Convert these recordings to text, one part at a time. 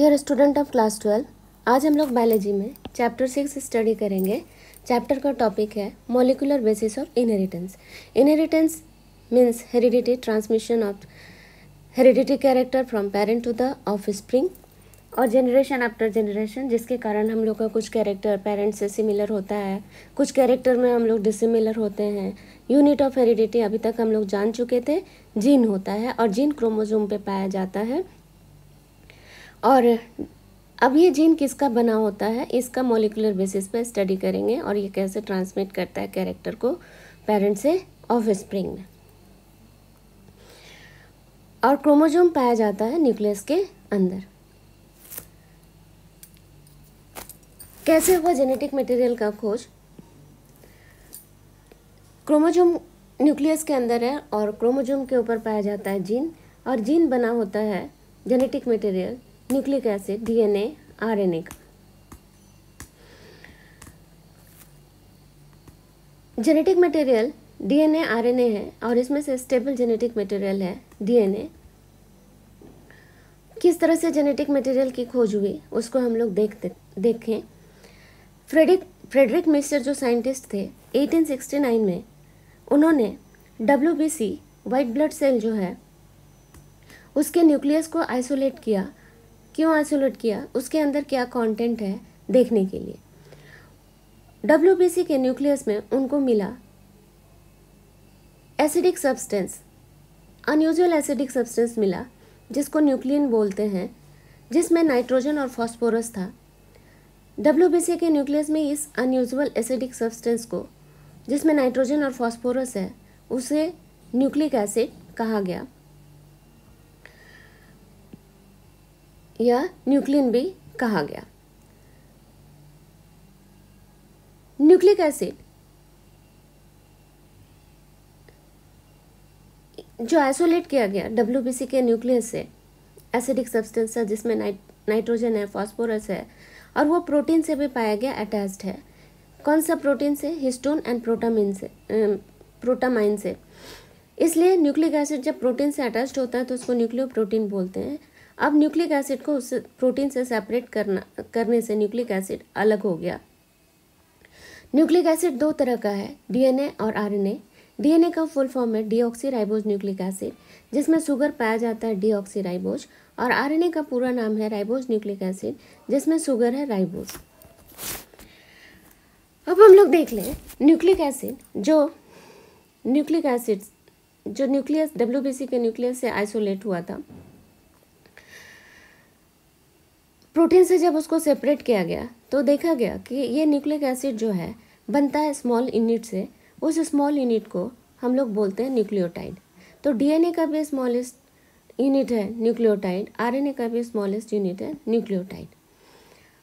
Dear student of class twelve आज हम लोग बायोलॉजी में चैप्टर सिक्स स्टडी करेंगे चैप्टर का टॉपिक है molecular basis of inheritance inheritance means heredity transmission of heredity character from parent to the offspring और generation after generation जिसके कारण हम लोग का कुछ कैरेक्टर पेरेंट्स से सिमिलर होता है कुछ कैरेक्टर में हम लोग डिसिमिलर होते हैं यूनिट ऑफ हेरिडिटी अभी तक हम लोग जान चुके थे जीन होता है और जीन क्रोमोजोम पे पाया जाता है और अब ये जीन किसका बना होता है इसका मोलिकुलर बेसिस पर स्टडी करेंगे और ये कैसे ट्रांसमिट करता है कैरेक्टर को पेरेंट से ऑफ स्प्रिंग में और क्रोमोजोम पाया जाता है न्यूक्लियस के अंदर कैसे हुआ जेनेटिक मटेरियल का खोज क्रोमोजोम न्यूक्लियस के अंदर है और क्रोमोजोम के ऊपर पाया जाता है जीन और जीन बना होता है genetic material nucleic acid DNA RNA का जेनेटिक मटेरियल डीएनए आरएनए है और इसमें से स्टेबल जेनेटिक मटेरियल है डीएनए किस तरह से जेनेटिक मटेरियल की खोज हुई उसको हम लोग देखते देखें फ्रेडिक फ्रेडरिक मिस्टर जो साइंटिस्ट थे 1869 में उन्होंने W B C white blood cell जो है उसके न्यूक्लियस को आइसोलेट किया क्यों आइसोलेट किया उसके अंदर क्या कंटेंट है देखने के लिए डब्ल्यू के न्यूक्लियस में उनको मिला acidic substance unusual acidic substance मिला जिसको न्यूक्लियन बोलते हैं जिसमें नाइट्रोजन और फॉस्फोरस था डब्ल्यू के न्यूक्लियस में इस अनयूजल एसिडिक सब्सटेंस को जिसमें नाइट्रोजन और फॉस्फोरस है उसे न्यूक्लिक एसिड कहा गया या न्यूक्लियन भी कहा गया न्यूक्लिक एसिड जो आइसोलेट किया गया डब्ल्यू के न्यूक्लियस से एसिडिक सब्सटेंस है जिसमें नाइट नाइट्रोजन है फॉस्फोरस है और वो प्रोटीन से भी पाया गया अटैच्ड है कौन सा प्रोटीन से हिस्टोन एंड प्रोटामिन से प्रोटामाइन से इसलिए न्यूक्लिक एसिड जब प्रोटीन से अटैच्ड होता है तो उसको न्यूक्लियो प्रोटीन बोलते हैं अब न्यूक्लिक एसिड को उस प्रोटीन से सेपरेट करना करने से न्यूक्लिक एसिड अलग हो गया न्यूक्लिक एसिड दो तरह का है डीएनए और आरएनए डीएनए का फुल फॉर्म है डीऑक्सीराइबोज न्यूक्लिक एसिड जिसमें शुगर पाया जाता है डीऑक्सीराइबोज और आरएनए का पूरा नाम है राइबोज न्यूक्लिक एसिड जिसमें शुगर है राइबोज अब हम लोग देख लें न्यूक्लिक एसिड जो न्यूक्लिक एसिड जो न्यूक्लियस डब्ल्यू के न्यूक्लियस से आइसोलेट हुआ था प्रोटीन से जब उसको सेपरेट किया गया तो देखा गया कि ये न्यूक्लिक एसिड जो है बनता है स्मॉल यूनिट से उस स्मॉल यूनिट को हम लोग बोलते हैं न्यूक्लियोटाइड तो डीएनए का भी स्मॉलेस्ट यूनिट है न्यूक्लियोटाइड आरएनए का भी स्मॉलेस्ट यूनिट है न्यूक्लियोटाइड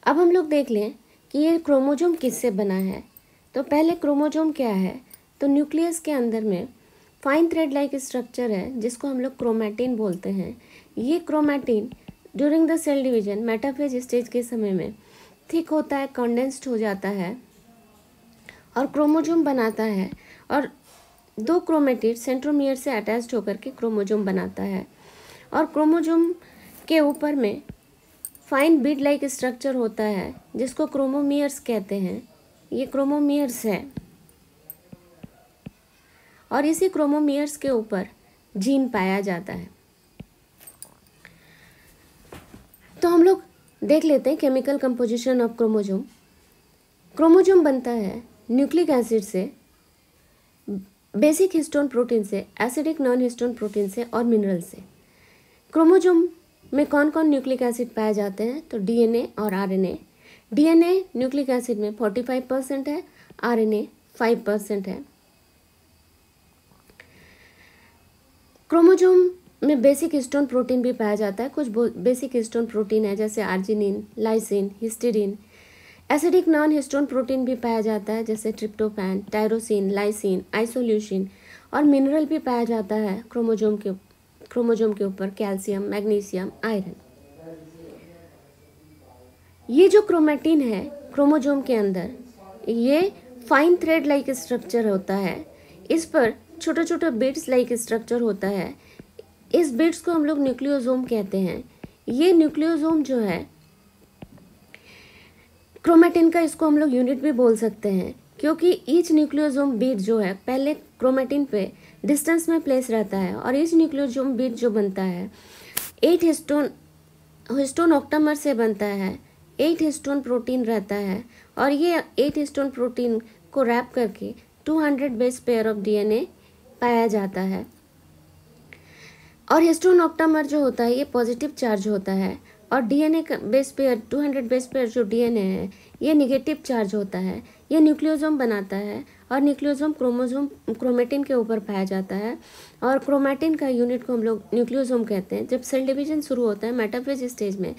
अब हम लोग देख लें कि ये क्रोमोजोम किससे बना है तो पहले क्रोमोजोम क्या है तो न्यूक्लियस के अंदर में फाइन थ्रेड लाइक स्ट्रक्चर है जिसको हम लोग क्रोमैटिन बोलते हैं ये chromatin during the cell division metaphase stage के समय में थिक होता है कंडेंस्ड हो जाता है और क्रोमोजोम बनाता है और दो क्रोमेटिड सेंट्रोमियर से अटैच होकर के क्रोमोजोम बनाता है और क्रोमोजोम के ऊपर में फाइन बीड लाइक स्ट्रक्चर होता है जिसको क्रोमोमियर्स कहते हैं ये क्रोमोमियर्स है और इसी क्रोमोमियर्स के ऊपर जीन पाया जाता है तो हम लोग देख लेते हैं chemical composition of chromosome chromosome बनता है न्यूक्लिक एसिड से बेसिक हिस्टोन प्रोटीन से एसिडिक नॉन हिस्टोन प्रोटीन से और मिनरल से क्रोमोजोम में कौन कौन न्यूक्लिक एसिड पाए जाते हैं तो डीएनए और आरएनए डीएनए न्यूक्लिक एसिड में फोर्टी फाइव परसेंट है आरएनए फाइव परसेंट है क्रोमोजोम में बेसिक स्टोन प्रोटीन भी पाया जाता है कुछ बेसिक स्टोन प्रोटीन है जैसे arginine lysine histidine acidic non histone protein भी पाया जाता है जैसे ट्रिप्टोफैन टायरोसिन लाइसिन आइसोल्यूशन और मिनरल भी पाया जाता है क्रोमोजोम के क्रोमोजोम के ऊपर कैल्शियम मैग्नीशियम आयरन ये जो क्रोमेटिन है क्रोमोजोम के अंदर ये फाइन थ्रेड लाइक स्ट्रक्चर होता है इस पर छोटे छोटे बिट्स लाइक स्ट्रक्चर होता है इस बिट्स को हम लोग न्यूक्लियोजोम कहते हैं ये न्यूक्लियोजोम जो है क्रोमेटिन का इसको हम लोग यूनिट भी बोल सकते हैं क्योंकि ईच न्यूक्लियोजोम बीट जो है पहले क्रोमेटिन पे डिस्टेंस में प्लेस रहता है और ईच न्यूक्लियोजोम बीट जो बनता है एट हिस्टोन हिस्टोन ऑक्टामर से बनता है एट हिस्टोन प्रोटीन रहता है और ये एट हिस्टोन प्रोटीन को रैप करके two hundred base pair of D पाया जाता है और हिस्टोन ऑक्टामर जो होता है ये पॉजिटिव चार्ज होता है और DNA base pair 200 base pair जो डीएनए है ये निगेटिव चार्ज होता है ये न्यूक्लियोजोम बनाता है और न्यूक्लियोजोम क्रोमोजोम क्रोमेटिन के ऊपर पाया जाता है और क्रोमैटिन का यूनिट को हम लोग न्यूक्लियोसोम कहते हैं जब सेल डिवीजन शुरू होता है मेटाफेज स्टेज में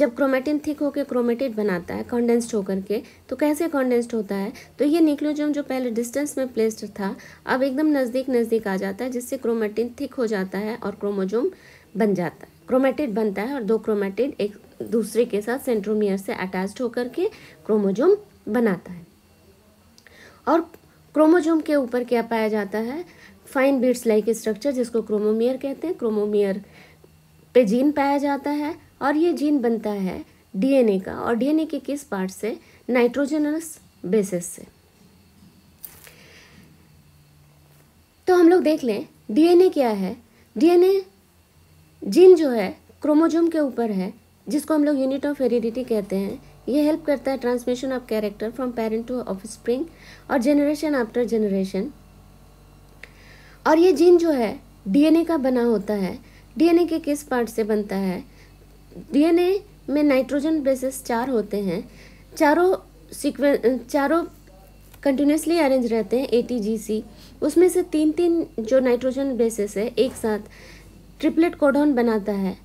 जब क्रोमैटिन थिक होकर क्रोमेटेड बनाता है कॉन्डेंस्ड होकर के तो कैसे कॉन्डेंस्ड होता है तो ये न्यूक्लियोजोम जो पहले डिस्टेंस में प्लेस्ड था अब एकदम नज़दीक नज़दीक आ जाता है जिससे क्रोमेटिन थिक हो जाता है और क्रोमोजोम बन जाता है क्रोमेटेड बनता है और दो क्रोमेटेड एक दूसरे के साथ सेंट्रोमियर से अटैच होकर के क्रोमोजोम बनाता है और क्रोमोजोम के ऊपर क्या पाया जाता है फाइन बीट्स लाइक स्ट्रक्चर जिसको क्रोमोमियर कहते हैं क्रोमोमियर पे जीन पाया जाता है और ये जीन बनता है डीएनए का और डीएनए के किस पार्ट से नाइट्रोजनस बेसिस से तो हम लोग देख लें डीएनए क्या है डीएनए जीन जो है क्रोमोजोम के ऊपर है जिसको हम लोग यूनिट ऑफ हेरिडिटी कहते हैं ये हेल्प करता है transmission of character from parent to offspring और जनरेशन आफ्टर जनरेशन और ये जीन जो है डीएनए का बना होता है डीएनए के किस पार्ट से बनता है डीएनए में नाइट्रोजन बेसिस चार होते हैं चारों सिक्वें चारों कंटिन्यूसली अरेंज रहते हैं ए टी जी सी उसमें से तीन तीन जो नाइट्रोजन बेसिस है एक साथ ट्रिपलेट कोडॉन बनाता है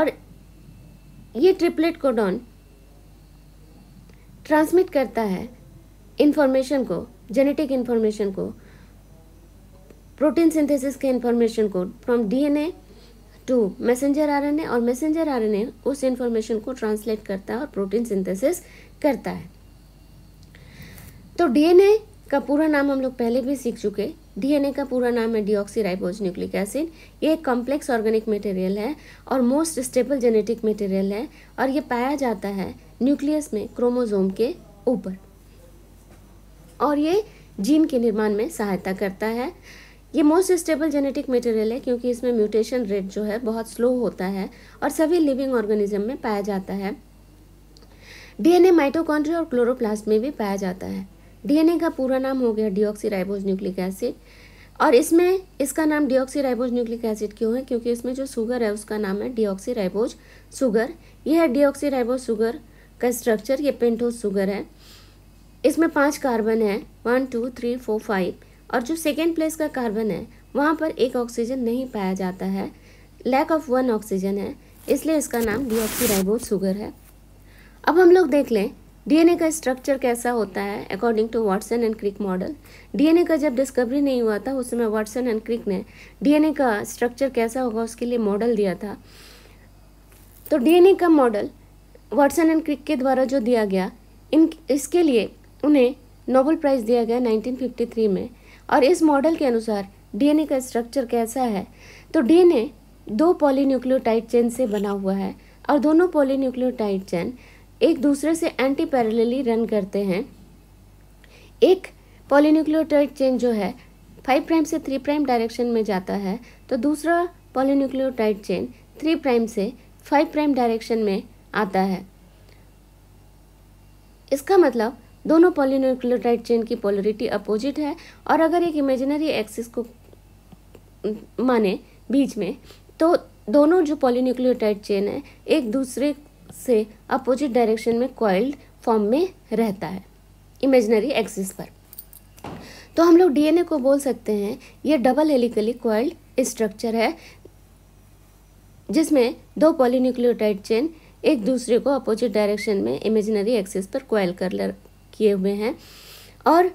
और ये ट्रिपलेट कोडॉन ट्रांसमिट करता है इन्फॉर्मेशन को जेनेटिक इन्फॉर्मेशन को प्रोटीन सिंथेसिस के इन्फॉर्मेशन को from DNA to messenger RNA और मैसेंजर आरएनए उस इन्फॉर्मेशन को ट्रांसलेट करता है और प्रोटीन सिंथेसिस करता है तो डीएनए का पूरा नाम हम लोग पहले भी सीख चुके डीएनए का पूरा नाम है डीऑक्सीराइबोज न्यूक्लिक एसिड ये एक कॉम्प्लेक्स ऑर्गेनिक मटेरियल है और मोस्ट स्टेबल जेनेटिक मटेरियल है और ये पाया जाता है न्यूक्लियस में क्रोमोजोम के ऊपर और ये जीन के निर्माण में सहायता करता है ये मोस्ट स्टेबल जेनेटिक मटेरियल है क्योंकि इसमें म्यूटेशन रेट जो है बहुत स्लो होता है और सभी लिविंग ऑर्गेनिज्म में पाया जाता है डीएनए माइटोकॉन्ड्रिया और क्लोरोप्लास्ट में भी पाया जाता है डीएनए का पूरा नाम हो गया राइबोज न्यूक्लिक एसिड और इसमें इसका नाम डीऑक्सीराइबोज न्यूक्लिक एसिड क्यों है क्योंकि इसमें जो शुगर है उसका नाम है डीऑक्सीराइबोज शुगर यह है डीऑक्सीराइबोज शुगर का स्ट्रक्चर ये पेंटोज शुगर है इसमें पांच कार्बन है one two three four five और जो सेकेंड प्लेस का कार्बन है वहाँ पर एक ऑक्सीजन नहीं पाया जाता है लैक ऑफ वन ऑक्सीजन है इसलिए इसका नाम डीऑक्सीराइबोज शुगर है अब हम लोग देख लें डीएनए का स्ट्रक्चर कैसा होता है according to Watson and Crick model DNA का जब डिस्कवरी नहीं हुआ था उस समय वाटसन एंड क्रिक ने डीएनए का स्ट्रक्चर कैसा होगा उसके लिए मॉडल दिया था तो डीएनए का मॉडल वाटसन एंड क्रिक के द्वारा जो दिया गया इन इसके लिए उन्हें नोबल प्राइज़ दिया गया नाइनटीन में और इस मॉडल के अनुसार डीएनए का स्ट्रक्चर कैसा है तो डीएनए दो पॉलीन्यूक्लियोटाइड चेन से बना हुआ है और दोनों पॉलीन्यूक्लियोटाइड चेन एक दूसरे से एंटी पैरेलली रन करते हैं एक पॉलीन्यूक्लियोटाइड चेन जो है फाइव प्राइम से थ्री प्राइम डायरेक्शन में जाता है तो दूसरा पॉलीन्यूक्लियोटाइड चेन थ्री प्राइम से फाइव प्राइम डायरेक्शन में आता है इसका मतलब दोनों पॉलीन्यूक्लियोटाइड चेन की पोलरिटी अपोजिट है और अगर एक इमेजिनरी एक्सिस को माने बीच में तो दोनों जो पॉलीन्यूक्लियोटाइड चेन है एक दूसरे से अपोजिट डायरेक्शन में कॉइल्ड फॉर्म में रहता है इमेजिनरी एक्सिस पर तो हम लोग डीएनए को बोल सकते हैं ये डबल हेलिकली कॉइल्ड स्ट्रक्चर है जिसमें दो पॉलीन्यूक्लियोटाइड चेन एक दूसरे को अपोजिट डायरेक्शन में इमेजिनरी एक्सिस पर कॉयल कर किए हुए हैं और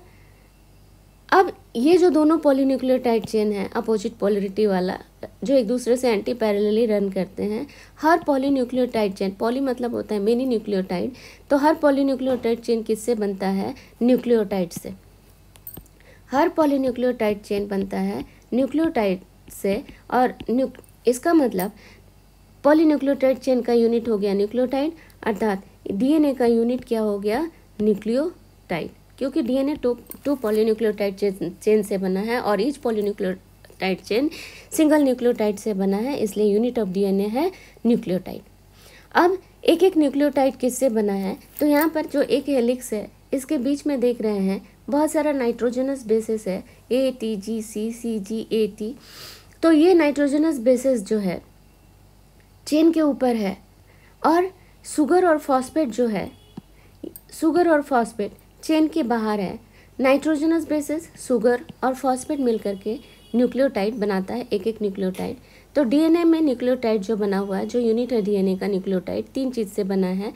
अब ये जो दोनों पॉलीन्यूक्लियोटाइड चेन है अपोजिट पोलरिटी वाला जो एक दूसरे से एंटी पैरेलली रन करते हैं हर पॉलीन्यूक्लियोटाइड चेन पॉली मतलब होता है मेनी न्यूक्लियोटाइड तो हर पॉलीन्यूक्लियोटाइड चेन किससे बनता है न्यूक्लियोटाइड से हर पॉलीन्यूक्लियोटाइड चेन बनता है न्यूक्लियोटाइड से और न्यू इसका मतलब पॉलीन्यूक्लियोटाइड चेन का यूनिट हो गया न्यूक्लियोटाइड अर्थात डीएनए का यूनिट क्या हो गया न्यूक्लियोटाइड क्योंकि DNA two two polynucleotide chain से बना है और each polynucleotide chain single nucleotide से बना है इसलिए यूनिट ऑफ डीएनए है न्यूक्लियोटाइड अब एक एक न्यूक्लियोटाइड किससे बना है तो यहाँ पर जो एक हेलिक्स है इसके बीच में देख रहे हैं बहुत सारा नाइट्रोजनस बेसिस है ए T G C C ji A T तो ये नाइट्रोजनस बेसिस जो है चेन के ऊपर है और शुगर और फॉस्फेट जो है सुगर और फॉस्फेट चेन के बाहर है नाइट्रोजनस बेसिस सुगर और फॉस्फेट मिलकर के न्यूक्लियोटाइड बनाता है एक एक न्यूक्लियोटाइड तो डीएनए में न्यूक्लियोटाइड जो बना हुआ है जो यूनिट है डीएनए का न्यूक्लियोटाइड तीन चीज़ से बना है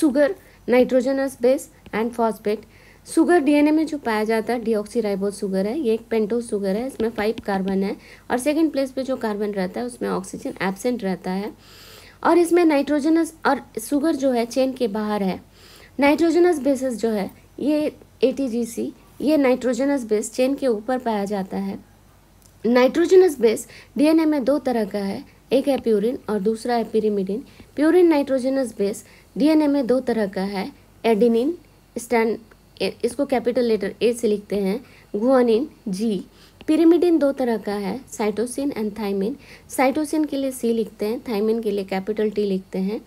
sugar nitrogenous base and phosphate sugar DNA में जो पाया जाता है डीऑक्सीराइबोज सुगर है ये एक पेंटो सुगर है इसमें फाइव कार्बन है और सेकंड प्लेस पे जो कार्बन रहता है उसमें ऑक्सीजन एब्सेंट रहता है और इसमें नाइट्रोजनस और सुगर जो है चेन के बाहर है नाइट्रोजनस बेसिस जो है ये ए ये नाइट्रोजनस बेस चेन के ऊपर पाया जाता है नाइट्रोजनस बेस डीएनए में दो तरह का है एक है प्यूरिन और दूसरा है pyrimidine purine nitrogenous base DNA में दो तरह का है एडिनिन स्टैंड इसको कैपिटल लेटर ए से लिखते हैं गुआनिन जी पिरीमिडिन दो तरह का है साइटोसिन एंड थाइमिन साइटोसिन के लिए सी लिखते हैं थाइमिन के लिए कैपिटल टी लिखते हैं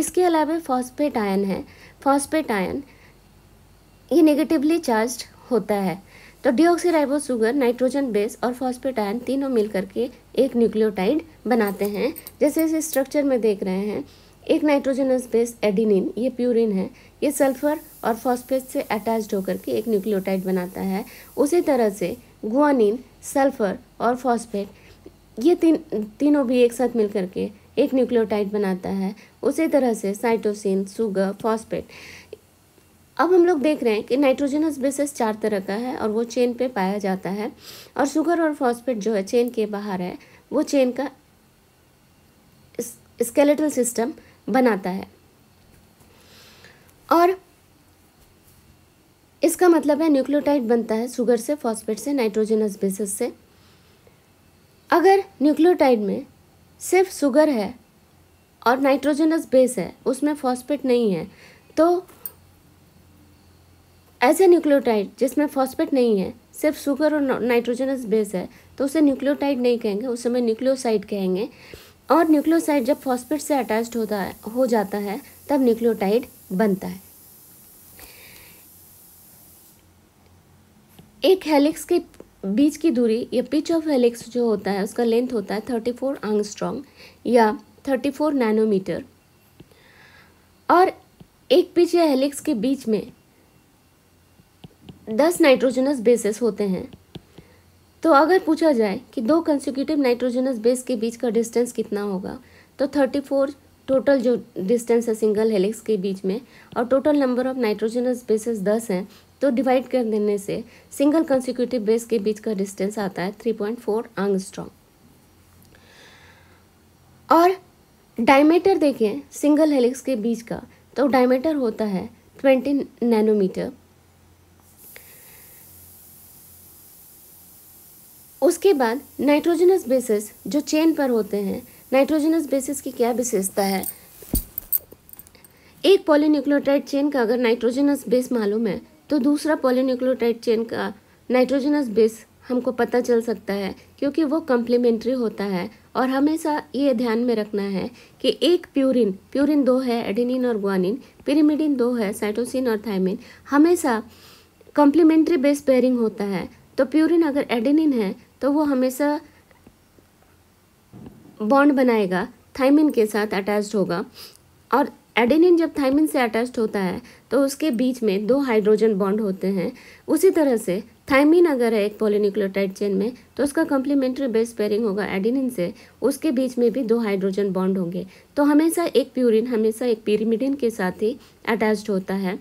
इसके अलावा फॉस्फेट आयन है फॉस्पेट आयन ये नेगेटिवली चार्ज होता है तो डिऑक्सीराइबो शुगर नाइट्रोजन बेस और फॉस्पेट आयन तीनों मिलकर के एक न्यूक्लियोटाइड बनाते हैं जैसे इस स्ट्रक्चर में देख रहे हैं एक नाइट्रोजनस बेस एडिनिन ये प्यूरिन है ये सल्फर और फॉस्फेट से अटैच्ड होकर के एक न्यूक्लियोटाइड बनाता है उसी तरह से गुआनिन सल्फर और फॉस्फेट ये तीन तीनों भी एक साथ मिलकर के एक न्यूक्लियोटाइड बनाता है उसी तरह से साइटोसिन सुगर फॉस्फेट अब हम लोग देख रहे हैं कि नाइट्रोजनस बेसिस चार तरह का है और वो चेन पे पाया जाता है और शुगर और फॉस्फेट जो है चेन के बाहर है वो चेन का स्केलेटल सिस्टम बनाता है और इसका मतलब है न्यूक्लियोटाइड बनता है शुगर से फॉस्फेट से नाइट्रोजनस बेसिस से अगर न्यूक्लियोटाइड में सिर्फ शुगर है और नाइट्रोजनस बेस है उसमें फॉस्फेट नहीं है तो ऐसे न्यूक्लियोटाइड जिसमें फॉस्फेट नहीं है सिर्फ शुगर और नाइट्रोजनस बेस है तो उसे न्यूक्लियोटाइड नहीं कहेंगे उस समय न्यूक्लियोसाइड कहेंगे और न्यूक्लियोसाइड जब फॉस्फेट से अटैच होता है हो जाता है तब न्यूक्लियोटाइड बनता है एक हेलिक्स के बीच की दूरी या पिच ऑफ हेलिक्स जो होता है उसका लेंथ होता है थर्टी फोर आंग स्ट्रॉन्ग या थर्टी फोर नैनोमीटर और एक पिच या हेलिक्स के बीच में दस नाइट्रोजनस बेसिस होते हैं तो अगर पूछा जाए कि दो कंसिक्यूटिव नाइट्रोजनस बेस के बीच का डिस्टेंस कितना होगा तो थर्टी फोर टोटल जो डिस्टेंस है सिंगल हेलिक्स के बीच में और total number of nitrogenous bases दस हैं तो डिवाइड कर देने से सिंगल कंसिक्यूटिव बेस के बीच का डिस्टेंस आता है थ्री पॉइंट फोर आंगस्ट्रॉन्ग और डायमीटर देखें सिंगल हेलिक्स के बीच का तो डायमीटर होता है ट्वेंटी नैनोमीटर उसके बाद नाइट्रोजनस बेसिस जो चेन पर होते हैं नाइट्रोजनस बेसिस की क्या विशेषता है एक पॉलीन्यूक्लियोटाइड चेन का अगर नाइट्रोजनस बेस मालूम है तो दूसरा पॉलीन्यूक्लियोटाइड चेन का नाइट्रोजनस बेस हमको पता चल सकता है क्योंकि वो कम्प्लीमेंट्री होता है और हमेशा ये ध्यान में रखना है कि एक प्यूरिन प्यूरिन दो है एडिनिन और ग्वानिन पिरीमिडिन दो है साइटोसिन और थायमिन हमेशा कम्प्लीमेंट्री बेस पेयरिंग होता है तो प्यूरिन अगर एडिनिन है तो वो हमेशा बॉन्ड बनाएगा थाइमिन के साथ अटैच्ड होगा और एडिनिन जब थाइमिन से अटैच्ड होता है तो उसके बीच में दो हाइड्रोजन बॉन्ड होते हैं उसी तरह से थाइमिन अगर है एक पोलिनिक्लोटाइड चेन में तो उसका कम्प्लीमेंट्री बेस पेयरिंग होगा एडिनिन से उसके बीच में भी दो हाइड्रोजन बॉन्ड होंगे तो हमेशा एक प्यूरिन हमेशा एक पीरिमिडिन के साथ ही अटैच्ड होता है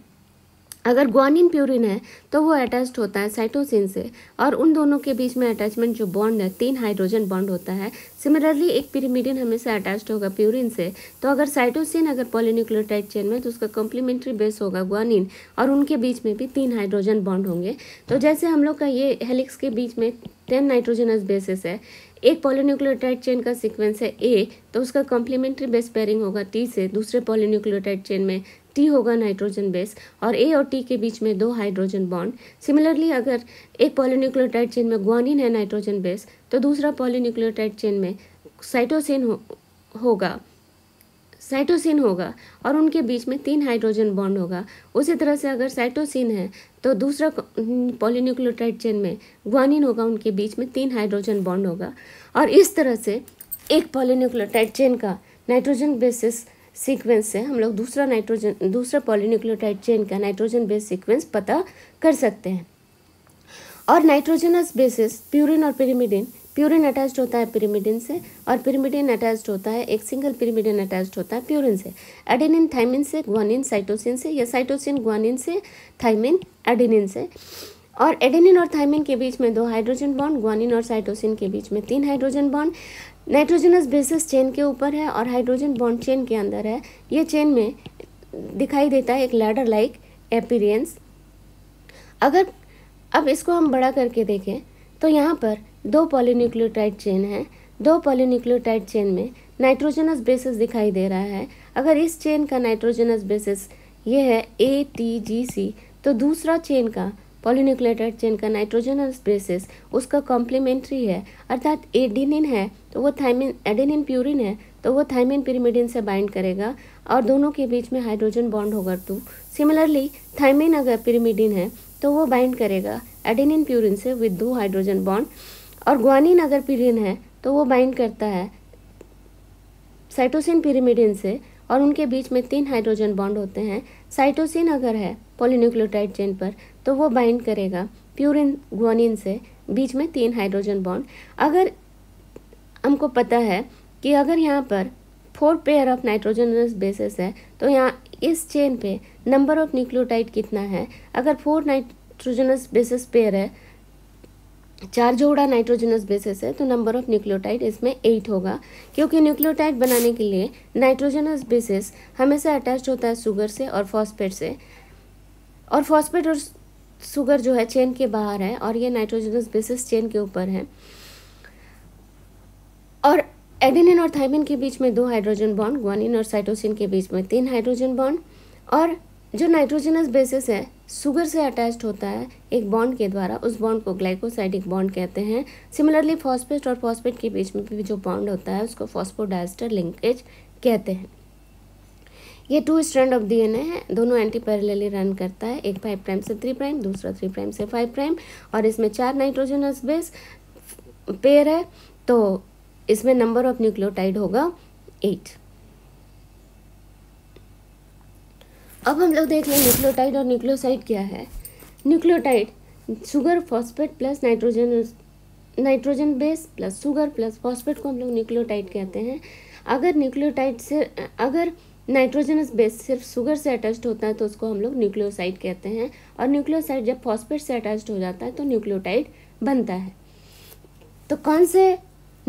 अगर ग्वानिन प्यूरिन है तो वो अटैच्ड होता है साइटोसिन से और उन दोनों के बीच में अटैचमेंट जो बॉन्ड है तीन हाइड्रोजन बॉन्ड होता है सिमिलरली एक पिरीमिडिन हमेशा अटैच्ड होगा प्यूरिन से तो अगर साइटोसिन अगर पॉलीन्यूक्लियोटाइड चेन में तो उसका कॉम्प्लीमेंट्री बेस होगा ग्वानिन और उनके बीच में भी तीन हाइड्रोजन बॉन्ड होंगे तो जैसे हम लोग का ये हेलिक्स के बीच में टेन नाइट्रोजनस बेसिस है एक पॉलीन्यूक्लियोटाइड चेन का सिक्वेंस है ए तो उसका कॉम्प्लीमेंट्री बेस पेयरिंग होगा टी से दूसरे पॉलीन्यूक्लियोटाइड चेन में टी होगा नाइट्रोजन बेस और ए और टी के बीच में दो हाइड्रोजन बॉन्ड सिमिलरली अगर एक पॉलीन्यूक्लियोटाइड चेन में ग्वानिन है नाइट्रोजन बेस तो दूसरा पॉलीन्यूक्लियोटाइड चेन में साइटोसिन हो, होगा साइटोसिन होगा और उनके बीच में तीन हाइड्रोजन बॉन्ड होगा उसी तरह से अगर साइटोसिन है तो दूसरा पॉलीन्यूक्लियोटाइड चेन में ग्वानिन होगा उनके बीच में तीन हाइड्रोजन बॉन्ड होगा और इस तरह से एक पॉलीन्यूक्लियोटाइड चेन का नाइट्रोजन बेसिस सीक्वेंस से हम लोग दूसरा नाइट्रोजन दूसरा पॉलीन्यूक्लियोटाइड चेन का नाइट्रोजन बेस सीक्वेंस पता कर सकते हैं और नाइट्रोजनस बेसिस प्यूरिन और पिरीमिडिन प्यूरिन अटैच्ड होता है पिरीमिडिन से और पिरीमिडिन अटैच्ड होता है एक सिंगल पिरीमिडिन अटैच्ड होता है प्यूरिन से एडेनिन थाइमिन से ग्वानिन साइटोसिन से या साइटोसिन ग्वानिन से थाइमिन एडेनिन से और एडेनिन और थाइमिन के बीच में दो हाइड्रोजन बॉन्ड ग्वानिन और साइटोसिन के बीच में तीन hydrogen bond nitrogenous bases chain के ऊपर है और हाइड्रोजन बॉन्ड चेन के अंदर है ये चेन में दिखाई देता है एक लैडर लाइक एपीरियंस अगर अब इसको हम बड़ा करके देखें तो यहाँ पर दो पॉलीन्यूक्लियोटाइड चेन है दो पॉलीन्यूक्लियोटाइड चेन में नाइट्रोजनस बेसिस दिखाई दे रहा है अगर इस चेन का नाइट्रोजनस बेसिस ये है ए टी जी सी तो दूसरा चेन का पॉलीन्यूक्लेटेड जिनका नाइट्रोजनस बेसिस उसका कॉम्प्लीमेंट्री है अर्थात एडिनिन है तो वो थाइमिन एडेनिन प्यूरिन है तो वो थाइमिन पिरीमिडिन से बाइंड करेगा और दोनों के बीच में हाइड्रोजन बॉन्ड होगा तो सिमिलरली थाइमिन अगर पिरीमिडिन है तो वो बाइंड करेगा एडेनिन प्यूरिन से विद दो हाइड्रोजन बॉन्ड और ग्वानिन अगर प्यूरिन है तो वो बाइंड करता है साइटोसिन पिरीमिडिन से और उनके बीच में तीन हाइड्रोजन बॉन्ड होते हैं साइटोसिन अगर है पॉलीन्यूक्लियोटाइड चेन पर तो वो बाइंड करेगा प्यूरिन ग्वानिन से बीच में तीन हाइड्रोजन बॉन्ड अगर हमको पता है कि अगर यहाँ पर four pair of nitrogenous bases है तो यहाँ इस चेन पे नंबर ऑफ न्यूक्लियोटाइड कितना है अगर फोर नाइट्रोजनस बेसिस पेयर है चार जोड़ा नाइट्रोजनस बेसिस है तो नंबर ऑफ न्यूक्लियोटाइड इसमें एट होगा क्योंकि न्यूक्लियोटाइड बनाने के लिए नाइट्रोजनस बेसिस हमेशा अटैच होता है शुगर से और फॉस्फेट से और फॉस्फेट और शुगर जो है चेन के बाहर है और ये नाइट्रोजनस बेसिस चेन के ऊपर है और एडिनिन और थाइमिन के बीच में दो हाइड्रोजन बॉन्ड ग्वानिन और साइटोसिन के बीच में तीन हाइड्रोजन बॉन्ड और जो नाइट्रोजनस बेसिस है शुगर से अटैच होता है एक बॉन्ड के द्वारा उस बॉन्ड को ग्लाइकोसाइडिक बॉन्ड कहते हैं सिमिलरली फॉस्फेट और फॉस्फेट के बीच में भी जो बॉन्ड होता है उसको फॉस्फोडाइस्टर लिंकेज कहते हैं ये टू स्टैंड ऑफ डीएनए है दोनों एंटी पैरेलली रन करता है एक फाइव प्राइम से थ्री प्राइम दूसरा थ्री प्राइम से फाइव प्राइम और इसमें चार नाइट्रोजनस बेस पेयर है तो इसमें नंबर ऑफ न्यूक्लियोटाइड होगा एट अब हम लोग देख लें न्यूक्लियोटाइड और न्यूक्लियोसाइड क्या है nucleotide sugar phosphate plus nitrogen nitrogen base plus sugar plus phosphate को हम लोग न्यूक्लियोटाइड कहते हैं अगर न्यूक्लियोटाइड से अगर नाइट्रोजनस बेस सिर्फ शुगर से अटैच होता है तो उसको हम लोग न्यूक्लियोसाइड कहते हैं और न्यूक्लियोसाइड जब फॉस्फेट से अटैच हो जाता है तो न्यूक्लियोटाइड बनता है तो कौन से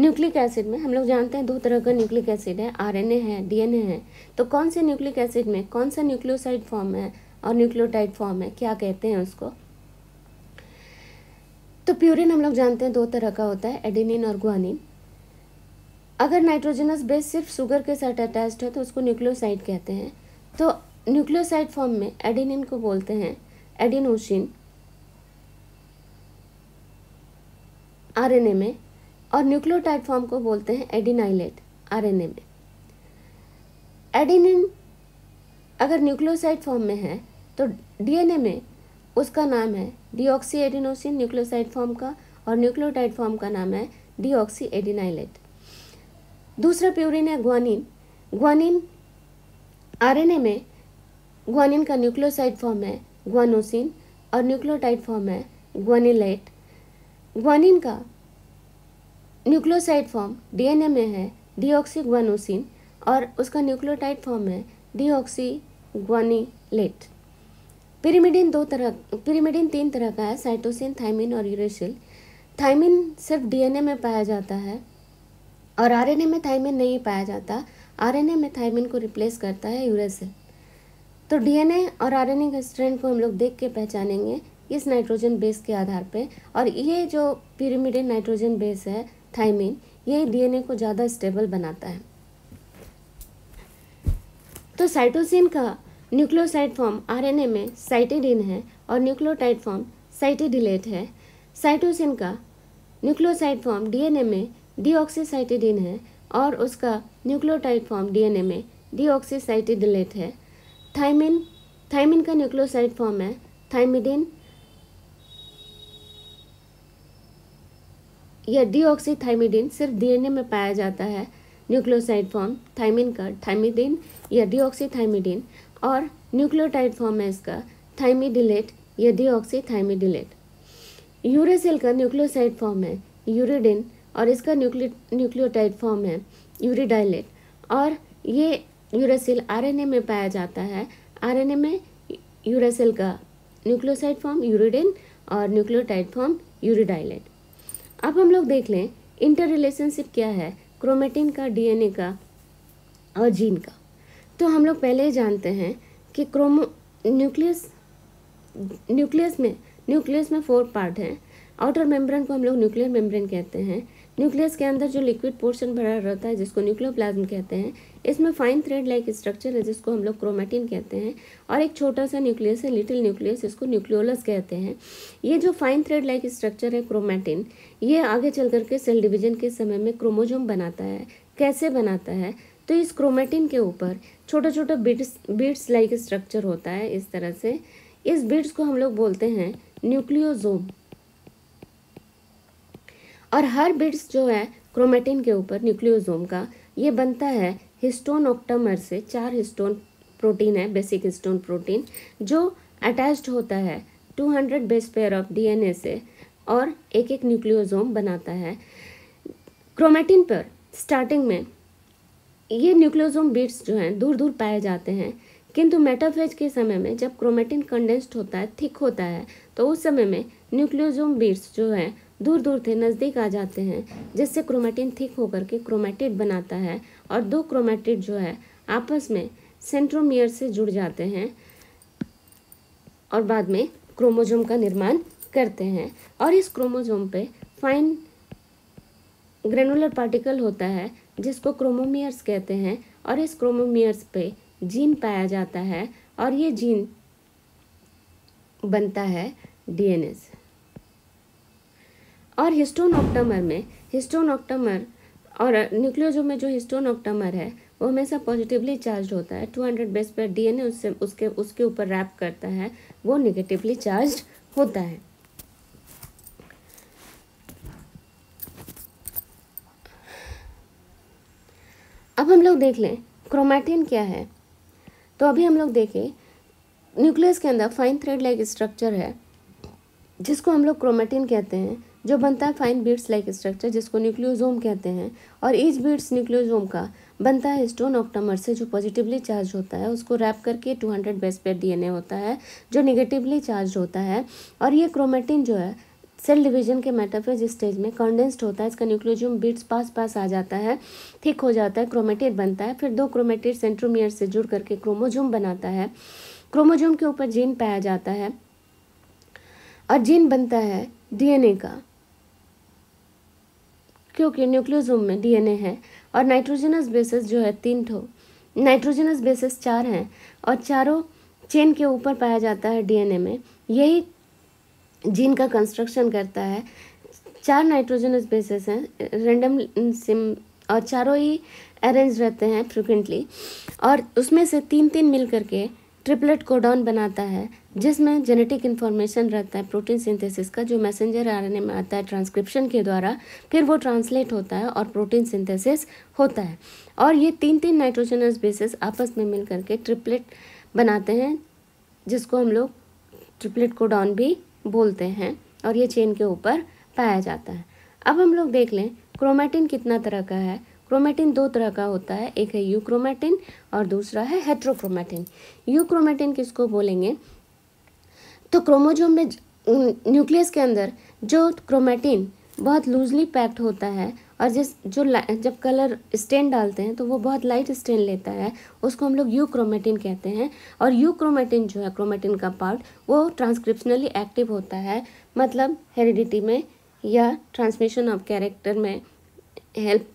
न्यूक्लिक एसिड में हम लोग जानते हैं दो तरह का न्यूक्लिक एसिड है आरएनए है डीएनए है तो कौन से न्यूक्लिक एसिड में कौन सा न्यूक्लियोसाइड फॉर्म है और न्यूक्लियोटाइड फॉर्म है क्या कहते हैं उसको तो प्यूरिन हम लोग जानते हैं दो तरह का होता है एडिनिन और ग्वानिन अगर नाइट्रोजनस बेस सिर्फ शुगर के साथ अटैच्ड है तो उसको न्यूक्लियोसाइड कहते हैं तो न्यूक्लियोसाइड फॉर्म में एडिनिन को बोलते हैं एडिनोशिन आरएनए में और न्यूक्लियोटाइड फॉर्म को बोलते हैं एडिनाइलेट आरएनए में एडिनिन अगर न्यूक्लियोसाइड फॉर्म में है तो डीएनए में उसका नाम है डीऑक्सी एडिनोसिन न्यूक्लियोसाइड फॉर्म का और न्यूक्लियोटाइड फॉर्म का नाम है डीऑक्सी एडिनाइलेट दूसरा प्यूरिन है ग्वानिन ग्वानिन आरएनए में ग्वानिन का न्यूक्लियोसाइड फॉर्म है ग्वानोसिन और न्यूक्लियोटाइड फॉर्म है ग्वानिलेट ग्वानिन का न्यूक्लियोसाइड फॉर्म डीएनए में है डीऑक्सी ग्वानोसिन और उसका न्यूक्लियोटाइड फॉर्म है ऑक्सी ग्वानिलेट पिरीमिडिन दो तरह पिरीमिडिन तीन तरह का है साइटोसिन थाइमिन और यूरेसिल थाइमिन सिर्फ डीएनए में पाया जाता है और आर ए में थाइमिन नहीं पाया जाता आर ए में थाइमिन को रिप्लेस करता है यूरेसिल तो डी एन ए और आर एन ए के स्ट्रेंड को हम लोग देख के पहचानेंगे इस नाइट्रोजन बेस के आधार पे और ये जो पिरीमिड नाइट्रोजन बेस है थाइमिन ये डीएनए को ज़्यादा स्टेबल बनाता है तो साइटोसिन का न्यूक्लियोसाइड फॉर्म आरएनए में साइटेडिन है और न्यूक्लियोटाइड फॉर्म साइटेडिलेट है साइटोसिन का न्यूक्लियोसाइड फॉर्म डीएनए में डीऑक्सीसाइटिडीन है और उसका न्यूक्लियोटाइड फॉर्म डीएनए में डीऑक्सीसाइटिडलेट है थाइमिन थाइमिन का न्यूक्लियोसाइड फॉर्म है थाइमिडिन या डीऑक्सीथाइमिडिन सिर्फ डीएनए में पाया जाता है न्यूक्लियोसाइड फॉर्म थाइमिन का थाइमिडिन या डीऑक्सीथाइमिडिन और न्यूक्लियोटाइड फॉर्म है इसका थाइमिडिलेट या डीऑक्सीथाइमिडिलेट यूरेसिल का न्यूक्लियोसाइड फॉर्म है यूरिडिन और इसका न्यूक्लियो न्यूक्लियोटाइड फॉर्म है यूरिडाइलेट और ये यूरासिल आरएनए में पाया जाता है आरएनए में यूरासिल का न्यूक्लियोसाइड फॉर्म यूरिडिन और न्यूक्लियोटाइड फॉर्म यूरिडाइलेट अब हम लोग देख लें इंटर रिलेशनशिप क्या है क्रोमेटिन का डीएनए का और जीन का तो हम लोग पहले ही जानते हैं कि क्रोमो न्यूक्लियस न्यूक्लियस में न्यूक्लियस में फोर पार्ट हैं आउटर मेम्ब्रेन को हम लोग न्यूक्लियर मेम्ब्रेन कहते हैं न्यूक्लियस के अंदर जो लिक्विड पोर्शन भरा रहता है जिसको न्यूक्लियोप्लाज्म कहते हैं इसमें फाइन थ्रेड लाइक स्ट्रक्चर है जिसको हम लोग क्रोमेटिन कहते हैं और एक छोटा सा न्यूक्लियस है लिटिल न्यूक्लियस इसको न्यूक्लियोलस कहते हैं ये जो फाइन थ्रेड लाइक स्ट्रक्चर है क्रोमेटिन ये आगे चल करके सेल डिविजन के समय में क्रोमोजोम बनाता है कैसे बनाता है तो इस क्रोमेटिन के ऊपर छोटा छोटा बीट्स बीट्स लाइक स्ट्रक्चर होता है इस तरह से इस बीट्स को हम लोग बोलते हैं न्यूक्लियोजोम और हर बिट्स जो है क्रोमेटिन के ऊपर न्यूक्लियोजोम का ये बनता है हिस्टोन ऑक्टामर से चार हिस्टोन प्रोटीन है बेसिक हिस्टोन प्रोटीन जो अटैच्ड होता है 200 बेस पेयर ऑफ डीएनए से और एक एक न्यूक्लियोजोम बनाता है क्रोमेटिन पर स्टार्टिंग में ये न्यूक्लियोजोम बीट्स जो हैं दूर दूर पाए जाते हैं किंतु मेटाफेज के समय में जब क्रोमेटिन कंडेंस्ड होता है थिक होता है तो उस समय में न्यूक्लियोजोम बीट्स जो हैं दूर दूर थे नज़दीक आ जाते हैं जिससे क्रोमेटिन थिक होकर के क्रोमेटिड बनाता है और दो क्रोमेटिड जो है आपस में सेंट्रोमियर से जुड़ जाते हैं और बाद में क्रोमोजोम का निर्माण करते हैं और इस क्रोमोजोम पे फाइन ग्रेनुलर पार्टिकल होता है जिसको क्रोमोमियर्स कहते हैं और इस क्रोमोमियर्स पे जीन पाया जाता है और ये जीन बनता है डीएनएस और हिस्टोन ऑक्टमर में हिस्टोन ऑक्टमर और न्यूक्लियोजो में जो हिस्टोन ऑक्टमर है वो हमेशा पॉजिटिवली चार्ज होता है 200 बेस पर डीएनए उससे उसके उसके ऊपर रैप करता है वो निगेटिवली चार्ज होता है अब हम लोग देख लें क्रोमैटिन क्या है तो अभी हम लोग देखें न्यूक्लियस के अंदर फाइन थ्रेड लाइक स्ट्रक्चर है जिसको हम लोग क्रोमेटिन कहते हैं जो बनता है फाइन बीड्स लाइक स्ट्रक्चर जिसको न्यूक्लियोजोम कहते हैं और ईज बीड्स न्यूक्लियोजोम का बनता है स्टोन ऑक्टामर से जो पॉजिटिवली चार्ज होता है उसको रैप करके 200 हंड्रेड बेस पेड डी होता है जो निगेटिवली चार्ज होता है और ये क्रोमेटिन जो है सेल डिवीजन के मेटाफेज स्टेज में कंडेंस्ड होता है इसका न्यूक्लियोजोम बीट्स पास पास आ जाता है थिक हो जाता है क्रोमेटिन बनता है फिर दो क्रोमेटेड सेंट्रोमियर से जुड़ करके क्रोमोजोम बनाता है क्रोमोजोम के ऊपर जीन पाया जाता है और जीन बनता है डीएनए का क्योंकि न्यूक्लियोजोम में डीएनए है और नाइट्रोजनस बेसिस जो है तीन ठो नाइट्रोजनस बेसिस चार हैं और चारों चेन के ऊपर पाया जाता है डीएनए में यही जीन का कंस्ट्रक्शन करता है चार नाइट्रोजनस बेसिस हैं रेंडम सिम और चारों ही अरेंज रहते हैं फ्रिक्वेंटली और उसमें से तीन तीन मिल करके ट्रिपलेट कोडॉन बनाता है जिसमें जेनेटिक इन्फॉर्मेशन रहता है प्रोटीन सिंथेसिस का जो मैसेंजर आरएनए में आता है ट्रांसक्रिप्शन के द्वारा फिर वो ट्रांसलेट होता है और प्रोटीन सिंथेसिस होता है और ये तीन तीन नाइट्रोजनस बेसिस आपस में मिल करके ट्रिपलेट बनाते हैं जिसको हम लोग ट्रिपलेट कोडॉन भी बोलते हैं और ये चेन के ऊपर पाया जाता है अब हम लोग देख लें क्रोमेटिन कितना तरह का है क्रोमेटिन दो तरह का होता है एक है यूक्रोमेटिन और दूसरा है हेट्रोक्रोमेटिन यूक्रोमेटिन किसको बोलेंगे तो क्रोमोजोम में न्यूक्लियस के अंदर जो क्रोमेटिन बहुत लूजली पैक्ड होता है और जिस जो जब कलर स्टेन डालते हैं तो वो बहुत लाइट स्टेन लेता है उसको हम लोग यू क्रोमेटिन कहते हैं और यू क्रोमेटिन जो है क्रोमेटिन का पार्ट वो ट्रांसक्रिप्शनली एक्टिव होता है मतलब हेरिडिटी में या ट्रांसमिशन ऑफ कैरेक्टर में हेल्प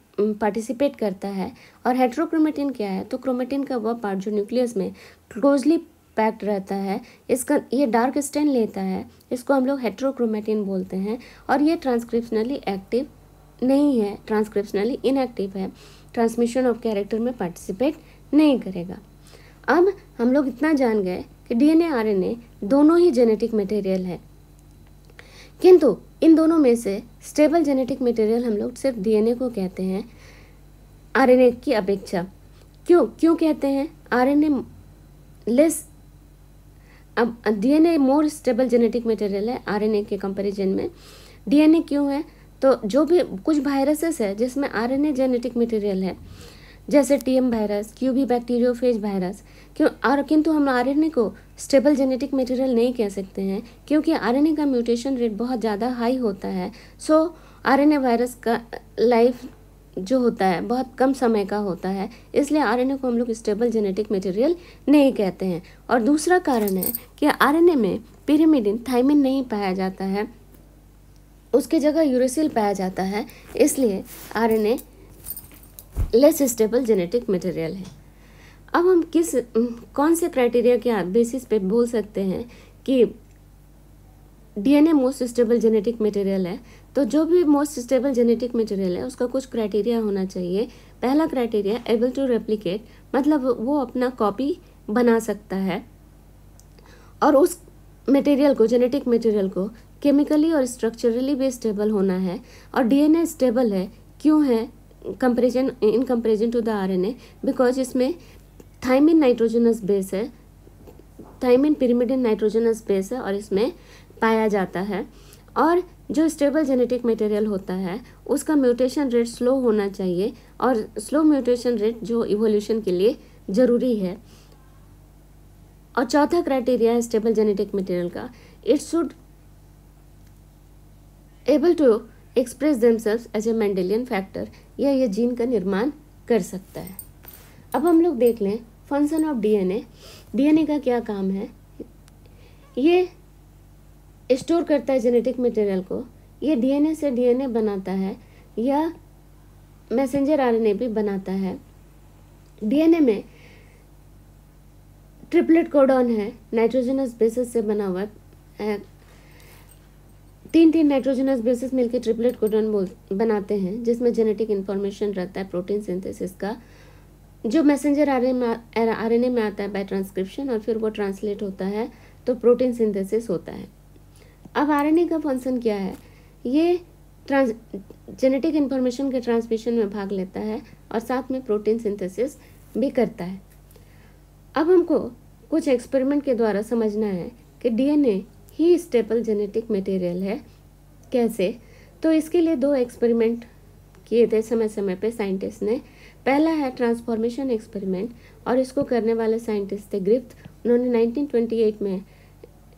पार्टिसिपेट करता है और हेट्रोक्रोमेटिन क्या है तो क्रोमेटिन का वह पार्ट जो न्यूक्लियस में क्लोजली पैक्ड रहता है इसका ये डार्क स्टेन लेता है इसको हम लोग हेट्रोक्रोमेटिन बोलते हैं और ये ट्रांसक्रिप्शनली एक्टिव नहीं है ट्रांसक्रिप्शनली इनएक्टिव है ट्रांसमिशन ऑफ कैरेक्टर में पार्टिसिपेट नहीं करेगा अब हम लोग इतना जान गए कि डीएनए आरएनए दोनों ही जेनेटिक मटेरियल है किंतु इन दोनों में से स्टेबल जेनेटिक मटेरियल हम लोग सिर्फ डीएनए को कहते हैं आरएनए की अपेक्षा क्यों क्यों कहते हैं आरएनए लेस अब DNA more stable genetic material है आरएनए के कंपैरिजन में डीएनए क्यों है तो जो भी कुछ वायरसेस है जिसमें आरएनए जेनेटिक मटेरियल है जैसे TM virus QB bacteriophage virus क्यों और किंतु हम आरएनए को स्टेबल जेनेटिक मटेरियल नहीं कह सकते हैं क्योंकि आरएनए का म्यूटेशन रेट बहुत ज़्यादा हाई होता है सो आरएनए वायरस का लाइफ जो होता है बहुत कम समय का होता है इसलिए आरएनए को हम लोग स्टेबल जेनेटिक मटेरियल नहीं कहते हैं और दूसरा कारण है कि आरएनए में पिरीमिडिन थाइमिन नहीं पाया जाता है उसके जगह यूरेसिल पाया जाता है इसलिए R less stable genetic material है अब हम किस कौन से क्राइटेरिया के बेसिस पे बोल सकते हैं कि DNA most stable genetic material है तो जो भी मोस्ट स्टेबल जेनेटिक मटेरियल है उसका कुछ क्राइटेरिया होना चाहिए पहला क्राइटेरिया एबल टू रेप्लिकेट मतलब वो अपना कॉपी बना सकता है और उस मटेरियल को जेनेटिक मटेरियल को केमिकली और स्ट्रक्चरली भी स्टेबल होना है और डीएनए स्टेबल है क्यों है comparison in comparison to the RNA because इसमें थाइमिन नाइट्रोजनस बेस है थाइमिन पिरीमिडिन नाइट्रोजनस बेस है और इसमें पाया जाता है और जो स्टेबल जेनेटिक मटेरियल होता है उसका म्यूटेशन रेट स्लो होना चाहिए और स्लो म्यूटेशन रेट जो इवोल्यूशन के लिए ज़रूरी है और चौथा क्राइटेरिया है स्टेबल जेनेटिक मटेरियल का it should able to express themselves as a Mendelian factor या ये जीन का निर्माण कर सकता है अब हम लोग देख लें फंक्शन ऑफ डीएनए डीएनए का क्या काम है ये स्टोर करता है जेनेटिक मटेरियल को ये डीएनए से डीएनए बनाता है या मैसेंजर आरएनए भी बनाता है डीएनए में ट्रिपलेट कोडॉन है नाइट्रोजनस बेसिस से बना हुआ है तीन तीन नाइट्रोजनस बेसिस मिलकर ट्रिपलेट कोडॉन बनाते हैं जिसमें जेनेटिक इन्फॉर्मेशन रहता है प्रोटीन सिंथेसिस का जो मैसेंजर आर एन में आता है बाय ट्रांसक्रिप्शन और फिर वो ट्रांसलेट होता है तो प्रोटीन सिंथेसिस होता है अब आर का फंक्शन क्या है ये ट्रांस जेनेटिक इन्फॉर्मेशन के ट्रांसमिशन में भाग लेता है और साथ में प्रोटीन सिंथेसिस भी करता है अब हमको कुछ एक्सपेरिमेंट के द्वारा समझना है कि डीएनए ही स्टेपल जेनेटिक मटेरियल है कैसे तो इसके लिए दो एक्सपेरिमेंट किए थे समय समय पे साइंटिस्ट ने पहला है ट्रांसफॉर्मेशन एक्सपेरिमेंट और इसको करने वाले साइंटिस्ट थे ग्रिफ्थ उन्होंने 1928 में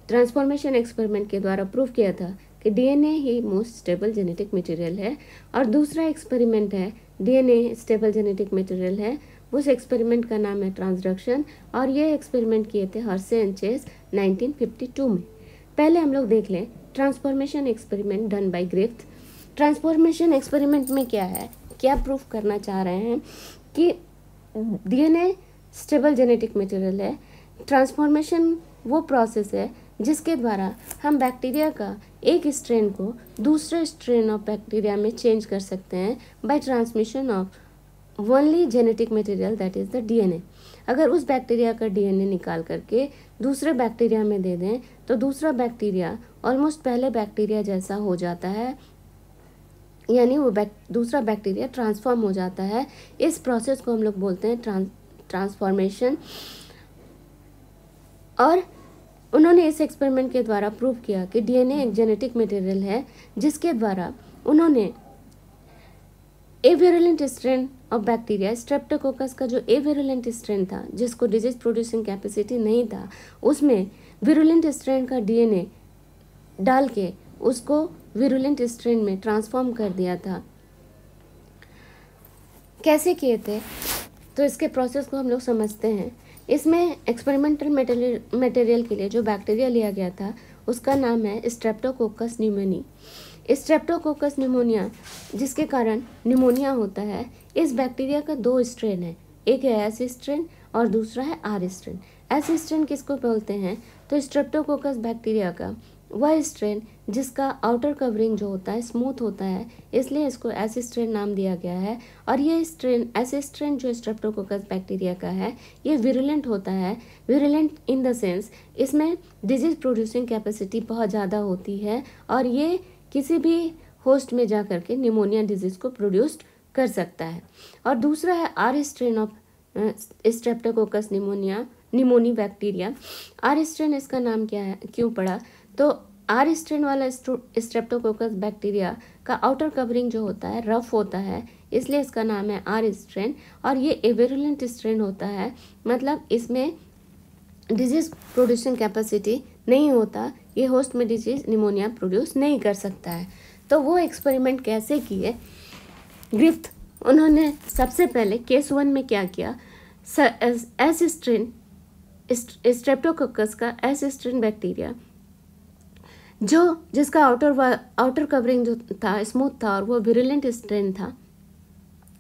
ट्रांसफॉर्मेशन एक्सपेरिमेंट के द्वारा प्रूव किया था कि डीएनए ही मोस्ट स्टेबल जेनेटिक मटेरियल है और दूसरा एक्सपेरिमेंट है डीएनए स्टेबल जेनेटिक मटेरियल है उस एक्सपेरिमेंट का नाम है ट्रांसडक्शन और ये एक्सपेरिमेंट किए थे हर्से एंड चेस नाइनटीन में पहले हम लोग देख लें transformation experiment done by Griffith transformation experiment में क्या है क्या प्रूफ करना चाह रहे हैं कि डीएनए स्टेबल जेनेटिक मटेरियल है ट्रांसफॉर्मेशन वो प्रोसेस है जिसके द्वारा हम बैक्टीरिया का एक स्ट्रेन को दूसरे स्ट्रेन ऑफ बैक्टीरिया में चेंज कर सकते हैं by transmission of only genetic material that is the DNA अगर उस बैक्टीरिया का डीएनए निकाल करके दूसरे बैक्टीरिया में दे दें तो दूसरा बैक्टीरिया ऑलमोस्ट पहले बैक्टीरिया जैसा हो जाता है यानी वो बैक दूसरा बैक्टीरिया ट्रांसफॉर्म हो जाता है इस प्रोसेस को हम लोग बोलते हैं ट्रांस ट्रांसफॉर्मेशन और उन्होंने इस एक्सपेरिमेंट के द्वारा प्रूव किया कि डीएनए एक जेनेटिक मटेरियल है जिसके द्वारा उन्होंने avirulent strain of bacteria streptococcus का जो एवेरुलेंट स्ट्रेन था जिसको डिजीज प्रोड्यूसिंग कैपेसिटी नहीं था उसमें विरुलेंट स्ट्रेन का डीएनए डाल के उसको विरुलेंट स्ट्रेन में ट्रांसफॉर्म कर दिया था कैसे किए थे तो इसके प्रोसेस को हम लोग समझते हैं इसमें एक्सपेरिमेंटल मटेरियल के लिए जो बैक्टीरिया लिया गया था उसका नाम है स्ट्रेप्टोकोकस न्यूमोनी स्ट्रेप्टोकोकस न्यूमोनिया जिसके कारण न्यूमोनिया होता है इस बैक्टीरिया का दो स्ट्रेन है एक है एस स्ट्रेन और दूसरा है आर स्ट्रेन एस स्ट्रेन किसको बोलते हैं तो स्ट्रेप्टोकोकस बैक्टीरिया का वह स्ट्रेन जिसका आउटर कवरिंग जो होता है स्मूथ होता है इसलिए इसको स्ट्रेन नाम दिया गया है और ये स्ट्रेन स्ट्रेन जो स्ट्रेप्टोकोकस बैक्टीरिया का है ये विरुलेंट होता है विरुलेंट इन द सेंस इसमें डिजीज प्रोड्यूसिंग कैपेसिटी बहुत ज़्यादा होती है और ये किसी भी होस्ट में जा करके निमोनिया डिजीज़ को प्रोड्यूस्ड कर सकता है और दूसरा है R strain of streptococcus pneumonia pneumoniae bacteria R strain इसका नाम क्या है क्यों पड़ा तो आर स्ट्रेन वाला स्ट्रेप्टोकोकस बैक्टीरिया का आउटर कवरिंग जो होता है रफ होता है इसलिए इसका नाम है आर स्ट्रेन और ये एवेरुलेंट स्ट्रेन होता है मतलब इसमें डिजीज प्रोड्यूसिंग कैपेसिटी नहीं होता ये होस्ट में डिजीज निमोनिया प्रोड्यूस नहीं कर सकता है तो वो एक्सपेरिमेंट कैसे किए ग्रिफ्थ उन्होंने सबसे पहले केस वन में क्या किया एस स्ट्रेन स्ट्रेप्टोकोकस का एस स्ट्रेन बैक्टीरिया जो जिसका आउटर आउटर कवरिंग जो था स्मूथ था और वो विरिलेंट स्ट्रेन था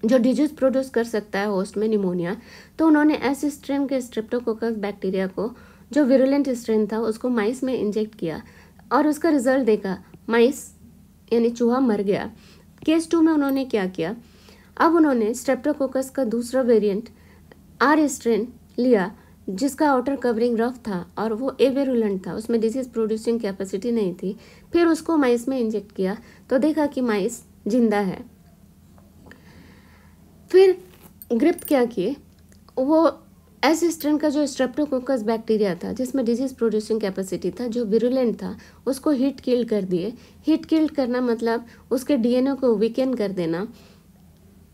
जो डिजीज प्रोड्यूस कर सकता है होस्ट में निमोनिया तो उन्होंने ऐसे स्ट्रेन के स्ट्रेप्टोकोकस बैक्टीरिया को जो विरुलेंट स्ट्रेन था उसको माइस में इंजेक्ट किया और उसका रिजल्ट देखा माइस यानी चूहा मर गया केस टू में उन्होंने क्या किया अब उन्होंने स्ट्रेप्टोकोकस का दूसरा वेरिएंट आर स्ट्रेन लिया जिसका आउटर कवरिंग रफ था और वो एवेरुलेंट था उसमें डिजीज प्रोड्यूसिंग कैपेसिटी नहीं थी फिर उसको माइस में इंजेक्ट किया तो देखा कि माइस जिंदा है फिर ग्रिप क्या किए वो एसिस्टेंट का जो स्ट्रेप्टोकोकस बैक्टीरिया था जिसमें डिजीज प्रोड्यूसिंग कैपेसिटी था जो विरुलेंट था उसको हीट किल्ड कर दिए हीट किल्ड करना मतलब उसके डीएनए को वीकेंड कर देना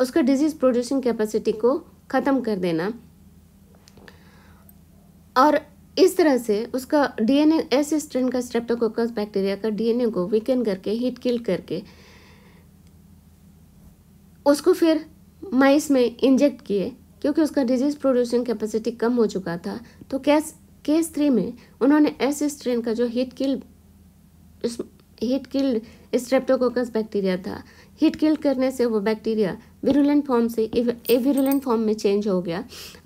उसका डिजीज प्रोड्यूसिंग कैपेसिटी को ख़त्म कर देना और इस तरह से उसका डीएनए ऐसे स्ट्रेन का स्ट्रेप्टोकोकस बैक्टीरिया का डीएनए को वीकेंड करके हीट किल करके उसको फिर माइस में इंजेक्ट किए क्योंकि उसका डिजीज प्रोड्यूसिंग कैपेसिटी कम हो चुका था तो कैस केस थ्री में उन्होंने एस स्ट्रेन का जो heat kill heat killed streptococcus bacteria था हीट किल करने से वो बैक्टीरिया विरुलेंट फॉर्म से एविरुलेंट फॉर्म में चेंज हो गया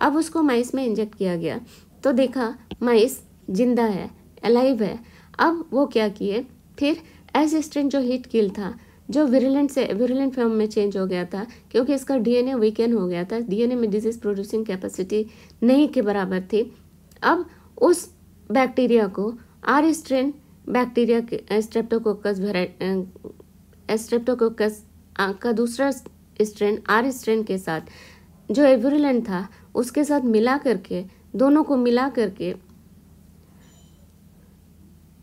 अब उसको माइस में इंजेक्ट किया गया तो देखा माइस जिंदा है अलाइव है अब वो क्या किए फिर एसिस्टेंट जो हीट किल था जो विरलेंट से विरलेंट फॉर्म में चेंज हो गया था क्योंकि इसका डीएनए वीकेंड हो गया था डीएनए में डिजीज प्रोड्यूसिंग कैपेसिटी नहीं के बराबर थी अब उस बैक्टीरिया को आर स्ट्रेन बैक्टीरिया के वेराइट स्ट्रेप्टोकोकस का दूसरा स्ट्रेन आर स्ट्रेन के साथ जो एवरुलेंट था उसके साथ मिला करके दोनों को मिला करके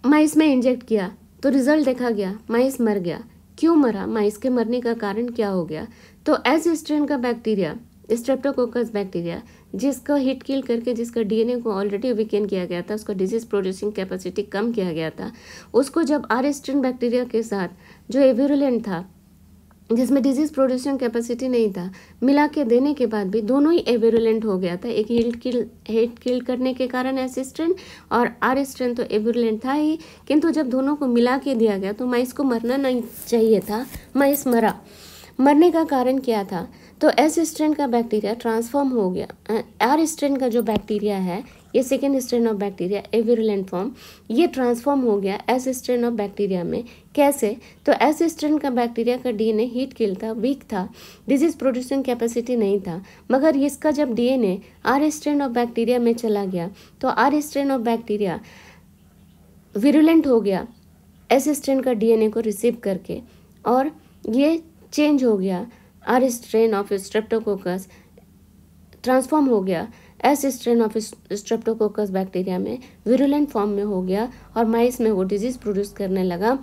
माइस में इंजेक्ट किया तो रिजल्ट देखा गया माइस मर गया क्यों मरा माइस के मरने का कारण क्या हो गया तो एज स्ट्रेन का बैक्टीरिया स्ट्रेप्टोकोकस बैक्टीरिया जिसको हिट किल करके जिसका डीएनए को ऑलरेडी वीकेंड किया गया था उसको डिजीज प्रोड्यूसिंग कैपेसिटी कम किया गया था उसको जब आर स्ट्रेन बैक्टीरिया के साथ जो एविरुलेंट था जिसमें डिजीज़ प्रोड्यूसिंग कैपेसिटी नहीं था मिला के देने के बाद भी दोनों ही एवेरुलेंट हो गया था एक हील्ड किल हेड किल करने के कारण स्ट्रेन और आर स्ट्रेंट तो एवेरुलेंट था ही किंतु जब दोनों को मिला के दिया गया तो माइस को मरना नहीं चाहिए था माइस मरा मरने का कारण क्या था तो एस स्ट्रेन का बैक्टीरिया ट्रांसफॉर्म हो गया आर स्ट्रेंट का जो बैक्टीरिया है ये second strain of bacteria a form ये ट्रांसफॉर्म हो गया एस स्ट्रेन ऑफ बैक्टीरिया में कैसे तो एस स्ट्रेन का बैक्टीरिया का डीएनए हीट किल था वीक था डिजीज प्रोड्यूसिंग कैपेसिटी नहीं था मगर इसका जब DNA R strain of bacteria में चला गया तो R strain of bacteria virulent हो गया एस स्ट्रेन का डी को रिसीव करके और ये चेंज हो गया R strain of streptococcus transform हो गया S strain of streptococcus bacteria में विरुलेंट फॉर्म में हो गया और माइस में वो डिजीज़ प्रोड्यूस करने लगा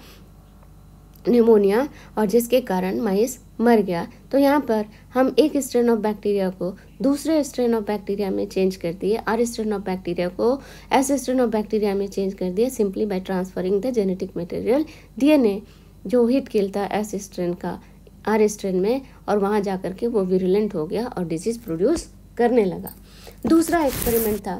निमोनिया और जिसके कारण माइस मर गया तो यहाँ पर हम एक स्ट्रेन ऑफ बैक्टीरिया को दूसरे स्ट्रेन ऑफ बैक्टीरिया में चेंज कर दिए आर स्ट्रेन ऑफ बैक्टीरिया को एस स्ट्रेन ऑफ बैक्टीरिया में चेंज कर दिए simply by transferring the genetic material DNA जो हिट खेलता है एस स्ट्रेन का आर स्ट्रेन में और वहाँ जा कर के वो विरुलेंट हो गया और डिजीज़ प्रोड्यूस करने लगा दूसरा एक्सपेरिमेंट था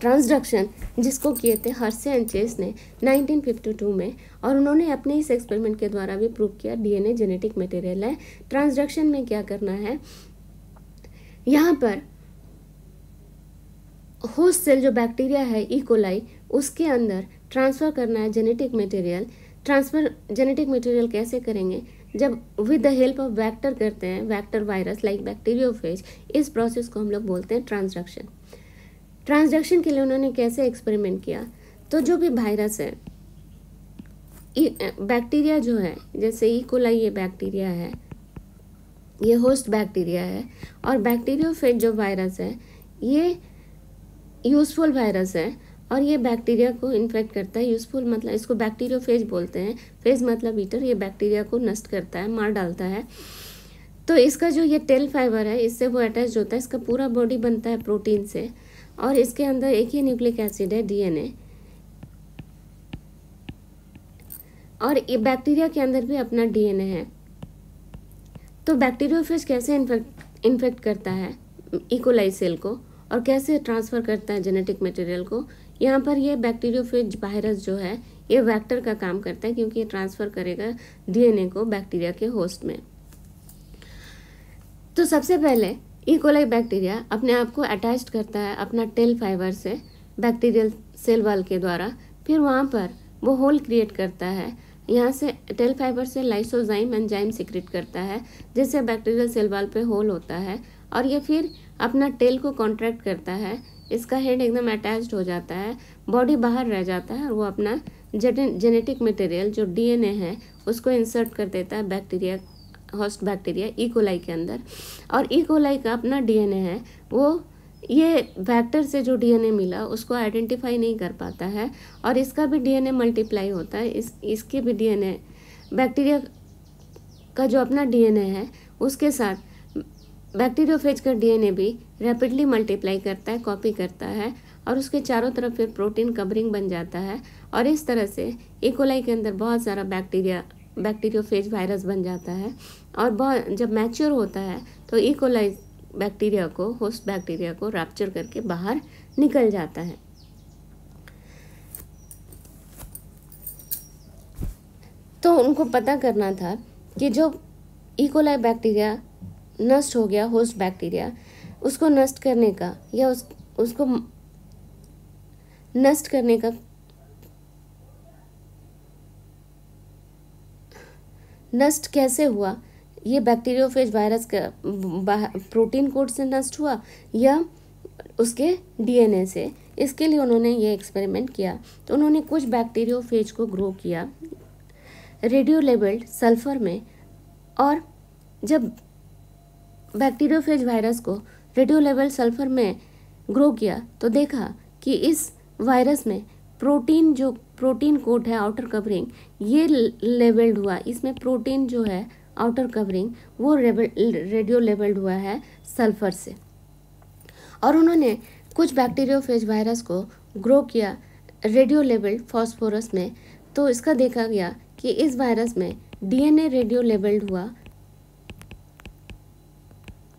ट्रांसडक्शन जिसको किए थे हर्से एंड चेस ने 1952 में और उन्होंने अपने इस एक्सपेरिमेंट के द्वारा भी प्रूव किया डीएनए जेनेटिक मटेरियल है ट्रांसडक्शन में क्या करना है यहाँ पर होस्ट सेल जो बैक्टीरिया है इकोलाई e. उसके अंदर ट्रांसफ़र करना है genetic material transfer genetic material कैसे करेंगे जब with the help of vector करते हैं वैक्टर वायरस लाइक बैक्टीरियोफेज इस प्रोसेस को हम लोग बोलते हैं ट्रांसडक्शन ट्रांसडक्शन के लिए उन्होंने कैसे एक्सपेरिमेंट किया तो जो भी वायरस है बैक्टीरिया जो है जैसे इकोलाई e. ये बैक्टीरिया है ये होस्ट बैक्टीरिया है और बैक्टीरियोफेज जो वायरस है ये यूज़फुल वायरस है और ये बैक्टीरिया को इन्फेक्ट करता है यूज़फुल मतलब इसको बैक्टीरियो फेज बोलते हैं फेज मतलब ईटर ये बैक्टीरिया को नष्ट करता है मार डालता है तो इसका जो ये टेल फाइबर है इससे वो अटैच होता है इसका पूरा बॉडी बनता है प्रोटीन से और इसके अंदर एक ही न्यूक्लिक एसिड है डीएनए और ये बैक्टीरिया के अंदर भी अपना डीएनए है तो बैक्टीरियोफेज कैसे इन्फेक्ट इन्फेक्ट करता है इकोलाइसेल e. सेल को और कैसे ट्रांसफ़र करता है जेनेटिक मटेरियल को यहाँ पर ये बैक्टीरियोफेज वायरस जो है ये वेक्टर का काम करता है क्योंकि ये ट्रांसफ़र करेगा डीएनए को बैक्टीरिया के होस्ट में तो सबसे पहले इकोलाई e. बैक्टीरिया अपने आप को अटैच करता है अपना टेल फाइबर से बैक्टीरियल सेल वाल के द्वारा फिर वहाँ पर वो होल क्रिएट करता है यहाँ से टेल फाइबर से लाइसोजाइम एंजाइम सिक्रिट करता है जिससे बैक्टीरियल सेल वाल पे होल होता है और ये फिर अपना टेल को कॉन्ट्रैक्ट करता है इसका हेड एकदम अटैच्ड हो जाता है बॉडी बाहर रह जाता है और वो अपना जेनेटिक मटेरियल जो डीएनए है उसको इंसर्ट कर देता है बैक्टीरिया होस्ट बैक्टीरिया ईकोलाई के अंदर और ईकोलाई e. का अपना डीएनए है वो ये वेक्टर से जो डीएनए मिला उसको आइडेंटिफाई नहीं कर पाता है और इसका भी डीएनए मल्टीप्लाई होता है इस इसके भी डीएनए बैक्टीरिया का जो अपना डीएनए है उसके साथ बैक्टीरियोफेज का डीएनए भी रैपिडली मल्टीप्लाई करता है कॉपी करता है और उसके चारों तरफ फिर प्रोटीन कवरिंग बन जाता है और इस तरह से इकोलाई e. के अंदर बहुत सारा बैक्टीरिया बैक्टीरियोफेज वायरस बन जाता है और बहुत जब मैच्योर होता है तो इकोलाई e. बैक्टीरिया को होस्ट बैक्टीरिया को रैप्चर करके बाहर निकल जाता है तो उनको पता करना था कि जो इकोलाई e. बैक्टीरिया नष्ट हो गया होस्ट बैक्टीरिया उसको नष्ट करने का या उस उसको नष्ट करने का नष्ट कैसे हुआ ये बैक्टीरियोफेज वायरस का प्रोटीन कोड से नष्ट हुआ या उसके डीएनए से इसके लिए उन्होंने ये एक्सपेरिमेंट किया तो उन्होंने कुछ बैक्टीरियोफेज को ग्रो किया रेडियो लेबल्ड सल्फर में और जब बैक्टीरियोफेज वायरस को रेडियो लेवल सल्फर में ग्रो किया तो देखा कि इस वायरस में प्रोटीन जो प्रोटीन कोट है आउटर कवरिंग ये लेवल्ड हुआ इसमें प्रोटीन जो है आउटर कवरिंग वो रेडियो लेवल्ड हुआ है सल्फर से और उन्होंने कुछ बैक्टीरियोफेज वायरस को ग्रो किया रेडियो लेवल्ड फॉस्फोरस में तो इसका देखा गया कि इस वायरस में डीएनए रेडियो लेवल्ड हुआ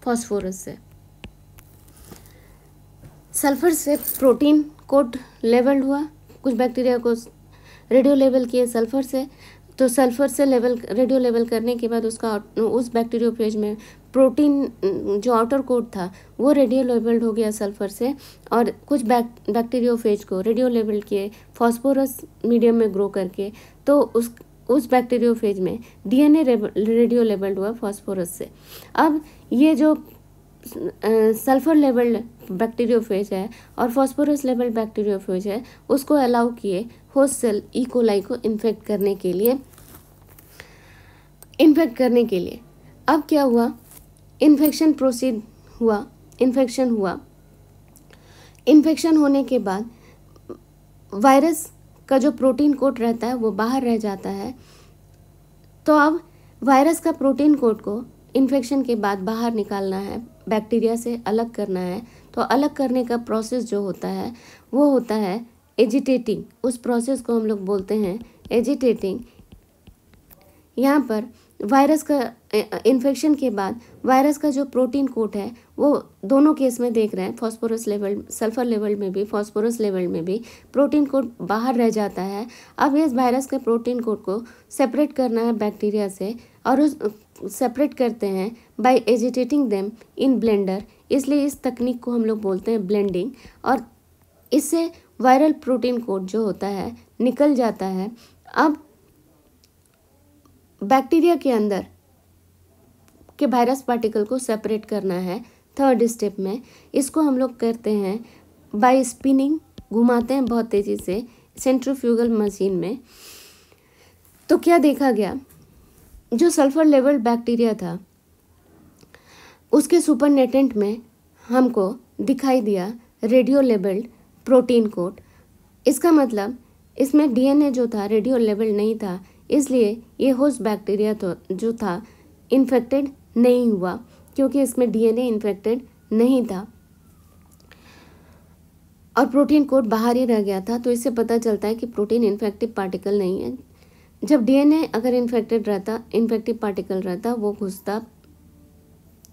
फॉस्फोरस से सल्फर से प्रोटीन कोट लेवल हुआ कुछ बैक्टीरिया को रेडियो लेवल किए सल्फर से तो सल्फर से लेवल रेडियो लेवल करने के बाद उसका उस बैक्टीरियोफेज में प्रोटीन जो आउटर कोट था वो रेडियो लेवल्ड हो गया सल्फर से और कुछ बैक बैक्टीरियोफेज को रेडियो लेवल्ड किए फॉस्फोरस मीडियम में ग्रो करके तो उस उस बैक्टीरियोफेज में डीएनए रेडियो लेबल्ड हुआ फॉस्फोरस से अब ये जो सल्फर लेबल्ड बैक्टीरियोफेज है और फॉस्फोरस लेबल्ड बैक्टीरियोफेज है उसको अलाउ किए होस्ट सेल ईकोलाई e. को इन्फेक्ट करने के लिए इन्फेक्ट करने के लिए अब क्या हुआ इन्फेक्शन प्रोसीड हुआ इन्फेक्शन हुआ इन्फेक्शन होने के बाद वायरस का जो प्रोटीन कोट रहता है वो बाहर रह जाता है तो अब वायरस का प्रोटीन कोट को इन्फेक्शन के बाद बाहर निकालना है बैक्टीरिया से अलग करना है तो अलग करने का प्रोसेस जो होता है वो होता है एजिटेटिंग उस प्रोसेस को हम लोग बोलते हैं एजिटेटिंग यहाँ पर वायरस का इन्फेक्शन के बाद वायरस का जो प्रोटीन कोट है वो दोनों केस में देख रहे हैं फॉस्फोरस लेवल सल्फर लेवल में भी फॉस्फोरस लेवल में भी प्रोटीन कोड बाहर रह जाता है अब इस वायरस के प्रोटीन कोड को सेपरेट करना है बैक्टीरिया से और उस सेपरेट करते हैं by agitating them in blender इसलिए इस तकनीक को हम लोग बोलते हैं ब्लेंडिंग और इससे वायरल प्रोटीन कोड जो होता है निकल जाता है अब बैक्टीरिया के अंदर के वायरस पार्टिकल को सेपरेट करना है थर्ड स्टेप में इसको हम लोग करते हैं बाय स्पिनिंग घुमाते हैं बहुत तेज़ी से सेंट्रोफ्यूगल मशीन में तो क्या देखा गया जो सल्फर लेवल बैक्टीरिया था उसके सुपरनेटेंट में हमको दिखाई दिया रेडियो लेबल्ड प्रोटीन कोट इसका मतलब इसमें डीएनए जो था रेडियो लेबल नहीं था इसलिए ये होस्ट बैक्टीरिया तो जो था इन्फेक्टेड नहीं हुआ क्योंकि इसमें डीएनए इन्फेक्टेड नहीं था और प्रोटीन कोड बाहर ही रह गया था तो इससे पता चलता है कि प्रोटीन इन्फेक्टिव पार्टिकल नहीं है जब डीएनए अगर इन्फेक्टेड रहता इन्फेक्टिव पार्टिकल रहता वो घुसता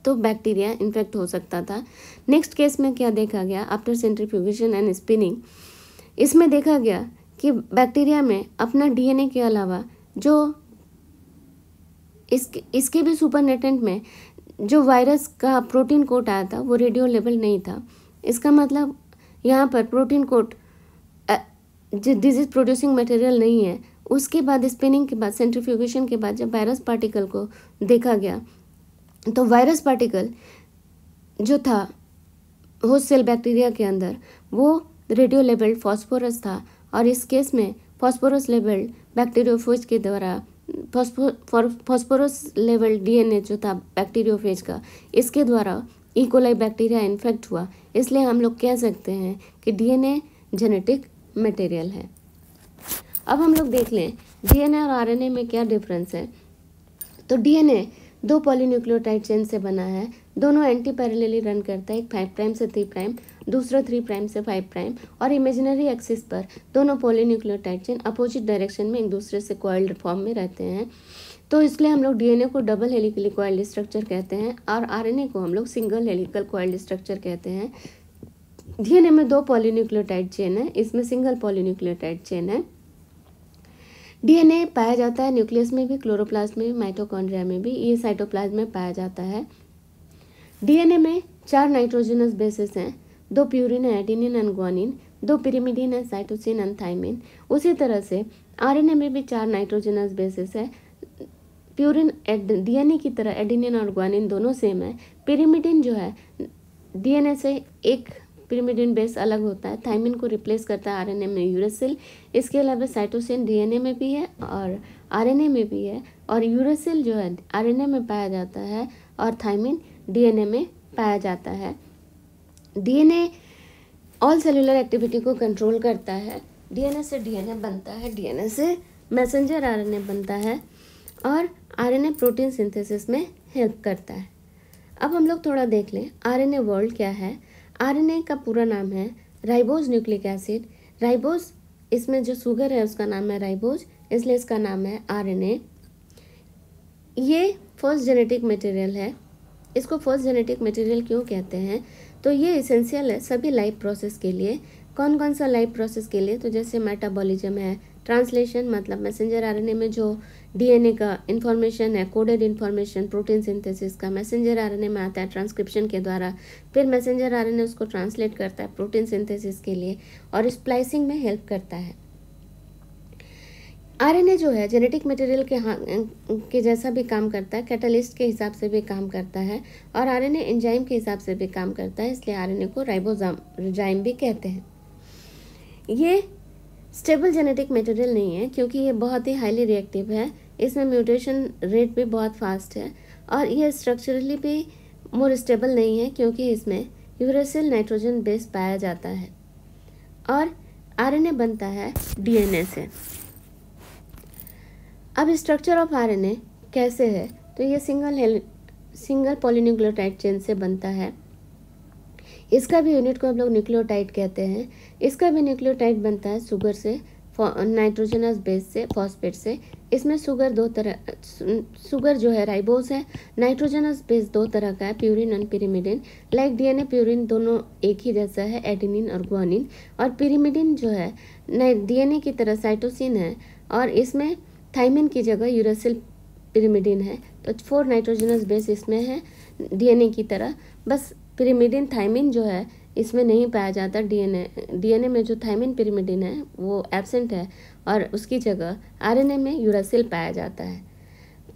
तो बैक्टीरिया इन्फेक्ट हो सकता था नेक्स्ट केस में क्या देखा गया आफ्टर सेंट्रीफ्यूगेशन एंड स्पिनिंग इसमें देखा गया कि बैक्टीरिया में अपना डीएनए के अलावा जो इसके इसके भी सुपर नेटेंट में जो वायरस का प्रोटीन कोट आया था वो रेडियो लेवल नहीं था इसका मतलब यहाँ पर प्रोटीन कोट जो डिजीज प्रोड्यूसिंग मटेरियल नहीं है उसके बाद स्पिनिंग के बाद सेंट्रीफ्यूगेशन के बाद जब वायरस पार्टिकल को देखा गया तो वायरस पार्टिकल जो था होस्ट सेल बैक्टीरिया के अंदर वो रेडियो लेबल्ड फॉस्फोरस था और इस केस में फॉस्फोरस लेबल्ड बैक्टीरियोफोज के द्वारा फॉस्फोरस लेवल डीएनए जो था बैक्टीरियोफेज का इसके द्वारा इकोलाई बैक्टीरिया इन्फेक्ट हुआ इसलिए हम लोग कह सकते हैं कि डीएनए जेनेटिक मटेरियल है अब हम लोग देख लें डीएनए और आरएनए में क्या डिफरेंस है तो डीएनए दो पॉलीन्यूक्लियोटाइड चेन से बना है दोनों एंटी पैरेलली रन करता है एक फाइव प्राइम से थ्री प्राइम दूसरा थ्री प्राइम से फाइव प्राइम और इमेजिनरी एक्सिस पर दोनों पोलिन्यूक्लियोटाइड चेन अपोजिट डायरेक्शन में एक दूसरे से कॉइल्ड फॉर्म में रहते हैं तो इसलिए हम लोग डीएनए को डबल हेलिकल कॉइल्ड स्ट्रक्चर कहते हैं और आरएनए को हम लोग सिंगल हेलिकल क्वाइल स्ट्रक्चर कहते हैं डीएनए में दो पॉलीन्यूक्लियोटाइड चेन है इसमें सिंगल पॉलीन्यूक्लियोटाइड चेन है डीएनए पाया जाता है न्यूक्लियस में भी क्लोरोप्लास्ट में भी माइटोकॉन्ड्रिया में भी ये साइटोप्लाज्म में पाया जाता है डीएनए में चार नाइट्रोजनस बेसिस हैं दो प्यूरिन है एडिनिन एंड ग्वानिन दो पिरीमिडिन है साइटोसिन एंड थाइमिन उसी तरह से आरएनए में भी चार नाइट्रोजनस बेसिस है प्यूरिन डीएनए की तरह एडिनिन और ग्वानिन दोनों सेम है पिरीमिडिन जो है डीएनए से एक पिरीमिडिन बेस अलग होता है थाइमिन को रिप्लेस करता है आरएनए में यूरेसिल इसके अलावा साइटोसिन डीएनए में भी है और आरएनए में भी है और यूरेसिल जो है आरएनए में पाया जाता है और थाइमिन डीएनए में पाया जाता है डीएनए ऑल सेलुलर एक्टिविटी को कंट्रोल करता है डीएनए से डीएनए बनता है डीएनए से मैसेंजर आरएनए बनता है और आरएनए प्रोटीन सिंथेसिस में हेल्प करता है अब हम लोग थोड़ा देख लें आरएनए वर्ल्ड क्या है आरएनए का पूरा नाम है राइबोज न्यूक्लिक एसिड राइबोज इसमें जो शुगर है उसका नाम है राइबोज इसलिए इसका नाम है आरएनए ये फर्स्ट जेनेटिक मटेरियल है इसको फर्स्ट जेनेटिक मटेरियल क्यों कहते हैं तो ये इसेंशियल है सभी लाइफ प्रोसेस के लिए कौन कौन सा लाइफ प्रोसेस के लिए तो जैसे मेटाबॉलिज्म है ट्रांसलेशन मतलब मैसेंजर आरएनए में जो डीएनए का इन्फॉर्मेशन है कोडेड इन्फॉर्मेशन प्रोटीन सिंथेसिस का मैसेंजर आरएनए में आता है ट्रांसक्रिप्शन के द्वारा फिर मैसेंजर आरएनए उसको ट्रांसलेट करता है प्रोटीन सिंथेसिस के लिए और स्प्लाइसिंग में हेल्प करता है आरएनए जो है जेनेटिक मटेरियल के हाँ के जैसा भी काम करता है कैटलिस्ट के हिसाब से भी काम करता है और आरएनए एंजाइम के हिसाब से भी काम करता है इसलिए आरएनए को राइबोजाम भी कहते हैं ये स्टेबल जेनेटिक मटेरियल नहीं है क्योंकि ये बहुत ही हाईली रिएक्टिव है इसमें म्यूटेशन रेट भी बहुत फास्ट है और यह स्ट्रक्चरली भी मोर स्टेबल नहीं है क्योंकि इसमें यूरेसिल नाइट्रोजन बेस पाया जाता है और आरएनए बनता है डीएनए से अब स्ट्रक्चर ऑफ आर कैसे है तो ये सिंगल हेल सिंगल पॉलीन्यूक्लियोटाइड चेन से बनता है इसका भी यूनिट को हम लोग न्यूक्लियोटाइड कहते हैं इसका भी न्यूक्लियोटाइड बनता है शुगर से नाइट्रोजनस बेस से फॉस्फेट से इसमें शुगर दो तरह शुगर जो है राइबोस है नाइट्रोजनस बेस दो तरह का है प्यूरिन और पिरीमिडिन लाइक डीएनए प्यूरिन दोनों एक ही जैसा है एडिनिन और गुआनिन और पिरीमिडिन जो है डीएनए की तरह साइटोसिन है और इसमें थाइमिन की जगह यूरेसिल पिरीमिडिन है तो फोर नाइट्रोजनस बेस इसमें है डीएनए की तरह बस पिरीमिडिन थाइमिन जो है इसमें नहीं पाया जाता डीएनए डीएनए में जो थाइमिन पिरीमिडिन है वो एबसेंट है और उसकी जगह आरएनए में यूरासिल पाया जाता है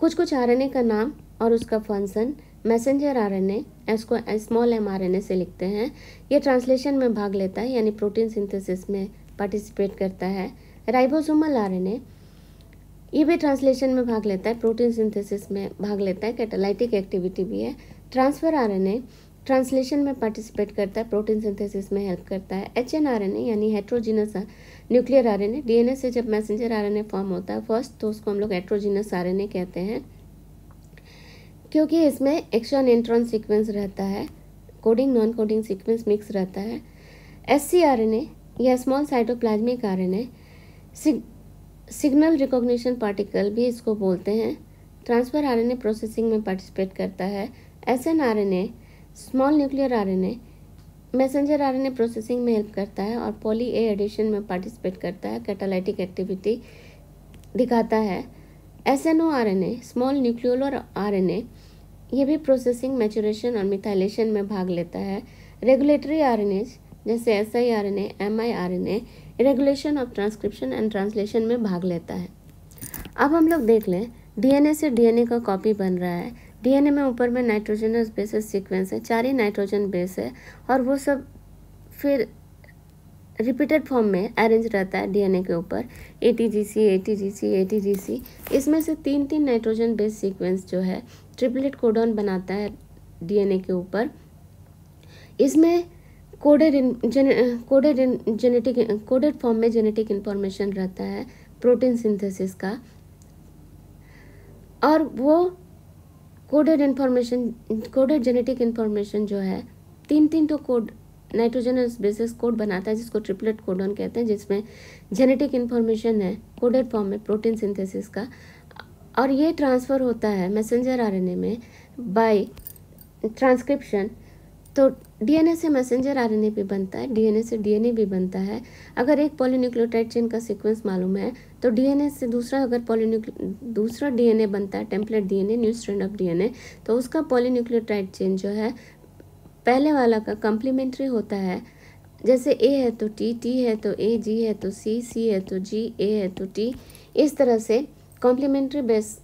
कुछ कुछ आरएनए का नाम और उसका फंक्शन मैसेंजर आरएनए इसको स्मॉल एम आरएनए से लिखते हैं ये ट्रांसलेशन में भाग लेता है यानी प्रोटीन सिंथेसिस में पार्टिसिपेट करता है राइबोसोमल आरएनए ये भी ट्रांसलेशन में भाग लेता है प्रोटीन सिंथेसिस में भाग लेता है कैटालाइटिक एक्टिविटी भी है ट्रांसफर आरएनए ट्रांसलेशन में पार्टिसिपेट करता है प्रोटीन सिंथेसिस में हेल्प करता है H N R N A यानी heterogeneous nuclear R N A D N A से जब messenger R N A form होता है फर्स्ट तो उसको हम लोग हेट्रोजीनस आर एन ए कहते हैं क्योंकि इसमें एक्शन एंट्रॉन सीक्वेंस रहता है coding non coding sequence mix रहता है S C R N A या small cytoplasmic R N A signal recognition particle भी इसको बोलते हैं ट्रांसफ़र आरएनए प्रोसेसिंग में पार्टिसिपेट करता है S N R N A small nuclear R N A messenger R N A processing में help करता है और पॉली ए एडिशन में पार्टिसिपेट करता है कैटालाइटिक एक्टिविटी दिखाता है S N O R N A small nucleolar R N A ये भी प्रोसेसिंग मैचुरेशन और मिथाइलेशन में भाग लेता है रेगुलेटरी आर एन एज जैसे S I R N A M I R N A regulation of transcription and translation में भाग लेता है अब हम लोग देख लें डीएनए से डीएनए का कॉपी बन रहा है डीएनए में ऊपर में नाइट्रोजनस बेसिस सीक्वेंस है चार ही नाइट्रोजन बेस है और वो सब फिर रिपीटेड फॉर्म में अरेंज रहता है डीएनए के ऊपर A T G C A T G C A T G C इसमें से तीन तीन नाइट्रोजन बेस सीक्वेंस जो है ट्रिपलेट कोडॉन बनाता है डीएनए के ऊपर इसमें coded in coded in genetic coded form में जेनेटिक इन्फॉर्मेशन रहता है प्रोटीन सिंथेसिस का और वो coded information coded genetic information जो है तीन तीन तो कोड नाइट्रोजनस बेसिस कोड बनाता है जिसको ट्रिपलेट कोडन कहते हैं जिसमें जेनेटिक इन्फॉर्मेशन है कोडेड फॉर्म में प्रोटीन सिंथेसिस का और ये ट्रांसफ़र होता है मैसेंजर आरएनए में बाय ट्रांसक्रिप्शन तो डीएनए से मैसेंजर आरएनए भी बनता है डीएनए से डीएनए भी बनता है अगर एक पॉलीन्यूक्लियोटाइड चेन का सीक्वेंस मालूम है तो डीएनए से दूसरा अगर पॉलीन्यूक्लियो दूसरा डीएनए बनता है template DNA new strand of DNA तो उसका पॉलीन्यूक्लियोटाइड चेन जो है पहले वाला का कम्प्लीमेंट्री होता है जैसे ए है तो टी टी है तो ए जी है तो सी सी है तो जी ए है तो टी इस तरह से कॉम्प्लीमेंट्री बेस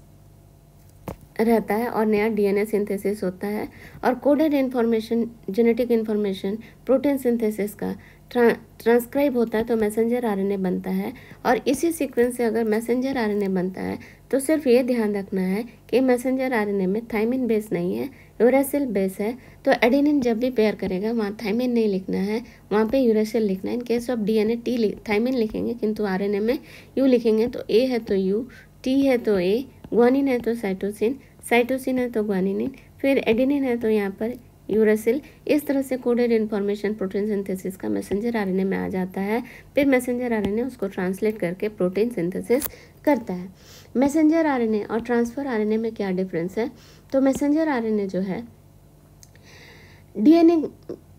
रहता है और नया डीएनए सिंथेसिस होता है और coded information genetic information protein synthesis का ट्रांसक्राइब होता है तो मैसेंजर आरएनए बनता है और इसी सीक्वेंस से अगर मैसेंजर आरएनए बनता है तो सिर्फ ये ध्यान रखना है कि मैसेंजर आरएनए में थाइमिन बेस नहीं है यूरेसिल बेस है तो एडिनिन जब भी पेयर करेगा वहाँ थाइमिन नहीं लिखना है वहाँ पे यूरेसिल लिखना है in case of A T thymine लिखेंगे किंतु आर में यू लिखेंगे तो ए है तो यू टी है तो ए ग्वानिन है तो साइटोसिन साइटोसिन है तो ग्वानिन फिर एडिनिन है तो यहाँ पर यूरासिल इस तरह से कोडेड इन्फॉर्मेशन प्रोटीन सिंथेसिस का मैसेंजर आरएनए में आ जाता है फिर मैसेंजर आरएनए उसको ट्रांसलेट करके प्रोटीन सिंथेसिस करता है मैसेंजर आरएनए और ट्रांसफर आरएनए में क्या डिफरेंस है तो मैसेंजर आरएनए जो है डीएनए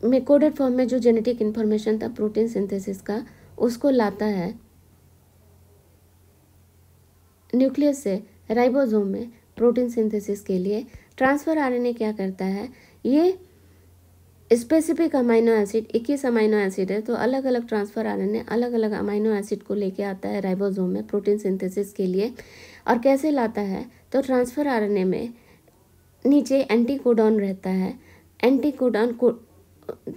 में कोडेड फॉर्म में जो जेनेटिक इन्फॉर्मेशन था प्रोटीन सिंथेसिस का उसको लाता है न्यूक्लियस से राइबोसोम में प्रोटीन सिंथेसिस के लिए ट्रांसफर आरएनए क्या करता है ये स्पेसिफिक अमाइनो एसिड इक्कीस अमाइनो एसिड है तो अलग अलग ट्रांसफर आरएनए अलग अलग अमाइनो एसिड को लेके आता है राइबोसोम में प्रोटीन सिंथेसिस के लिए और कैसे लाता है तो ट्रांसफर आरएनए में नीचे एंटीकोडॉन रहता है एंटीकोडॉन को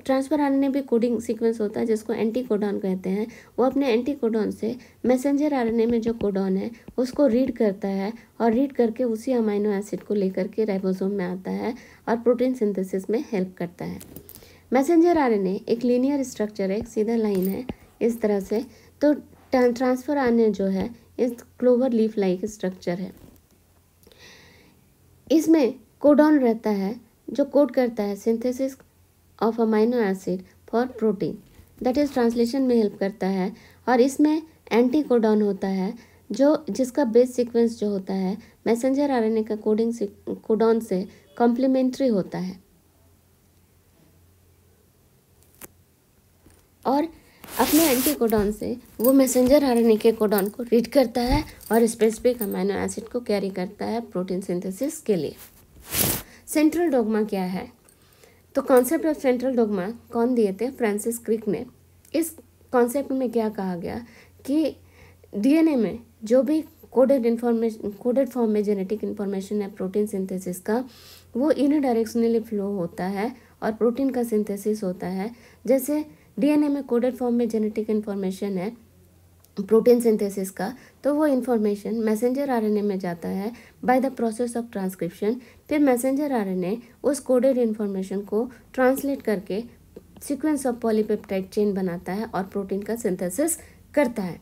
ट्रांसफर आर भी कोडिंग सीक्वेंस होता है जिसको एंटी कोडॉन कहते हैं वो अपने एंटी कोडॉन से मैसेंजर आर में जो कोडॉन है उसको रीड करता है और रीड करके उसी अमाइनो एसिड को लेकर के राइबोसोम में आता है और प्रोटीन सिंथेसिस में हेल्प करता है मैसेंजर आर एक लीनियर स्ट्रक्चर है एक सीधा लाइन है इस तरह से तो ट्रांसफर आर जो है इस क्लोवर लीफ लाइक स्ट्रक्चर है इसमें कोडॉन रहता है जो कोड करता है synthesis of amino acid for protein that is translation में हेल्प करता है और इसमें एंटी कोडॉन होता है जो जिसका बेस सीक्वेंस जो होता है मैसेंजर आरएनए का कोडिंग कोडॉन से कॉम्प्लीमेंट्री होता है और अपने एंटी कोडॉन से वो मैसेंजर आरएनए के कोडॉन को रीड करता है और स्पेसिफिक अमाइनो एसिड को कैरी करता है प्रोटीन सिंथेसिस के लिए सेंट्रल डोगमा क्या है तो कॉन्सेप्ट ऑफ सेंट्रल डोगमा कौन दिए थे फ्रांसिस क्रिक ने इस कॉन्सेप्ट में क्या कहा गया कि डीएनए में जो भी कोडेड इन्फॉर्मेशन कोडेड फॉर्म में जेनेटिक इन्फॉर्मेशन है प्रोटीन सिंथेसिस का वो इन डायरेक्शनली फ्लो होता है और प्रोटीन का सिंथेसिस होता है जैसे डीएनए में कोडेड फॉर्म में जेनेटिक इन्फॉर्मेशन है प्रोटीन सिंथेसिस का तो वो इन्फॉर्मेशन मैसेंजर आरएनए में जाता है by the process of transcription फिर मैसेंजर आरएनए उस कोडेड इन्फॉर्मेशन को ट्रांसलेट करके सीक्वेंस ऑफ पॉलीपेप्टाइड चेन बनाता है और प्रोटीन का सिंथेसिस करता है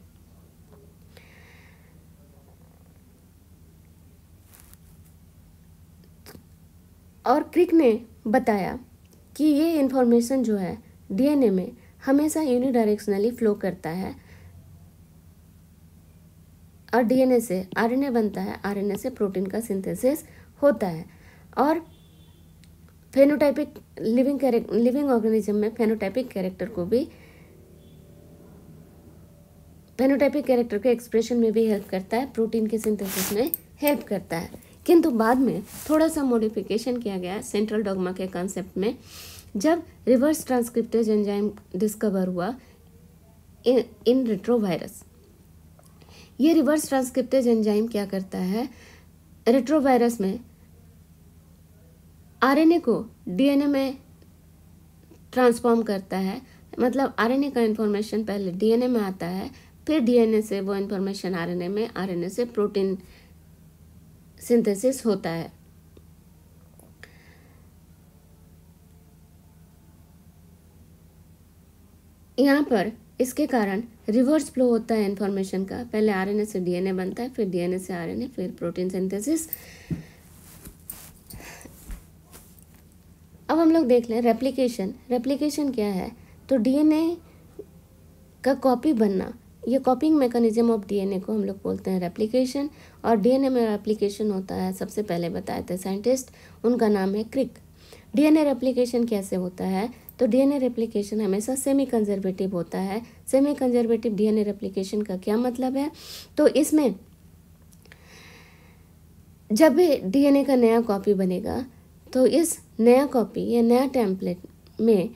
और क्रिक ने बताया कि ये इन्फॉर्मेशन जो है डीएनए में हमेशा यूनिडायरेक्शनली फ्लो करता है और डीएनए से आरएनए बनता है आरएनए से प्रोटीन का सिंथेसिस होता है और फेनोटाइपिक लिविंग लिविंग ऑर्गेनिज्म में फेनोटाइपिक कैरेक्टर को भी फेनोटाइपिक कैरेक्टर के एक्सप्रेशन में भी हेल्प करता है प्रोटीन के सिंथेसिस में हेल्प करता है किंतु बाद में थोड़ा सा मॉडिफिकेशन किया गया सेंट्रल डॉगमा के कॉन्सेप्ट में जब रिवर्स ट्रांसक्रिप्टेज एंजाइम डिस्कवर हुआ इन, इन रिट्रोवायरस ये रिवर्स ट्रांसक्रिप्टेज एंजाइम क्या करता है रेट्रोवायरस में आरएनए को डीएनए में ट्रांसफॉर्म करता है मतलब आरएनए का इन्फॉर्मेशन पहले डीएनए में आता है फिर डीएनए से वो इन्फॉर्मेशन आरएनए में आरएनए से प्रोटीन सिंथेसिस होता है यहाँ पर इसके कारण रिवर्स फ्लो होता है इन्फॉर्मेशन का पहले आरएनए से डीएनए बनता है फिर डीएनए से आरएनए फिर प्रोटीन सिंथेसिस अब हम लोग देख लें रेप्लिकेशन रेप्लिकेशन क्या है तो डीएनए का कॉपी बनना ये कॉपिंग मैकेनिज्म ऑफ डीएनए को हम लोग बोलते हैं रेप्लिकेशन और डीएनए में रेप्लिकेशन होता है सबसे पहले बताए थे साइंटिस्ट उनका नाम है क्रिक डीएनए रेप्लिकेशन कैसे होता है तो डीएनए रेप्लिकेशन हमेशा सेमी कंजर्वेटिव होता है सेमी कंजर्वेटिव डीएनए रेप्लिकेशन का क्या मतलब है तो इसमें जब भी डीएनए का नया कॉपी बनेगा तो इस नया कॉपी या नया टेम्पलेट में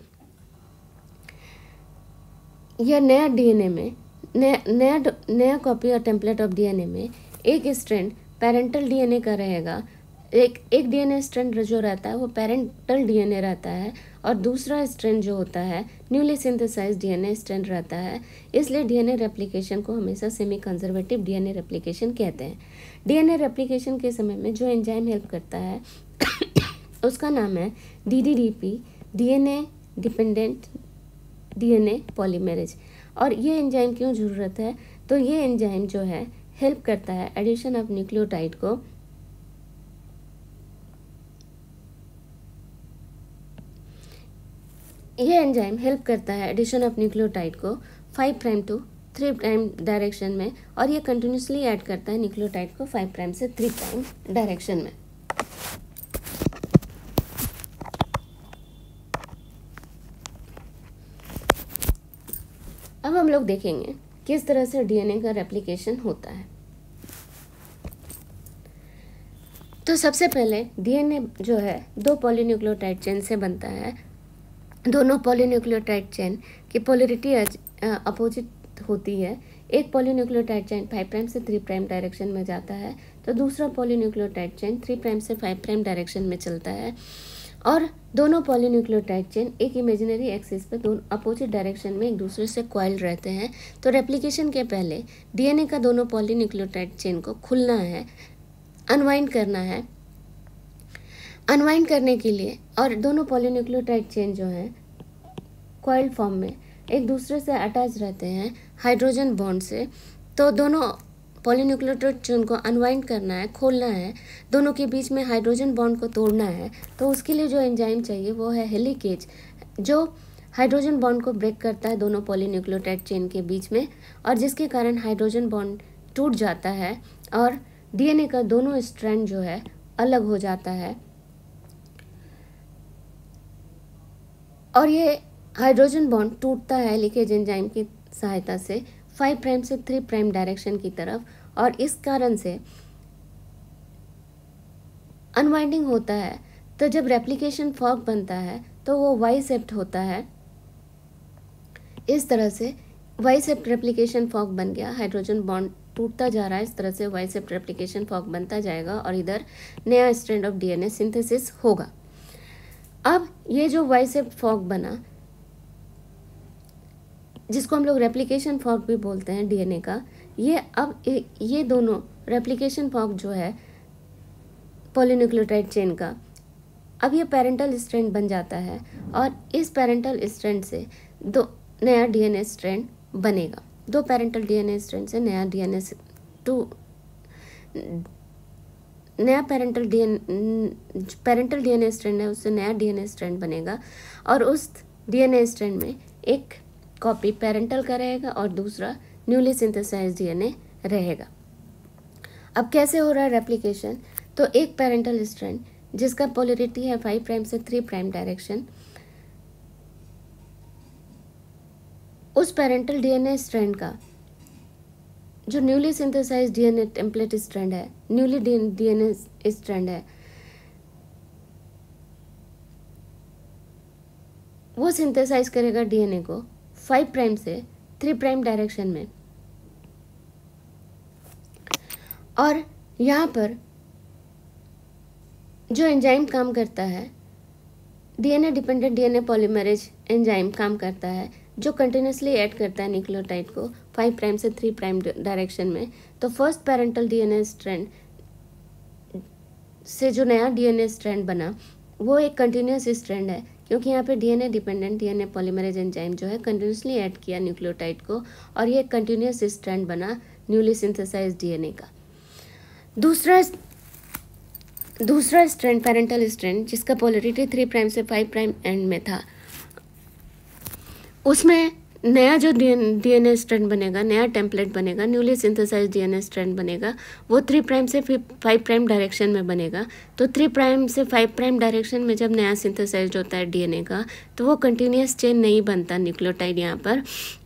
या नया डीएनए में नया नया नया कॉपी और टेम्पलेट ऑफ डीएनए में एक स्ट्रैंड पेरेंटल डीएनए का रहेगा एक एक डीएनए स्ट्रैंड जो रहता है वो पेरेंटल डीएनए रहता है और दूसरा स्ट्रैंड जो होता है न्यूली सिंथेसाइज डीएनए स्ट्रैंड रहता है इसलिए डीएनए रेप्लिकेशन को हमेशा सेमी कंजर्वेटिव डीएनए रेप्लिकेशन कहते हैं डीएनए रेप्लिकेशन के समय में जो एंजाइम हेल्प करता है उसका नाम है D DNA dependent DNA polymerase और ये एंजाइम क्यों ज़रूरत है तो ये एंजाइम जो है हेल्प करता है एडिशन ऑफ न्यूक्लियोटाइड को यह एंजाइम हेल्प करता है एडिशन ऑफ न्यूक्लियोटाइड को five prime to three prime direction में और यह कंटिन्यूसली ऐड करता है न्यूक्लियोटाइड को फाइव प्राइम से थ्री प्राइम डायरेक्शन में अब हम लोग देखेंगे किस तरह से डीएनए का रेप्लिकेशन होता है तो सबसे पहले डीएनए जो है दो पॉलीन्यूक्लियोटाइड चेन से बनता है दोनों पॉलीन्यूक्लियोटाइड चैन की पोलरिटी अपोजिट uh, होती है एक पॉलीन्यूक्लियोटाइड चैन फाइव प्राइम से थ्री प्राइम डायरेक्शन में जाता है तो दूसरा पॉलीन्यूक्लियोटाइड चैन थ्री प्राइम से फाइव प्राइम डायरेक्शन में चलता है और दोनों पॉलीन्यूक्लियोटाइड चेन एक इमेजिनरी एक्सिस पर दोनों अपोजिट डायरेक्शन में एक दूसरे से क्वाइल रहते हैं तो रेप्लिकेशन के पहले डीएनए का दोनों पॉलीन्यूक्लियोटाइड चेन को खुलना है अनवाइंड करना है अनवाइंड करने के लिए और दोनों पॉलीन्यूक्लियोटाइड चेन जो हैं कॉइल्ड फॉर्म में एक दूसरे से अटैच रहते हैं हाइड्रोजन बॉन्ड से तो दोनों पॉलीन्यूक्लियोटाइड चेन को अनवाइंड करना है खोलना है दोनों के बीच में हाइड्रोजन बॉन्ड को तोड़ना है तो उसके लिए जो एंजाइम चाहिए वो है हेलीकेज जो हाइड्रोजन बॉन्ड को ब्रेक करता है दोनों पॉलीन्यूक्लियोटाइड चेन के बीच में और जिसके कारण हाइड्रोजन बॉन्ड टूट जाता है और डीएनए का दोनों स्ट्रैंड जो है अलग हो जाता है और ये हाइड्रोजन बॉन्ड टूटता है लीकेज एंजाइम की सहायता से फाइव प्राइम से थ्री प्राइम डायरेक्शन की तरफ और इस कारण से अनवाइंडिंग होता है तो जब रेप्लिकेशन फॉग बनता है तो वो वाई सेप्ट होता है इस तरह से वाई सेप्ट रेप्लिकेशन फॉग बन गया हाइड्रोजन बॉन्ड टूटता जा रहा है इस तरह से वाई सेप्ट रेप्लिकेशन फॉग बनता जाएगा और इधर नया स्ट्रैंड ऑफ डीएनए सिंथेसिस होगा अब ये जो वाइसेप फॉक बना जिसको हम लोग रेप्लीकेशन फॉक भी बोलते हैं डीएनए का ये अब ये दोनों रेप्लीकेशन फॉक जो है पोलिन्यूक्लियोटाइड चेन का अब ये पेरेंटल स्ट्रैंड बन जाता है और इस पेरेंटल स्ट्रैंड से दो नया डीएनए स्ट्रैंड बनेगा दो पेरेंटल डीएनए स्ट्रैंड से नया डीएनए टू नया पेरेंटल डीएन पेरेंटल डीएनए स्ट्रैंड है उससे नया डीएनए स्ट्रैंड बनेगा और उस डीएनए स्ट्रैंड में एक कॉपी पेरेंटल का रहेगा और दूसरा न्यूली सिंथेसाइज डीएनए रहेगा अब कैसे हो रहा है रेप्लिकेशन तो एक पेरेंटल स्ट्रैंड जिसका पोलरिटी है फाइव प्राइम से थ्री प्राइम डायरेक्शन उस पेरेंटल डीएनए स्ट्रैंड का जो newly synthesize DNA template strand है न्यूली डीएनए स्ट्रैंड है वो सिंथेसाइज करेगा डीएनए को फाइव प्राइम से थ्री प्राइम डायरेक्शन में और यहाँ पर जो एंजाइम काम करता है DNA dependent DNA polymerase enzyme काम करता है जो कंटिन्यूसली ऐड करता है न्यूक्लियोटाइड को फाइव प्राइम से थ्री प्राइम डायरेक्शन में तो फर्स्ट पेरेंटल डीएनए स्ट्रैंड से जो नया डीएनए स्ट्रैंड बना वो एक कंटिन्यूस स्ट्रैंड है क्योंकि यहाँ पे DNA dependent DNA polymerase enzyme जो है कंटिन्यूसली ऐड किया न्यूक्लियोटाइड को और ये कंटिन्यूस स्ट्रैंड बना न्यूली सिंथेसाइज डीएनए का दूसरा दूसरा स्ट्रैंड पेरेंटल स्ट्रैंड जिसका पोलरिटी थ्री प्राइम से फाइव प्राइम एंड में था उसमें नया जो डीएनए स्ट्रैंड बनेगा नया टेम्पलेट बनेगा न्यूली सिंथेसाइज डीएनए स्ट्रैंड बनेगा वो थ्री प्राइम से फाइव प्राइम डायरेक्शन में बनेगा तो थ्री प्राइम से फाइव प्राइम डायरेक्शन में जब नया सिंथेसाइज होता है डीएनए का तो वो कंटिन्यूस चेन नहीं बनता न्यूक्लियोटाइड यहाँ पर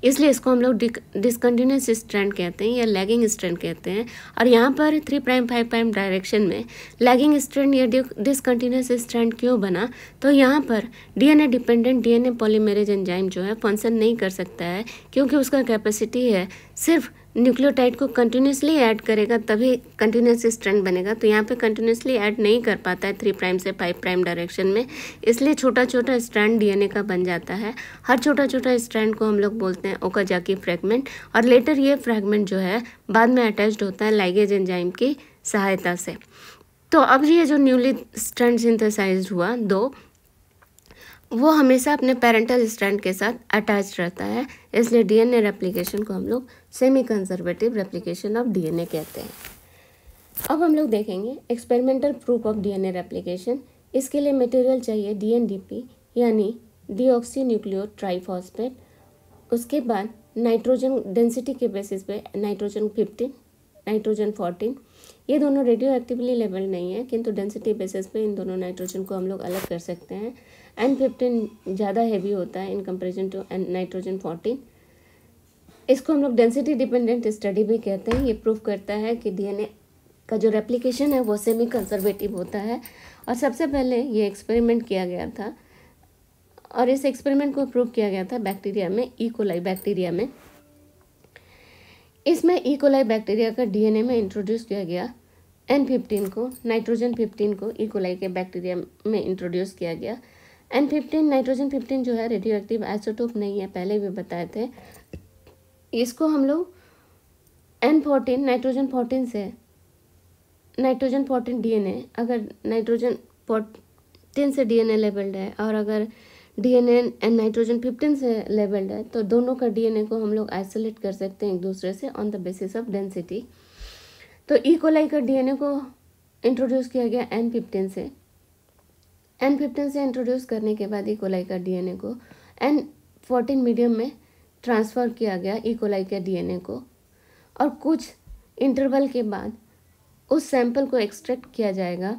इसलिए इसको हम लोग डिसकन्टीन्यूस स्ट्रैंड कहते हैं या लैगिंग स्ट्रैंड कहते हैं और यहाँ पर three prime five prime direction में लैगिंग स्ट्रैंड या डिसकंटिन्यूस स्ट्रैंड क्यों बना तो यहाँ पर DNA dependent DNA polymerase enzyme जो है फंक्शन नहीं कर सकता है क्योंकि उसका कैपेसिटी है सिर्फ न्यूक्लियोटाइड को कंटिन्यूसली ऐड करेगा तभी कंटिन्यूस स्ट्रैंड बनेगा तो यहाँ पे कंटिन्यूसली ऐड नहीं कर पाता है थ्री प्राइम से फाइव प्राइम डायरेक्शन में इसलिए छोटा छोटा स्ट्रैंड डीएनए का बन जाता है हर छोटा छोटा स्ट्रैंड को हम लोग बोलते हैं ओकाजाकी फ्रेगमेंट और लेटर ये फ्रैगमेंट जो है बाद में अटैच्ड होता है लाइगेज एंजाइम की सहायता से तो अब ये जो न्यूली स्ट्रैंड सिंथेसाइज हुआ दो वो हमेशा अपने पेरेंटल स्टैंड के साथ अटैच रहता है इसलिए डीएनए रेप्लिकेशन को हम लोग semi conservative replication of DNA कहते हैं अब हम लोग देखेंगे experimental proof of DNA replication इसके लिए मटेरियल चाहिए डीएनडीपी यानी डीऑक्सी न्यूक्लियो ट्राइफॉस्पेट उसके बाद नाइट्रोजन डेंसिटी के बेसिस पे नाइट्रोजन फिफ्टीन नाइट्रोजन फोर्टीन ये दोनों रेडियो एक्टिवली लेवल नहीं है किंतु डेंसिटी बेसिस पे इन दोनों नाइट्रोजन को हम लोग अलग कर सकते हैं एन फिफ्टीन ज़्यादा हैवी होता है in comparison to N nitrogen fourteen इसको हम लोग डेंसिटी डिपेंडेंट स्टडी भी कहते हैं ये प्रूव करता है कि डीएनए का जो रेप्लीकेशन है वो सेमी कंजर्वेटिव होता है और सबसे पहले ये एक्सपेरिमेंट किया गया था और इस एक्सपेरिमेंट को प्रूव किया गया था बैक्टीरिया में ईकोलाई e. बैक्टीरिया में इसमें ईकोलाई e. बैक्टीरिया का डीएनए में इंट्रोड्यूस किया गया एन फिफ्टीन को नाइट्रोजन फिफ्टीन को ईकोलाई e. के बैक्टीरिया में इंट्रोड्यूस किया गया एन फिफ्टीन नाइट्रोजन फिफ्टीन जो है रेडियो एक्टिव आइसोटोप नहीं है पहले भी बताए थे इसको हम लोग एन फोर्टीन नाइट्रोजन फोर्टीन से नाइट्रोजन फोर्टीन डीएनए अगर नाइट्रोजन फोर्टीन से डीएनए लेबल्ड है और अगर डीएनए एंड नाइट्रोजन फिफ्टीन से लेबल्ड है तो दोनों का डीएनए को हम लोग आइसोलेट कर सकते हैं एक दूसरे से on the basis of density तो ई e कोलाई का डीएनए को इंट्रोड्यूस किया गया एन फिफ्टीन से एन फिफ्टीन से इंट्रोड्यूस करने के बाद इकोलाई e का डीएनए को एन फोर्टीन मीडियम में ट्रांसफ़र किया गया इकोलाई e के डीएनए को और कुछ इंटरवल के बाद उस सैंपल को एक्सट्रैक्ट किया जाएगा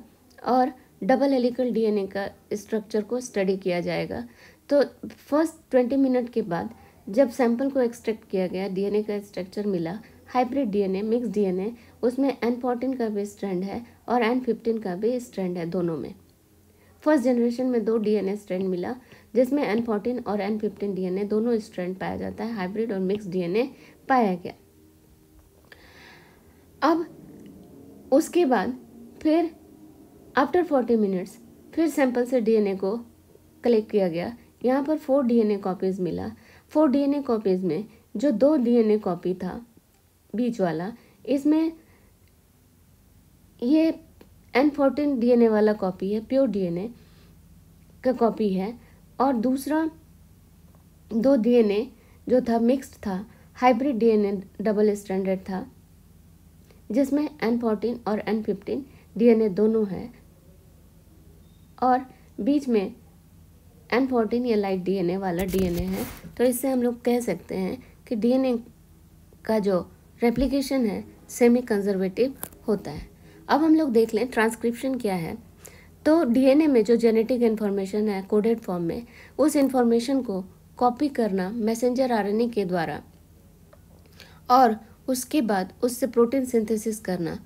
और डबल एलिकल डीएनए का स्ट्रक्चर को स्टडी किया जाएगा तो फर्स्ट ट्वेंटी मिनट के बाद जब सैंपल को एक्सट्रैक्ट किया गया डीएनए का स्ट्रक्चर मिला हाइब्रिड डीएनए मिक्स डीएनए उसमें एन फोर्टीन का भी स्ट्रैंड है और एन फिफ्टीन का भी स्ट्रैंड है दोनों में फर्स्ट जनरेशन में दो डीएनए स्ट्रैंड मिला जिसमें एन फोर्टीन और एन फिफ्टीन डीएनए दोनों स्ट्रैंड पाया जाता है हाइब्रिड और मिक्स डीएनए पाया गया अब उसके बाद फिर आफ्टर फोर्टी मिनट्स फिर सैंपल से डीएनए को कलेक्ट किया गया यहाँ पर फोर डीएनए कॉपीज़ मिला फोर डीएनए कॉपीज़ में जो दो डीएनए कॉपी था बीच वाला इसमें ये एन फोर्टीन डी वाला कॉपी है प्योर डीएनए का कॉपी है और दूसरा दो डीएनए जो था मिक्स्ड था हाइब्रिड डीएनए डबल स्टैंडर्ड था जिसमें एन फोर्टीन और एन फिफ्टीन डीएनए दोनों है और बीच में एन फोर्टीन या लाइट डीएनए वाला डीएनए है तो इससे हम लोग कह सकते हैं कि डीएनए का जो रेप्लिकेशन है सेमी कंजर्वेटिव होता है अब हम लोग देख लें ट्रांसक्रिप्शन क्या है तो डीएनए में जो जेनेटिक इन्फॉर्मेशन है कोडेड फॉर्म में उस इन्फॉर्मेशन को कॉपी करना मैसेंजर आरएनए के द्वारा और उसके बाद उससे प्रोटीन सिंथेसिस करना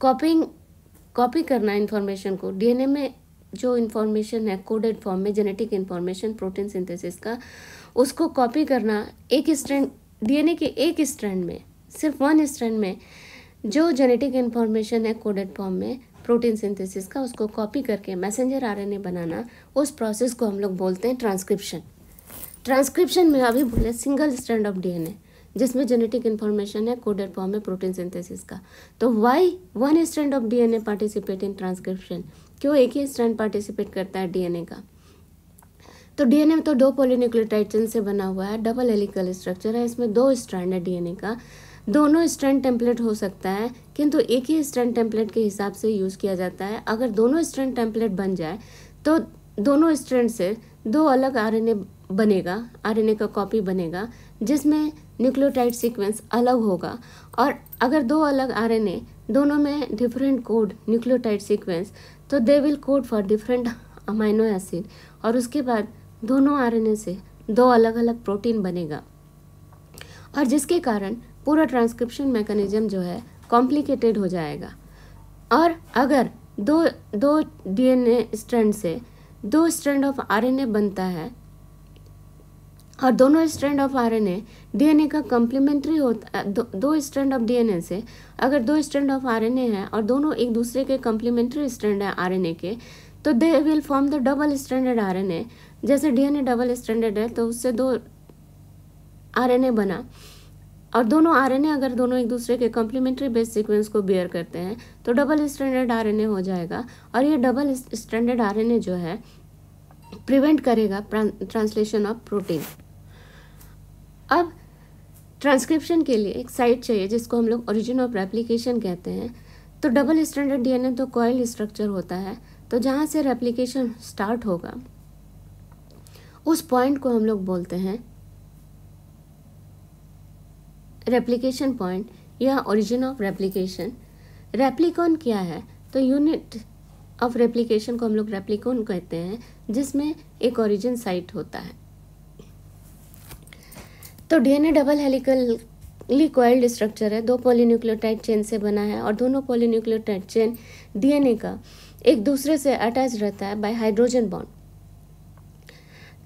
कॉपिंग कॉपी करना इन्फॉर्मेशन को डीएनए में जो इन्फॉर्मेशन है कोडेड फॉर्म में जेनेटिक इन्फॉर्मेशन प्रोटीन सिंथेसिस का उसको कॉपी करना एक स्ट्रैंड डीएनए के एक स्ट्रैंड में सिर्फ वन स्ट्रैंड में जो जेनेटिक इन्फॉर्मेशन है कोडेड फॉर्म में प्रोटीन सिंथेसिस का उसको कॉपी करके मैसेंजर आरएनए बनाना उस प्रोसेस को हम लोग बोलते हैं ट्रांसक्रिप्शन ट्रांसक्रिप्शन में अभी बोले सिंगल स्टैंड ऑफ डीएनए जिसमें जेनेटिक इन्फॉर्मेशन है कोडेड फॉर्म में प्रोटीन सिंथेसिस का तो why one stand of DNA participate in transcription क्यों एक ही स्टैंड पार्टिसिपेट करता है डीएनए का तो डीएनए में तो दो पोलिन्यूक्लियोटाइड चेन से बना हुआ है डबल हेलिकल स्ट्रक्चर है इसमें दो स्ट्रैंड है डीएनए का दोनों स्टैंड टेम्पलेट हो सकता है किंतु एक ही स्टैंड टेम्पलेट के हिसाब से यूज़ किया जाता है अगर दोनों स्टैंड टेम्पलेट बन जाए तो दोनों स्टैंड से दो अलग आर बनेगा आर का कॉपी बनेगा जिसमें न्यूक्लियोटाइड सीक्वेंस अलग होगा और अगर दो अलग आर दोनों में डिफरेंट कोड न्यूक्लियोटाइड सीक्वेंस तो they will code for different amino acid और उसके बाद दोनों आर से दो अलग अलग प्रोटीन बनेगा और जिसके कारण पूरा ट्रांसक्रिप्शन मैकेनिज्म जो है कॉम्प्लिकेटेड हो जाएगा और अगर दो दो डीएनए स्ट्रैंड से दो स्ट्रैंड ऑफ आरएनए बनता है और दोनों स्ट्रैंड ऑफ आरएनए डीएनए का कम्प्लीमेंट्री होता दो, दो स्ट्रैंड ऑफ डीएनए से अगर दो स्ट्रैंड ऑफ आरएनए हैं और दोनों एक दूसरे के कम्प्लीमेंट्री स्ट्रैंड है आरएनए के तो they will form the double standard RNA जैसे डीएनए डबल स्टैंडर्ड है तो उससे दो आरएनए बना और दोनों आरएनए अगर दोनों एक दूसरे के कॉम्प्लीमेंट्री बेस सीक्वेंस को बेयर करते हैं तो डबल स्टैंडर्ड आरएनए हो जाएगा और ये डबल स्टैंडर्ड आरएनए जो है प्रिवेंट करेगा ट्रांसलेशन ऑफ प्रोटीन अब ट्रांसक्रिप्शन के लिए एक साइट चाहिए जिसको हम लोग ओरिजिन ऑफ रेप्लीकेशन कहते हैं तो डबल स्टैंडर्ड डीएनए तो कॉयल स्ट्रक्चर होता है तो जहाँ से रेप्लीकेशन स्टार्ट होगा उस पॉइंट को हम लोग बोलते हैं रेप्लिकेशन पॉइंट या ओरिजिन ऑफ रेप्लिकेशन रेप्लिकॉन क्या है तो यूनिट ऑफ रेप्लिकेशन को हम लोग रेप्लिकॉन कहते हैं जिसमें एक ओरिजिन साइट होता है तो DNA double helical coiled structure है दो पॉलीन्यूक्लियोटाइड चेन से बना है और दोनों पॉलीन्यूक्लियोटाइड चेन डीएनए का एक दूसरे से अटैच रहता है बाय हाइड्रोजन बॉन्ड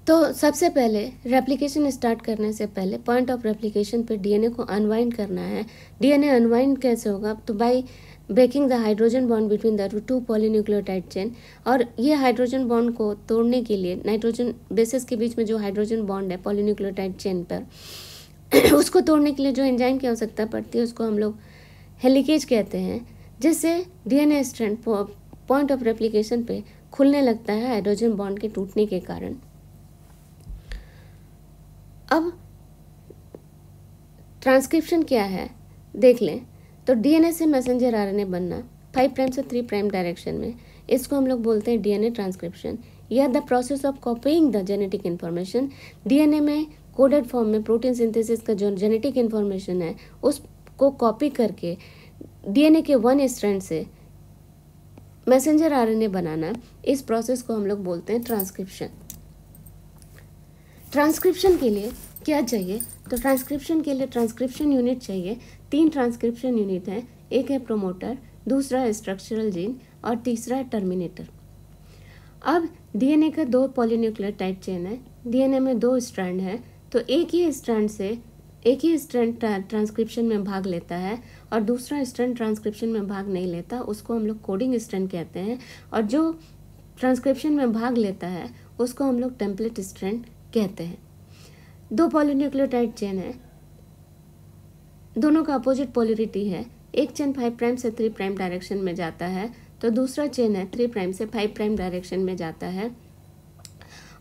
तो सबसे पहले रेप्लिकेशन स्टार्ट करने से पहले पॉइंट ऑफ रेप्लिकेशन पर डीएनए को अनवाइंड करना है डीएनए अनवाइंड कैसे होगा तो by breaking the hydrogen bond between the two polynucleotide chain और ये हाइड्रोजन बॉन्ड को तोड़ने के लिए नाइट्रोजन बेसिस के बीच में जो हाइड्रोजन बॉन्ड है पॉलीन्यूक्लियोटाइड चेन पर उसको तोड़ने के लिए जो एंजाइम की आवश्यकता पड़ती है उसको हम लोग हेलिकेज कहते हैं जिससे DNA strand point of replication पे खुलने लगता है हाइड्रोजन बॉन्ड के टूटने के कारण अब ट्रांसक्रिप्शन क्या है देख लें तो डीएनए से मैसेंजर आरएनए बनना फाइव प्राइम से थ्री प्राइम डायरेक्शन में इसको हम लोग बोलते हैं डीएनए ट्रांसक्रिप्शन या the process of copying the genetic information DNA में कोडेड फॉर्म में प्रोटीन सिंथेसिस का जो जेनेटिक इन्फॉर्मेशन है उसको कॉपी करके डीएनए के वन स्ट्रैंड से मैसेंजर आरएनए बनाना इस प्रोसेस को हम लोग बोलते हैं ट्रांसक्रिप्शन ट्रांसक्रिप्शन के लिए क्या चाहिए तो ट्रांसक्रिप्शन के लिए ट्रांसक्रिप्शन यूनिट चाहिए तीन ट्रांसक्रिप्शन यूनिट हैं एक है प्रोमोटर दूसरा है स्ट्रक्चरल जीन और तीसरा है टर्मिनेटर अब डीएनए का दो टाइप चेन है डीएनए में दो स्ट्रैंड है तो एक ही स्ट्रैंड से एक ही स्ट्रैंड ट्रांसक्रिप्शन में भाग लेता है और दूसरा स्ट्रैंड ट्रांसक्रिप्शन में भाग नहीं लेता उसको हम लोग कोडिंग स्ट्रैंड कहते हैं और जो ट्रांसक्रिप्शन में भाग लेता है उसको हम लोग टेम्पलेट स्ट्रैंड कहते हैं दो पॉलीन्यूक्लियोटाइड चेन है दोनों का अपोजिट पोलरिटी है एक चेन फाइव प्राइम से थ्री प्राइम डायरेक्शन में जाता है तो दूसरा चेन है थ्री प्राइम से फाइव प्राइम डायरेक्शन में जाता है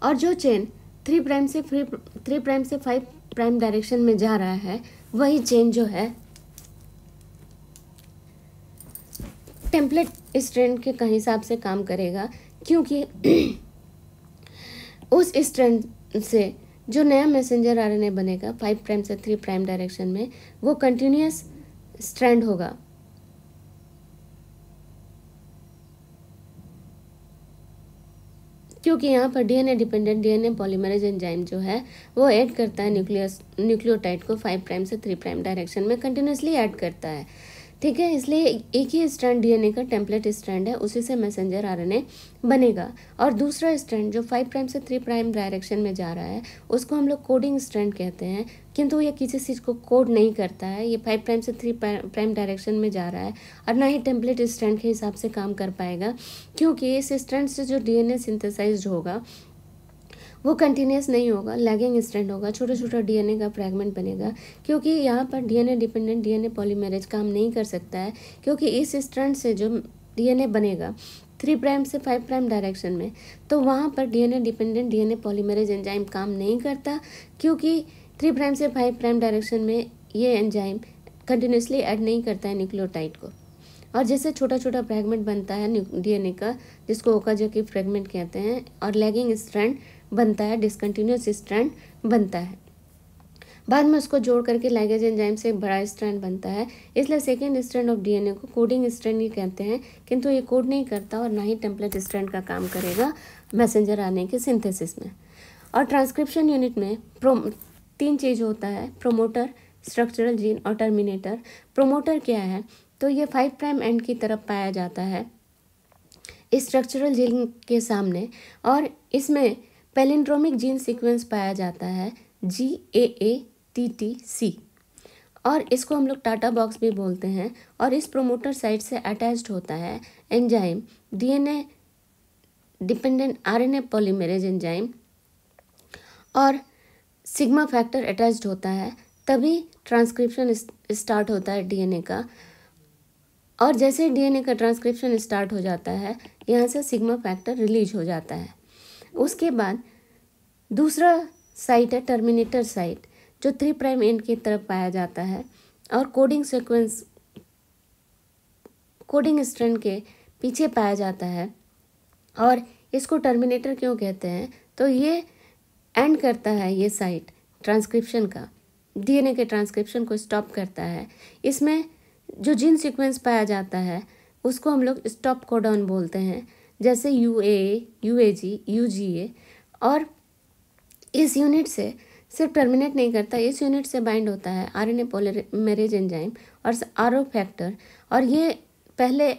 और जो चेन थ्री प्राइम से फ्री थ्री प्राइम से फाइव प्राइम डायरेक्शन में जा रहा है वही चेन जो है टेम्पलेट स्ट्रेंड के कहीं हिसाब से काम करेगा क्योंकि उस स्ट्रेंड से जो नया मैसेंजर आरएनए बनेगा फाइव प्राइम से थ्री प्राइम डायरेक्शन में वो कंटिन्यूस स्ट्रैंड होगा क्योंकि यहाँ पर DNA dependent DNA polymerase enzyme जो है वो ऐड करता है न्यूक्लियस न्यूक्लियोटाइड को फाइव प्राइम से थ्री प्राइम डायरेक्शन में कंटिन्यूसली ऐड करता है ठीक है इसलिए एक ही स्टैंड डीएनए का टेम्पलेट स्टैंड है उसी से मैसेंजर आरएनए बनेगा और दूसरा स्टैंड जो फाइव प्राइम से थ्री प्राइम डायरेक्शन में जा रहा है उसको हम लोग कोडिंग स्टैंड कहते हैं किंतु ये किसी चीज़ को कोड नहीं करता है ये फाइव प्राइम से थ्री प्राइम डायरेक्शन में जा रहा है और ना ही टेम्पलेट स्टैंड के हिसाब से काम कर पाएगा क्योंकि इस स्टैंड से जो डीएनए सिंथेसाइज्ड होगा वो कंटिन्यूस नहीं होगा लैगिंग स्टैंड होगा छोटा छोटा डीएनए का फ्रैगमेंट बनेगा क्योंकि यहाँ पर डीएनए डिपेंडेंट डीएनए पॉलीमेरेज काम नहीं कर सकता है क्योंकि इस स्टैंड से जो डीएनए बनेगा थ्री प्राइम से फाइव प्राइम डायरेक्शन में तो वहाँ पर DNA dependent DNA polymerase enzyme काम नहीं करता क्योंकि थ्री प्राइम से फाइव प्राइम डायरेक्शन में ये एंजाइम कंटिन्यूसली ऐड नहीं करता है न्यूक्लियोटाइड को और जैसे छोटा छोटा फ्रेगमेंट बनता है डीएनए का जिसको जो कि फ्रेगमेंट कहते हैं और लैगिंग स्ट्रैंड बनता है डिसकंटिन्यूस स्ट्रैंड बनता है बाद में उसको जोड़ करके लाइगेज एंजाइम से एक बड़ा स्ट्रैंड बनता है इसलिए सेकेंड स्ट्रैंड ऑफ डीएनए को कोडिंग स्ट्रैंड ही कहते हैं किंतु ये कोड नहीं करता और ना ही टेम्पलेट स्ट्रैंड का काम करेगा मैसेंजर आने के सिंथेसिस में और ट्रांसक्रिप्शन यूनिट में प्रो तीन चीज़ होता है प्रोमोटर स्ट्रक्चरल जीन और टर्मिनेटर प्रोमोटर क्या है तो ये फाइव प्राइम एंड की तरफ पाया जाता है स्ट्रक्चरल जीन के सामने और इसमें पेलिंड्रोमिक जीन सीक्वेंस पाया जाता है जी ए ए टी टी सी और इसको हम लोग टाटा बॉक्स भी बोलते हैं और इस प्रोमोटर साइट से अटैच्ड होता है enzyme DNA dependent RNA polymerase enzyme और सिग्मा फैक्टर अटैच्ड होता है तभी ट्रांसक्रिप्शन स्टार्ट होता है डीएनए का और जैसे डीएनए का ट्रांसक्रिप्शन स्टार्ट हो जाता है यहाँ से सिग्मा फैक्टर रिलीज हो जाता है उसके बाद दूसरा साइट है टर्मिनेटर साइट जो थ्री प्राइम एंड की तरफ पाया जाता है और कोडिंग सीक्वेंस कोडिंग स्ट्रैंड के पीछे पाया जाता है और इसको टर्मिनेटर क्यों कहते हैं तो ये एंड करता है ये साइट ट्रांसक्रिप्शन का डीएनए के ट्रांसक्रिप्शन को स्टॉप करता है इसमें जो जीन सीक्वेंस पाया जाता है उसको हम लोग स्टॉप कोडॉन बोलते हैं जैसे U A U A G U G A और इस यूनिट से सिर्फ टर्मिनेट नहीं करता इस यूनिट से बाइंड होता है आर एन ए मेरेज एंजाइम और आर ओ फैक्टर और ये पहले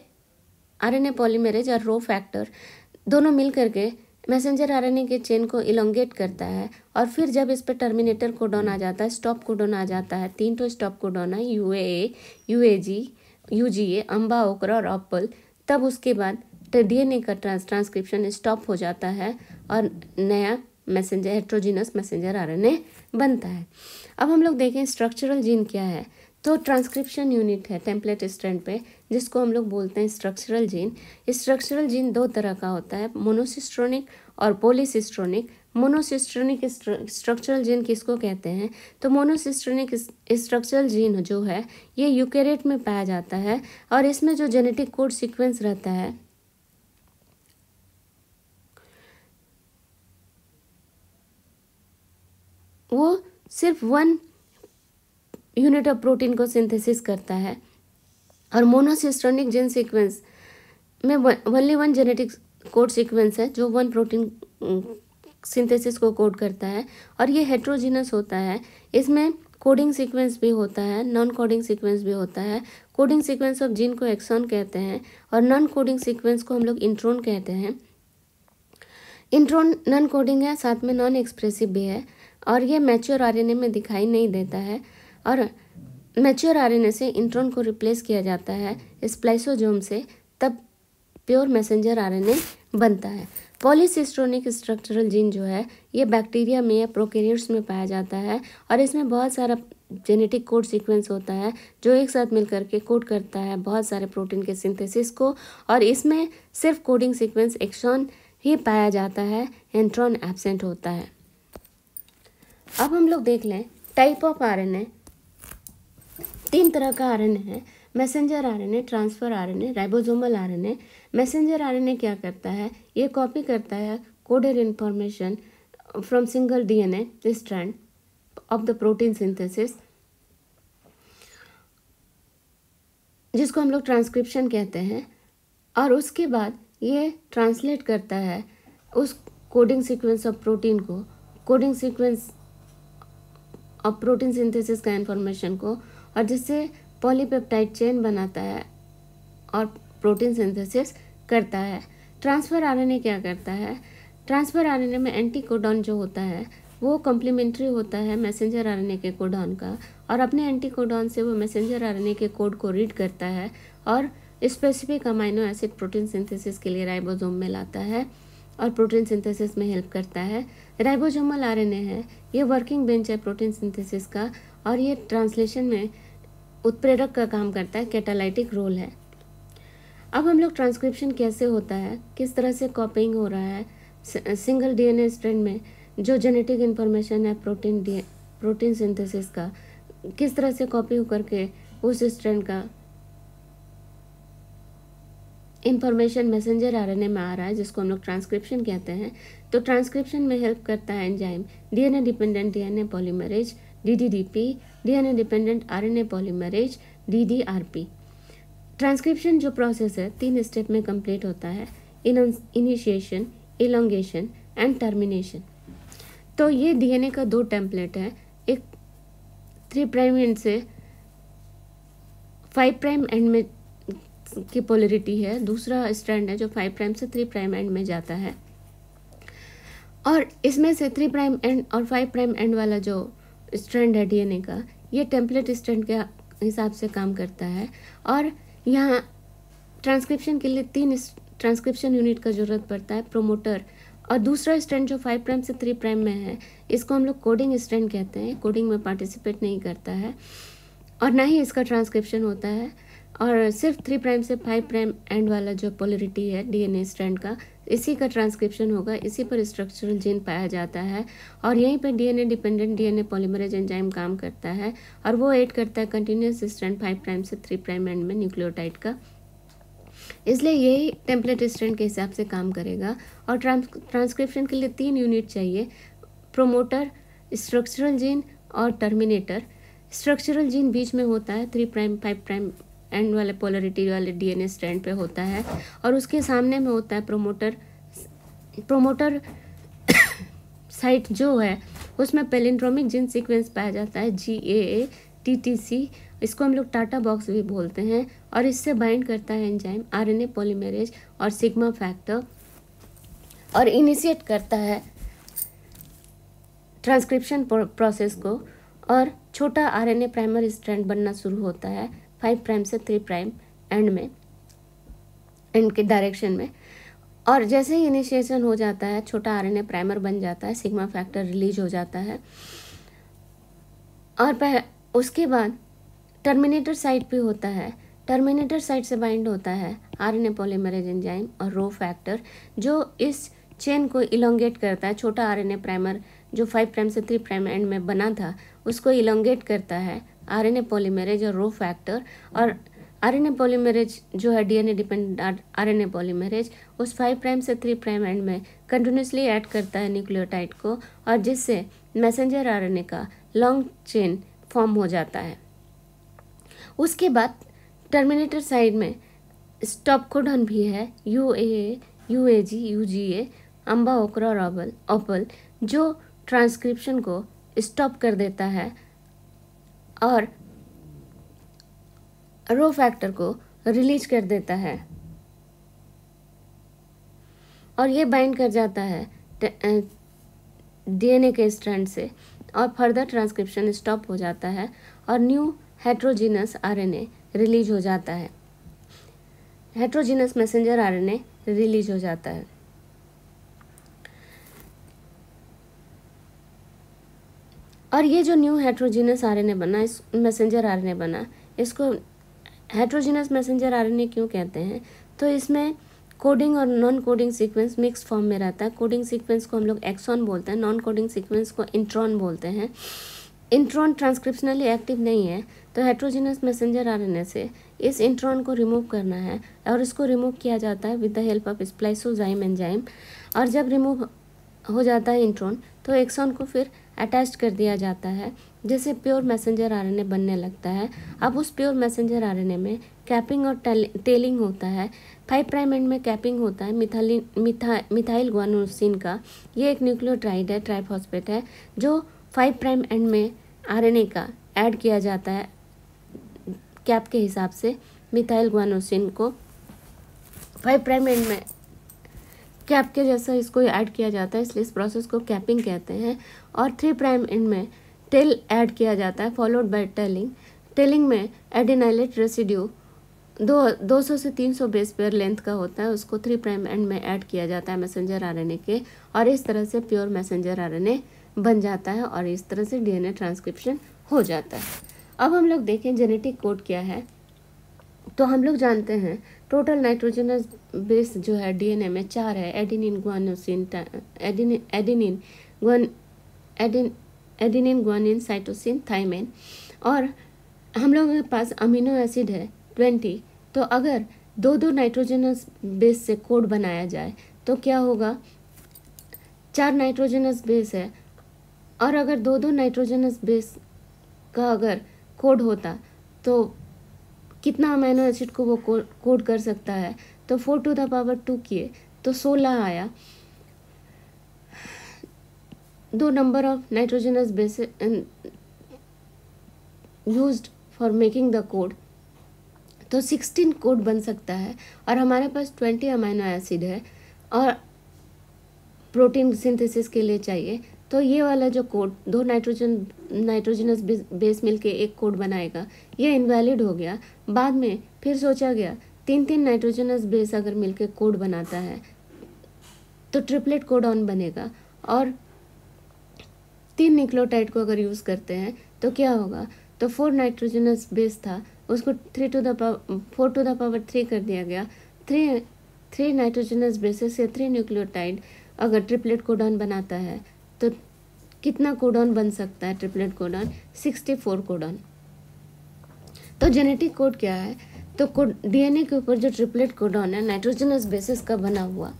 आर एन ए पोलीमेरेज और रो फैक्टर दोनों मिल करके मैसेंजर आर एन ए के चेन को इलोंगेट करता है और फिर जब इस पर टर्मिनेटर को डॉन आ जाता है स्टॉप को डॉन आ जाता है तीन टो स्टॉप को डॉन है U A U A G U G A amber ochre और ऑप्पल तब उसके बाद तो डीएनए का ट्रांस ट्रांसक्रिप्शन स्टॉप हो जाता है और नया मैसेंजर हेट्रोजीनस मैसेंजर आरएनए बनता है अब हम लोग देखें स्ट्रक्चरल जीन क्या है तो ट्रांसक्रिप्शन यूनिट है टेम्पलेट स्टैंड पे जिसको हम लोग बोलते हैं स्ट्रक्चरल जीन स्ट्रक्चरल जीन दो तरह का होता है मोनोसिस्ट्रोनिक और पोलिसिस्ट्रोनिक मोनोसिस्ट्रोनिक स्ट्रक्चरल जीन किसको कहते हैं तो मोनोसिस्ट्रोनिक स्ट्रक्चरल जीन जो है ये यूकेरेट में पाया जाता है और इसमें जो जेनेटिक कोड सीक्वेंस रहता है वो सिर्फ वन यूनिट ऑफ प्रोटीन को सिंथेसिस करता है और मोनोसिस्टोनिक जिन सीक्वेंस में only one genetic code sequence है जो वन प्रोटीन सिंथेसिस को कोड करता है और ये हेट्रोजीनस होता है इसमें कोडिंग सीक्वेंस भी होता है नॉन कोडिंग सीक्वेंस भी होता है कोडिंग सीक्वेंस ऑफ जीन को एक्सॉन कहते हैं और नॉन कोडिंग सीक्वेंस को हम लोग इंट्रोन कहते हैं इंट्रोन नॉन कोडिंग है साथ में नॉन एक्सप्रेसिव भी है और ये मैच्योर आर में दिखाई नहीं देता है और मैच्योर आर से इंट्रोन को रिप्लेस किया जाता है स्प्लाइसोजोम से तब प्योर मैसेंजर आर बनता है पॉलीसिस्ट्रोनिक स्ट्रक्चरल जीन जो है ये बैक्टीरिया में या प्रोकेरियट्स में पाया जाता है और इसमें बहुत सारा जेनेटिक कोड सीक्वेंस होता है जो एक साथ मिल करके कोड करता है बहुत सारे प्रोटीन के सिंथेसिस को और इसमें सिर्फ कोडिंग सीक्वेंस एक्सॉन ही पाया जाता है एंट्रॉन एबसेंट होता है अब हम लोग देख लें टाइप ऑफ ए तीन तरह का ए है messenger A transfer R ribosomal A messenger A क्या करता है ये कॉपी करता है coded information from single DNA strand of the protein synthesis जिसको हम लोग ट्रांसक्रिप्शन कहते हैं और उसके बाद ये ट्रांसलेट करता है उस कोडिंग सीक्वेंस ऑफ प्रोटीन को कोडिंग सीक्वेंस और प्रोटीन सिंथेसिस का इन्फॉर्मेशन को और जिससे पॉलीपेप्टाइड चेन बनाता है और प्रोटीन सिंथेसिस करता है ट्रांसफ़र आरएनए क्या करता है ट्रांसफ़र आरएनए में एंटी कोडॉन जो होता है वो कम्प्लीमेंट्री होता है मैसेंजर आरएनए के कोडॉन का और अपने एंटी कोडॉन से वो मैसेंजर आरएनए के कोड को रीड करता है और specific amino acid protein synthesis के लिए राइबोसोम में लाता है और प्रोटीन सिंथेसिस में हेल्प करता है राइबोजोमल आरएनए है ये वर्किंग बेंच है प्रोटीन सिंथेसिस का और ये ट्रांसलेशन में उत्प्रेरक का काम करता है कैटालाइटिक रोल है अब हम लोग ट्रांसक्रिप्शन कैसे होता है किस तरह से कॉपिंग हो रहा है सिंगल डीएनए स्ट्रैंड में जो जेनेटिक इन्फॉर्मेशन है प्रोटीन डी प्रोटीन सिंथेसिस का किस तरह से कॉपी होकर के उस स्ट्रैंड का इंफॉर्मेशन मैसेंजर आर में आ रहा है जिसको हम लोग ट्रांसक्रिप्शन कहते हैं तो ट्रांसक्रिप्शन में हेल्प करता है enzyme DNA dependent DNA polymerase DDDP DNA dependent RNA polymerase DDRP transcription जो प्रोसेस है तीन स्टेप में कंप्लीट होता है इनिशिएशन इलोंगेशन एंड टर्मिनेशन तो ये डीएनए का दो टेम्पलेट है एक थ्री प्राइम एंड से फाइव प्राइम एंड में की पोलरिटी है दूसरा स्ट्रैंड है जो फाइव प्राइम से थ्री प्राइम एंड में जाता है और इसमें से थ्री प्राइम एंड और फाइव प्राइम एंड वाला जो स्ट्रैंड है डीएनए का ये टेम्पलेट स्ट्रैंड के हिसाब से काम करता है और यहाँ ट्रांसक्रिप्शन के लिए तीन ट्रांसक्रिप्शन यूनिट का ज़रूरत पड़ता है प्रोमोटर और दूसरा स्टैंड जो फाइव प्राइम से थ्री प्राइम में है इसको हम लोग कोडिंग स्टैंड कहते हैं कोडिंग में पार्टिसिपेट नहीं करता है और ना ही इसका ट्रांसक्रिप्शन होता है और सिर्फ थ्री प्राइम से फाइव प्राइम एंड वाला जो पोलरिटी है डीएनए स्ट्रैंड का इसी का ट्रांसक्रिप्शन होगा इसी पर स्ट्रक्चरल जीन पाया जाता है और यहीं पर DNA dependent DNA polymerase enzyme काम करता है और वो एड करता है कंटिन्यूस स्ट्रैंड फाइव प्राइम से थ्री प्राइम एंड में न्यूक्लियोटाइड का इसलिए यही टेम्पलेट स्ट्रैंड के हिसाब से काम करेगा और ट्रांस ट्रांसक्रिप्शन के लिए तीन यूनिट चाहिए प्रोमोटर स्ट्रक्चरल जीन और टर्मिनेटर स्ट्रक्चरल जीन बीच में होता है three prime five prime end वाले पोलरिटी वाले डीएनए स्टैंड पे होता है और उसके सामने में होता है प्रोमोटर प्रोमोटर साइट जो है उसमें पेलिंड्रोमिक जिन सीक्वेंस पाया जाता है जी ए ए टी टी सी इसको हम लोग टाटा बॉक्स भी बोलते हैं और इससे बाइंड करता है एंजाइम आरएनए पॉलीमरेज और सिग्मा फैक्टर और इनिशिएट करता है ट्रांसक्रिप्शन प्रोसेस को और छोटा आरएनए प्राइमरी स्ट्रैंड बनना शुरू होता है फाइव प्राइम से थ्री प्राइम एंड में एंड के डायरेक्शन में और जैसे ही इनिशिएशन हो जाता है छोटा आर प्राइमर बन जाता है सिग्मा फैक्टर रिलीज हो जाता है और पह, उसके बाद टर्मिनेटर साइट भी होता है टर्मिनेटर साइट से बाइंड होता है आरएनए पॉलीमरेज एंजाइम और रो फैक्टर जो इस चेन को इलोंगेट करता है छोटा आर प्राइमर जो फाइव प्राइम से थ्री प्राइम एंड में बना था उसको इलोंगेट करता है आरएनए पॉलीमरेज और रो फैक्टर और आरएनए पॉलीमरेज जो है डीएनए डिपेंडेंट आरएनए पॉलीमरेज उस फाइव प्राइम से थ्री प्राइम एंड में कंटिन्यूसली ऐड करता है न्यूक्लियोटाइड को और जिससे मैसेंजर आरएनए का लॉन्ग चेन फॉर्म हो जाता है उसके बाद टर्मिनेटर साइड में स्टॉप कोडन भी है U A U A G U G A amber ochre और ओपल जो ट्रांसक्रिप्शन को स्टॉप कर देता है और रो फैक्टर को रिलीज कर देता है और ये बाइंड कर जाता है डीएनए के स्ट्रैंड से और फर्दर ट्रांसक्रिप्शन स्टॉप हो जाता है और न्यू हेट्रोजीनस आरएनए रिलीज हो जाता है हेट्रोजीनस मैसेंजर आरएनए रिलीज हो जाता है और ये जो न्यू हेट्रोजीनस आर बना इस मैसेंजर आर बना इसको हेट्रोजीनस मैसेंजर आर क्यों कहते हैं तो इसमें कोडिंग और non coding sequence mix form में रहता है कोडिंग सीक्वेंस को हम लोग एक्सॉन बोलते हैं नॉन कोडिंग सीक्वेंस को इंट्रॉन बोलते हैं इंट्रॉन ट्रांसक्रिप्शनली एक्टिव नहीं है तो हेट्रोजीनस मैसेंजर आरएनए से इस इंट्रॉन को रिमूव करना है और इसको रिमूव किया जाता है with the help of spliceosome enzyme और जब रिमूव हो जाता है इंट्रॉन तो एक्सॉन को फिर अटैच कर दिया जाता है जैसे प्योर मैसेंजर आर बनने लगता है अब उस प्योर मैसेंजर आर में कैपिंग और टेलिंग होता है फाइव प्राइम एंड में कैपिंग होता है मिथालिन मिथा मिथाइल ग्वानोसिन का ये एक न्यूक्लियोट्राइड है ट्राइफॉस्पेट है जो फाइव प्राइम एंड में आर का ऐड किया जाता है कैप के हिसाब से मिथाइल ग्वानोसिन को फाइव प्राइम एंड में कैप के जैसा इसको ऐड किया जाता है इसलिए इस प्रोसेस को कैपिंग कहते हैं और थ्री प्राइम एंड में टेल ऐड किया जाता है फॉलोड बाय टेलिंग टेलिंग में एडिनाइलेट रेसिड्यू दो दो सौ से तीन सौ बेस पेयर लेंथ का होता है उसको थ्री प्राइम एंड में ऐड किया जाता है मैसेंजर आर के और इस तरह से प्योर मैसेंजर आर बन जाता है और इस तरह से डीएनए ट्रांसक्रिप्शन हो जाता है अब हम लोग देखें जेनेटिक कोड क्या है तो हम लोग जानते हैं टोटल नाइट्रोजनस बेस जो है डीएनए में चार है एडिनिन गुआनोसिन एडिनिन एडिनिन एडिन एडिनिन गुआनिन साइटोसिन थाइमेन और हम लोगों के पास अमीनो एसिड है ट्वेंटी तो अगर दो दो नाइट्रोजनस बेस से कोड बनाया जाए तो क्या होगा चार नाइट्रोजनस बेस है और अगर दो दो नाइट्रोजनस बेस का अगर कोड होता तो कितना अमीनो एसिड को वो कोड कर सकता है तो four to the power two किए तो सोलह आया दो number of nitrogenous base use for making the code तो सिक्सटीन कोड बन सकता है और हमारे पास ट्वेंटी अमाइनो एसिड है और प्रोटीन सिंथेसिस के लिए चाहिए तो ये वाला जो कोड दो नाइट्रोजन नाइट्रोजनस बेस मिल के एक कोड बनाएगा ये इनवैलिड हो गया बाद में फिर सोचा गया तीन तीन नाइट्रोजनस बेस अगर मिलके कोड बनाता है तो ट्रिपलेट कोडॉन बनेगा और तीन निक्लोटाइड को अगर यूज़ करते हैं तो क्या होगा तो फोर नाइट्रोजनस बेस था उसको three to the power four to the power three कर दिया गया थ्री थ्री नाइट्रोजनस बेसिस या थ्री न्यूक्लियोटाइड अगर ट्रिपलेट कोडॉन बनाता है तो कितना कोडॉन बन सकता है triplet codon sixty four codon तो जेनेटिक कोड क्या है तो डीएनए के ऊपर जो ट्रिपलेट कोडॉन है नाइट्रोजनस बेसिस का बना हुआ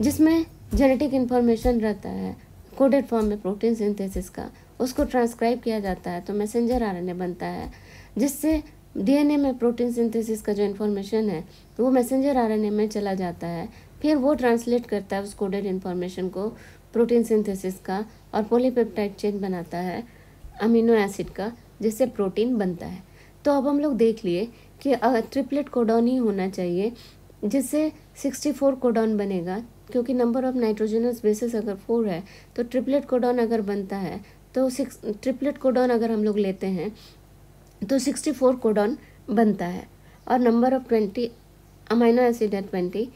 जिसमें जेनेटिक इन्फॉर्मेशन रहता है कोडेड फॉर्म में प्रोटीन सिंथेसिस का उसको ट्रांसक्राइब किया जाता है तो मैसेंजर आरएनए बनता है जिससे डीएनए में प्रोटीन सिंथेसिस का जो इन्फॉर्मेशन है वो मैसेंजर आरएनए में चला जाता है फिर वो ट्रांसलेट करता है उस कोडेड इन्फॉर्मेशन को प्रोटीन सिंथेसिस का और पोलीपेप्टाइड चेन बनाता है अमीनो एसिड का जिससे प्रोटीन बनता है तो अब हम लोग देख लिए कि ट्रिपलेट कोडॉन ही होना चाहिए जिससे सिक्सटी फोर कोडॉन बनेगा क्योंकि नंबर ऑफ नाइट्रोजनस बेसिस अगर फोर है तो ट्रिपलेट कोडॉन अगर बनता है तो सिक्स ट्रिपलेट कोडॉन अगर हम लोग लेते हैं तो सिक्सटी फोर कोडॉन बनता है और number of twenty amino acid है ट्वेंटी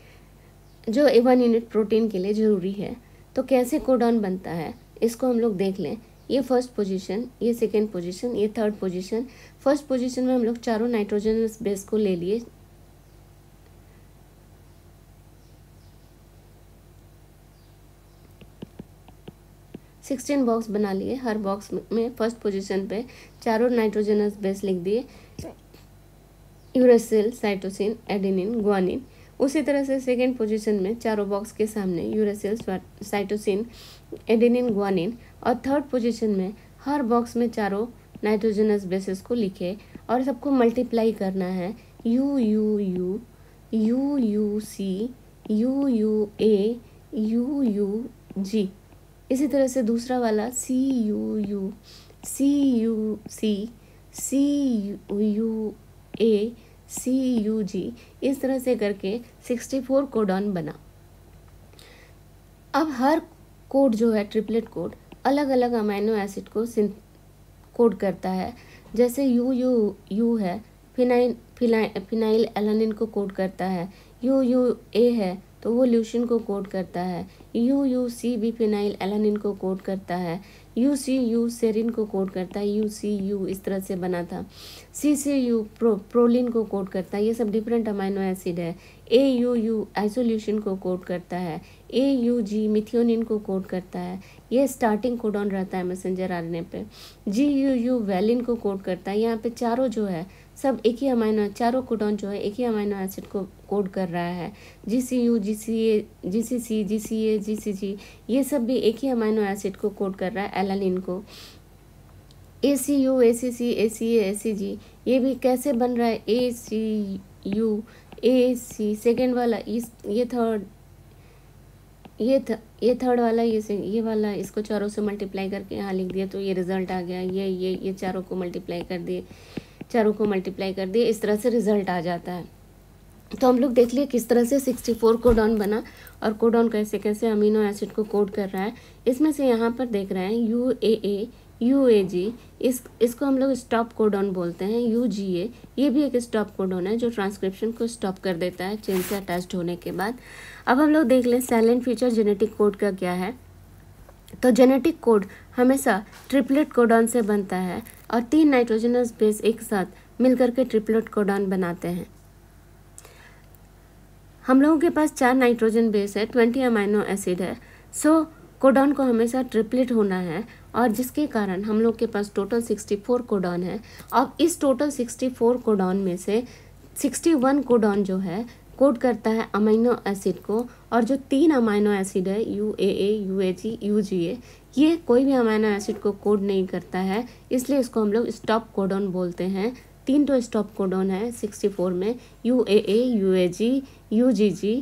जो ए वन यूनिट प्रोटीन के लिए ज़रूरी है तो कैसे कोडॉन बनता है इसको हम लोग देख लें ये फर्स्ट पोजीशन ये सेकेंड पोजीशन ये थर्ड पोजीशन फर्स्ट पोजीशन में हम लोग चारों नाइट्रोजनस बेस को ले लिए सिक्सटीन बॉक्स बना लिए हर बॉक्स में फर्स्ट पोजीशन पे चारों नाइट्रोजनस बेस लिख दिए यूरेसिल साइटोसिन एडिनिन ग्वानिन उसी तरह से सेकेंड पोजीशन में चारों बॉक्स के सामने यूरेसिल साइटोसिन एडेनिन ग्वानिन और थर्ड पोजीशन में हर बॉक्स में चारों नाइट्रोजनस बेसिस को लिखे और सबको मल्टीप्लाई करना है U U U U U C U U A U U G इसी तरह से दूसरा वाला C U U C U C C U A C U G इस तरह से करके सिक्सटी फोर कोडॉन बना अब हर कोड जो है ट्रिपलेट कोड अलग अलग अमाइनो एसिड को कोड करता है जैसे यू यू यू है फिनाइल फिनाइ फिनाइल एलानिन को कोड करता है यू यू ए है तो वो ल्यूशिन को कोड करता है यू यू सी भी फिनाइल एलानिन को कोड करता है यू सी यू सेरिन को कोड करता है यू सी यू इस तरह से बना था सी सी यू प्रो प्रोलिन को कोड करता है ये सब डिफरेंट अमाइनो एसिड है ए यू यू आइसोल्यूशन को कोड करता है ए यू जी मिथियोनिन को कोड करता है ये स्टार्टिंग कोडॉन रहता है मैसेंजर ए पे जी यू यू वैलिन को कोड करता है यहाँ पे चारों जो है सब एक ही अमाइनो चारों कोडॉन जो है एक ही अमाइनो एसिड को कोड कर रहा है जी सी यू जी सी ए जी सी सी जी सी ए जी सी जी ये सब भी एक ही अमाइनो एसिड को कोड कर रहा है एलानिन को ए सी यू ए सी सी ए सी ए सी जी ये भी कैसे बन रहा है ए C U A C second वाला इस ये थर्ड ये थ, ये थर्ड वाला ये ये वाला इसको चारों से मल्टीप्लाई करके यहाँ लिख दिया तो ये रिजल्ट आ गया ये ये ये चारों को मल्टीप्लाई कर दिए चारों को मल्टीप्लाई कर दिए इस तरह से रिजल्ट आ जाता है तो हम लोग देख लिए किस तरह से 64 कोडॉन बना और कोडॉन कैसे कैसे अमीनो एसिड को कोड कर रहा है इसमें से यहाँ पर देख रहे हैं you A A U A जी इस इसको हम लोग स्टॉप कोडॉन बोलते हैं यू जी ए ये भी एक स्टॉप कोडॉन है जो ट्रांसक्रिप्शन को स्टॉप कर देता है चेन से अटैच होने के बाद अब हम लोग देख लें सैलेंट फीचर जेनेटिक कोड का क्या है तो जेनेटिक कोड हमेशा ट्रिपलेट कोडॉन से बनता है और तीन नाइट्रोजनस बेस एक साथ मिलकर के ट्रिपलेट कोडॉन बनाते हैं हम लोगों के पास चार नाइट्रोजन बेस है ट्वेंटी अमाइनो एसिड है सो so, कोडॉन को हमेशा ट्रिपलेट होना है और जिसके कारण हम लोग के पास टोटल सिक्सटी फोर कोडॉन है अब इस टोटल सिक्सटी फोर कोडॉन में से सिक्सटी वन कोडॉन जो है कोड करता है अमाइनो एसिड को और जो तीन अमाइनो एसिड है U A A U A G U G A ये कोई भी अमाइनो एसिड को कोड नहीं करता है इसलिए इसको हम लोग स्टॉप कोडॉन बोलते हैं तीन तो स्टॉप कोडोन है सिक्सटी फोर में U A A U A G U G G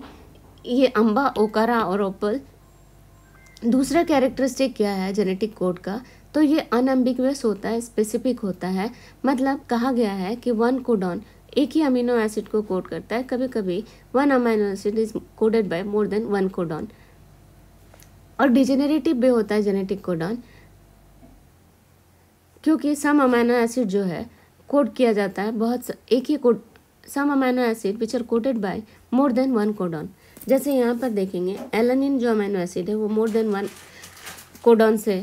ये अम्बा ओकारा और ओपल दूसरा कैरेक्टरिस्टिक क्या है जेनेटिक कोड का तो ये अनअम्बिगस होता है स्पेसिफिक होता है मतलब कहा गया है कि वन कोडोन एक ही अमीनो एसिड को कोड करता है कभी कभी one amino acid is coded by more than one codon और डिजेनरेटिव भी होता है जेनेटिक कोडॉन क्योंकि सम अमीनो एसिड जो है कोड किया जाता है बहुत एक ही code some amino acid which are coded by more than one codon जैसे यहाँ पर देखेंगे एलानिन जो अमाइनो एसिड है वो मोर देन वन कोडॉन से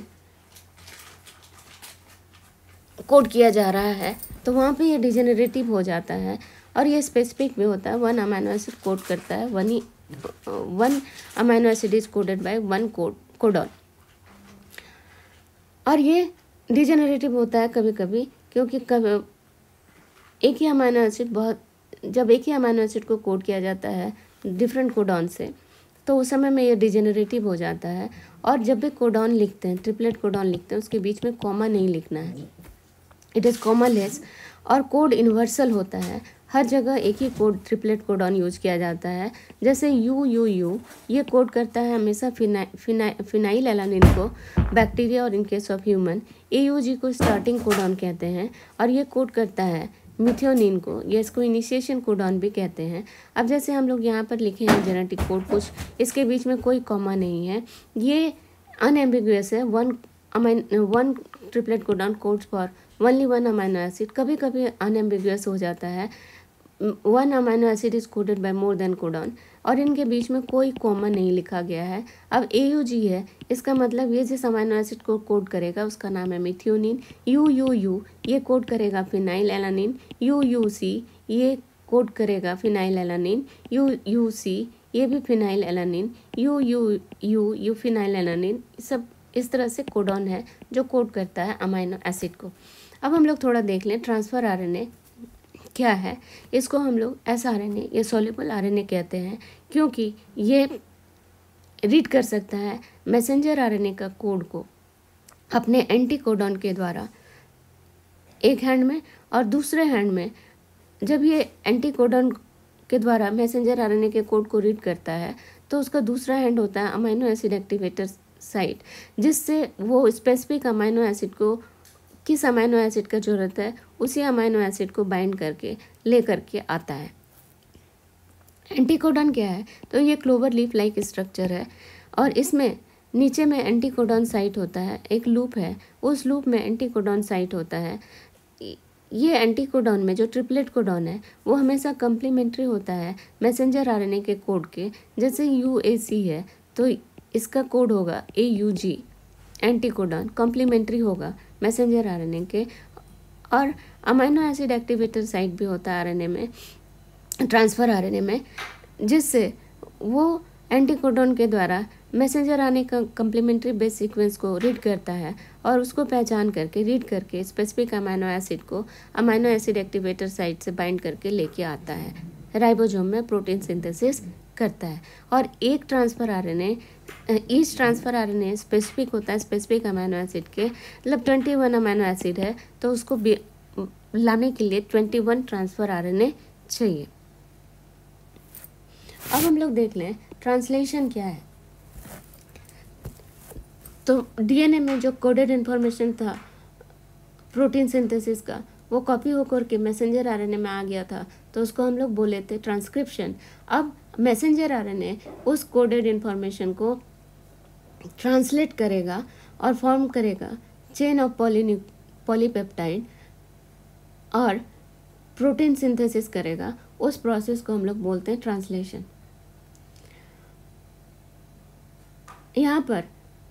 कोड किया जा रहा है तो वहाँ पे ये डिजेनरेटिव हो जाता है और ये स्पेसिफिक भी होता है वन अमाइनो एसिड कोड करता है वन ही one amino acid is coded by one code codon और ये डिजेनरेटिव होता है कभी कभी क्योंकि कब एक ही अमाइनो एसिड बहुत जब एक ही अमाइनो एसिड को कोड किया जाता है डिफरेंट कोडॉन से तो उस समय में ये डिजेनरेटिव हो जाता है और जब भी कोडॉन लिखते हैं ट्रिपलेट कोडॉन लिखते हैं उसके बीच में कॉमा नहीं लिखना है इट इज़ कॉमा लेस और कोड इन्वर्सल होता है हर जगह एक ही कोड ट्रिपलेट कोडॉन यूज किया जाता है जैसे यू यू यू ये कोड करता है हमेशा फिना, फिना, फिनाइल एलानिन को बैक्टीरिया और in case of human A U G को स्टार्टिंग कोडॉन कहते हैं और ये कोड करता है मिथियोनिन को या इसको इनिशिएशन कोडॉन भी कहते हैं अब जैसे हम लोग यहाँ पर लिखे हैं जेनेटिक कोड कुछ इसके बीच में कोई कॉमा नहीं है ये अनएम्बिगुअस है one amine one triplet codon codes for only one amino acid कभी कभी अनएम्बिगुअस हो जाता है one amino acid is coded by more than codon और इनके बीच में कोई कॉमन नहीं लिखा गया है अब ए यू जी है इसका मतलब ये जिस अमाइनो एसिड को कोड करेगा उसका नाम है मिथ्योनिन यू यू यू ये कोड करेगा phenylalanine U U C ये कोड करेगा phenylalanine U U C ये भी phenylalanine U U U U phenylalanine सब इस तरह से कोडॉन है जो कोड करता है अमाइनो एसिड को अब हम लोग थोड़ा देख लें ट्रांसफ़र आरएनए क्या है इसको हम लोग एस आर एन ए या सोलेबल आर एन ए कहते हैं क्योंकि ये रीड कर सकता है मैसेंजर आर एन ए का कोड को अपने एंटी कोडॉन के द्वारा एक हैंड में और दूसरे हैंड में जब ये एंटी कोडॉन के द्वारा मैसेंजर आर एन ए के कोड को रीड करता है तो उसका दूसरा हैंड होता है अमाइनो एसिड एक्टिवेटर साइट जिससे वो स्पेसिफिक अमाइनो एसिड को किस अमाइनो एसिड का ज़रूरत है उसी अमाइनो एसिड को बाइंड करके ले करके आता है एंटीकोडन क्या है तो ये क्लोवर लीफ लाइक स्ट्रक्चर है और इसमें नीचे में एंटीकोडन साइट होता है एक लूप है उस लूप में एंटीकोडन साइट होता है ये एंटीकोडॉन में जो ट्रिपलेट कोडॉन है वो हमेशा कम्प्लीमेंट्री होता है मैसेंजर आरएनए के कोड के जैसे यू है तो इसका कोड होगा A U G anticodon complementary होगा मैसेंजर आर के और अमाइनो एसिड एक्टिवेटर साइट भी होता है आर में ट्रांसफ़र आर में जिससे वो एंटीकोडोन के द्वारा मैसेंजर आने का कम्प्लीमेंट्री बेस सीक्वेंस को रीड करता है और उसको पहचान करके रीड करके स्पेसिफिक अमाइनो एसिड को अमाइनो एसिड एक्टिवेटर साइट से बाइंड करके लेके आता है राइबोजोम में प्रोटीन सिंथेसिस करता है और एक transfer R N A each transfer R N A specific होता है स्पेसिफिक अमाइनो एसिड के मतलब ट्वेंटी वन अमाइनो एसिड है तो उसको लाने के लिए twenty one transfer R N A चाहिए अब हम लोग देख लें ट्रांसलेशन क्या है तो डीएनए में जो कोडेड इन्फॉर्मेशन था प्रोटीन सिंथेसिस का वो कॉपी होकर के मैसेंजर आरएनए में आ गया था तो उसको हम लोग बोले थे ट्रांसक्रिप्शन अब मैसेंजर आरएनए उस कोडेड इन्फॉर्मेशन को ट्रांसलेट करेगा और फॉर्म करेगा चेन ऑफ पॉली पॉलीपेप्टाइड और प्रोटीन सिंथेसिस करेगा उस प्रोसेस को हम लोग बोलते हैं ट्रांसलेशन यहाँ पर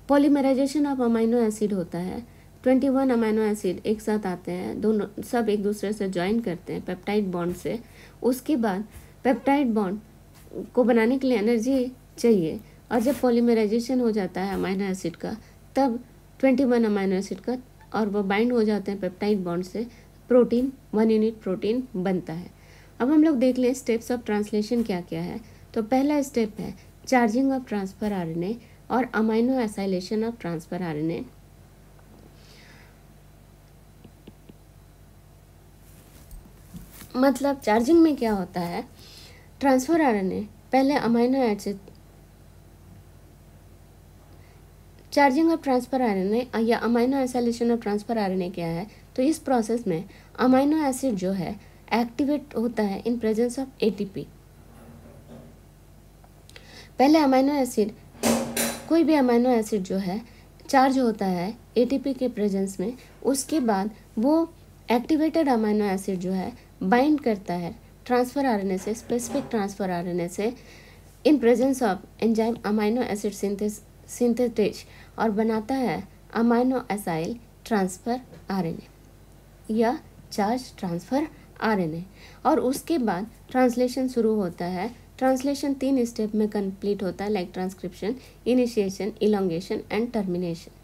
पॉलीमराइजेशन ऑफ अमाइनो एसिड होता है ट्वेंटी वन अमाइनो एसिड एक साथ आते हैं दोनों सब एक दूसरे से ज्वाइन करते हैं पेप्टाइड बॉन्ड से उसके बाद पेप्टाइड बॉन्ड को बनाने के लिए एनर्जी चाहिए और जब पॉलीमराइजेशन हो जाता है अमाइनो एसिड का तब ट्वेंटी वन अमाइनो एसिड का और वो बाइंड हो जाते हैं पेप्टाइड बॉन्ड से प्रोटीन वन यूनिट प्रोटीन बनता है अब हम लोग देख लें स्टेप्स ऑफ ट्रांसलेशन क्या क्या है तो पहला स्टेप है चार्जिंग ऑफ ट्रांसफर आर और aminoacylation of transfer R मतलब चार्जिंग में क्या होता है ट्रांसफर ने पहले amino acid charging of transfer RNA या अमाइनो एसाइलेशन ऑफ ट्रांसफर ने क्या है तो इस प्रोसेस में अमाइनो एसिड जो है एक्टिवेट होता है इन प्रेजेंस ऑफ एटीपी पहले अमाइनो एसिड कोई भी अमाइनो एसिड जो है चार्ज होता है एटीपी के प्रेजेंस में उसके बाद वो एक्टिवेटेड अमाइनो एसिड जो है बाइंड करता है ट्रांसफर आर एन ए से specific transfer R N A से in presence of enzyme amino acid synthetase और बनाता है aminoacyl transfer R N A या charge transfer R N A और उसके बाद ट्रांसलेशन शुरू होता है ट्रांसलेशन तीन स्टेप में कंप्लीट होता है like transcription initiation elongation and termination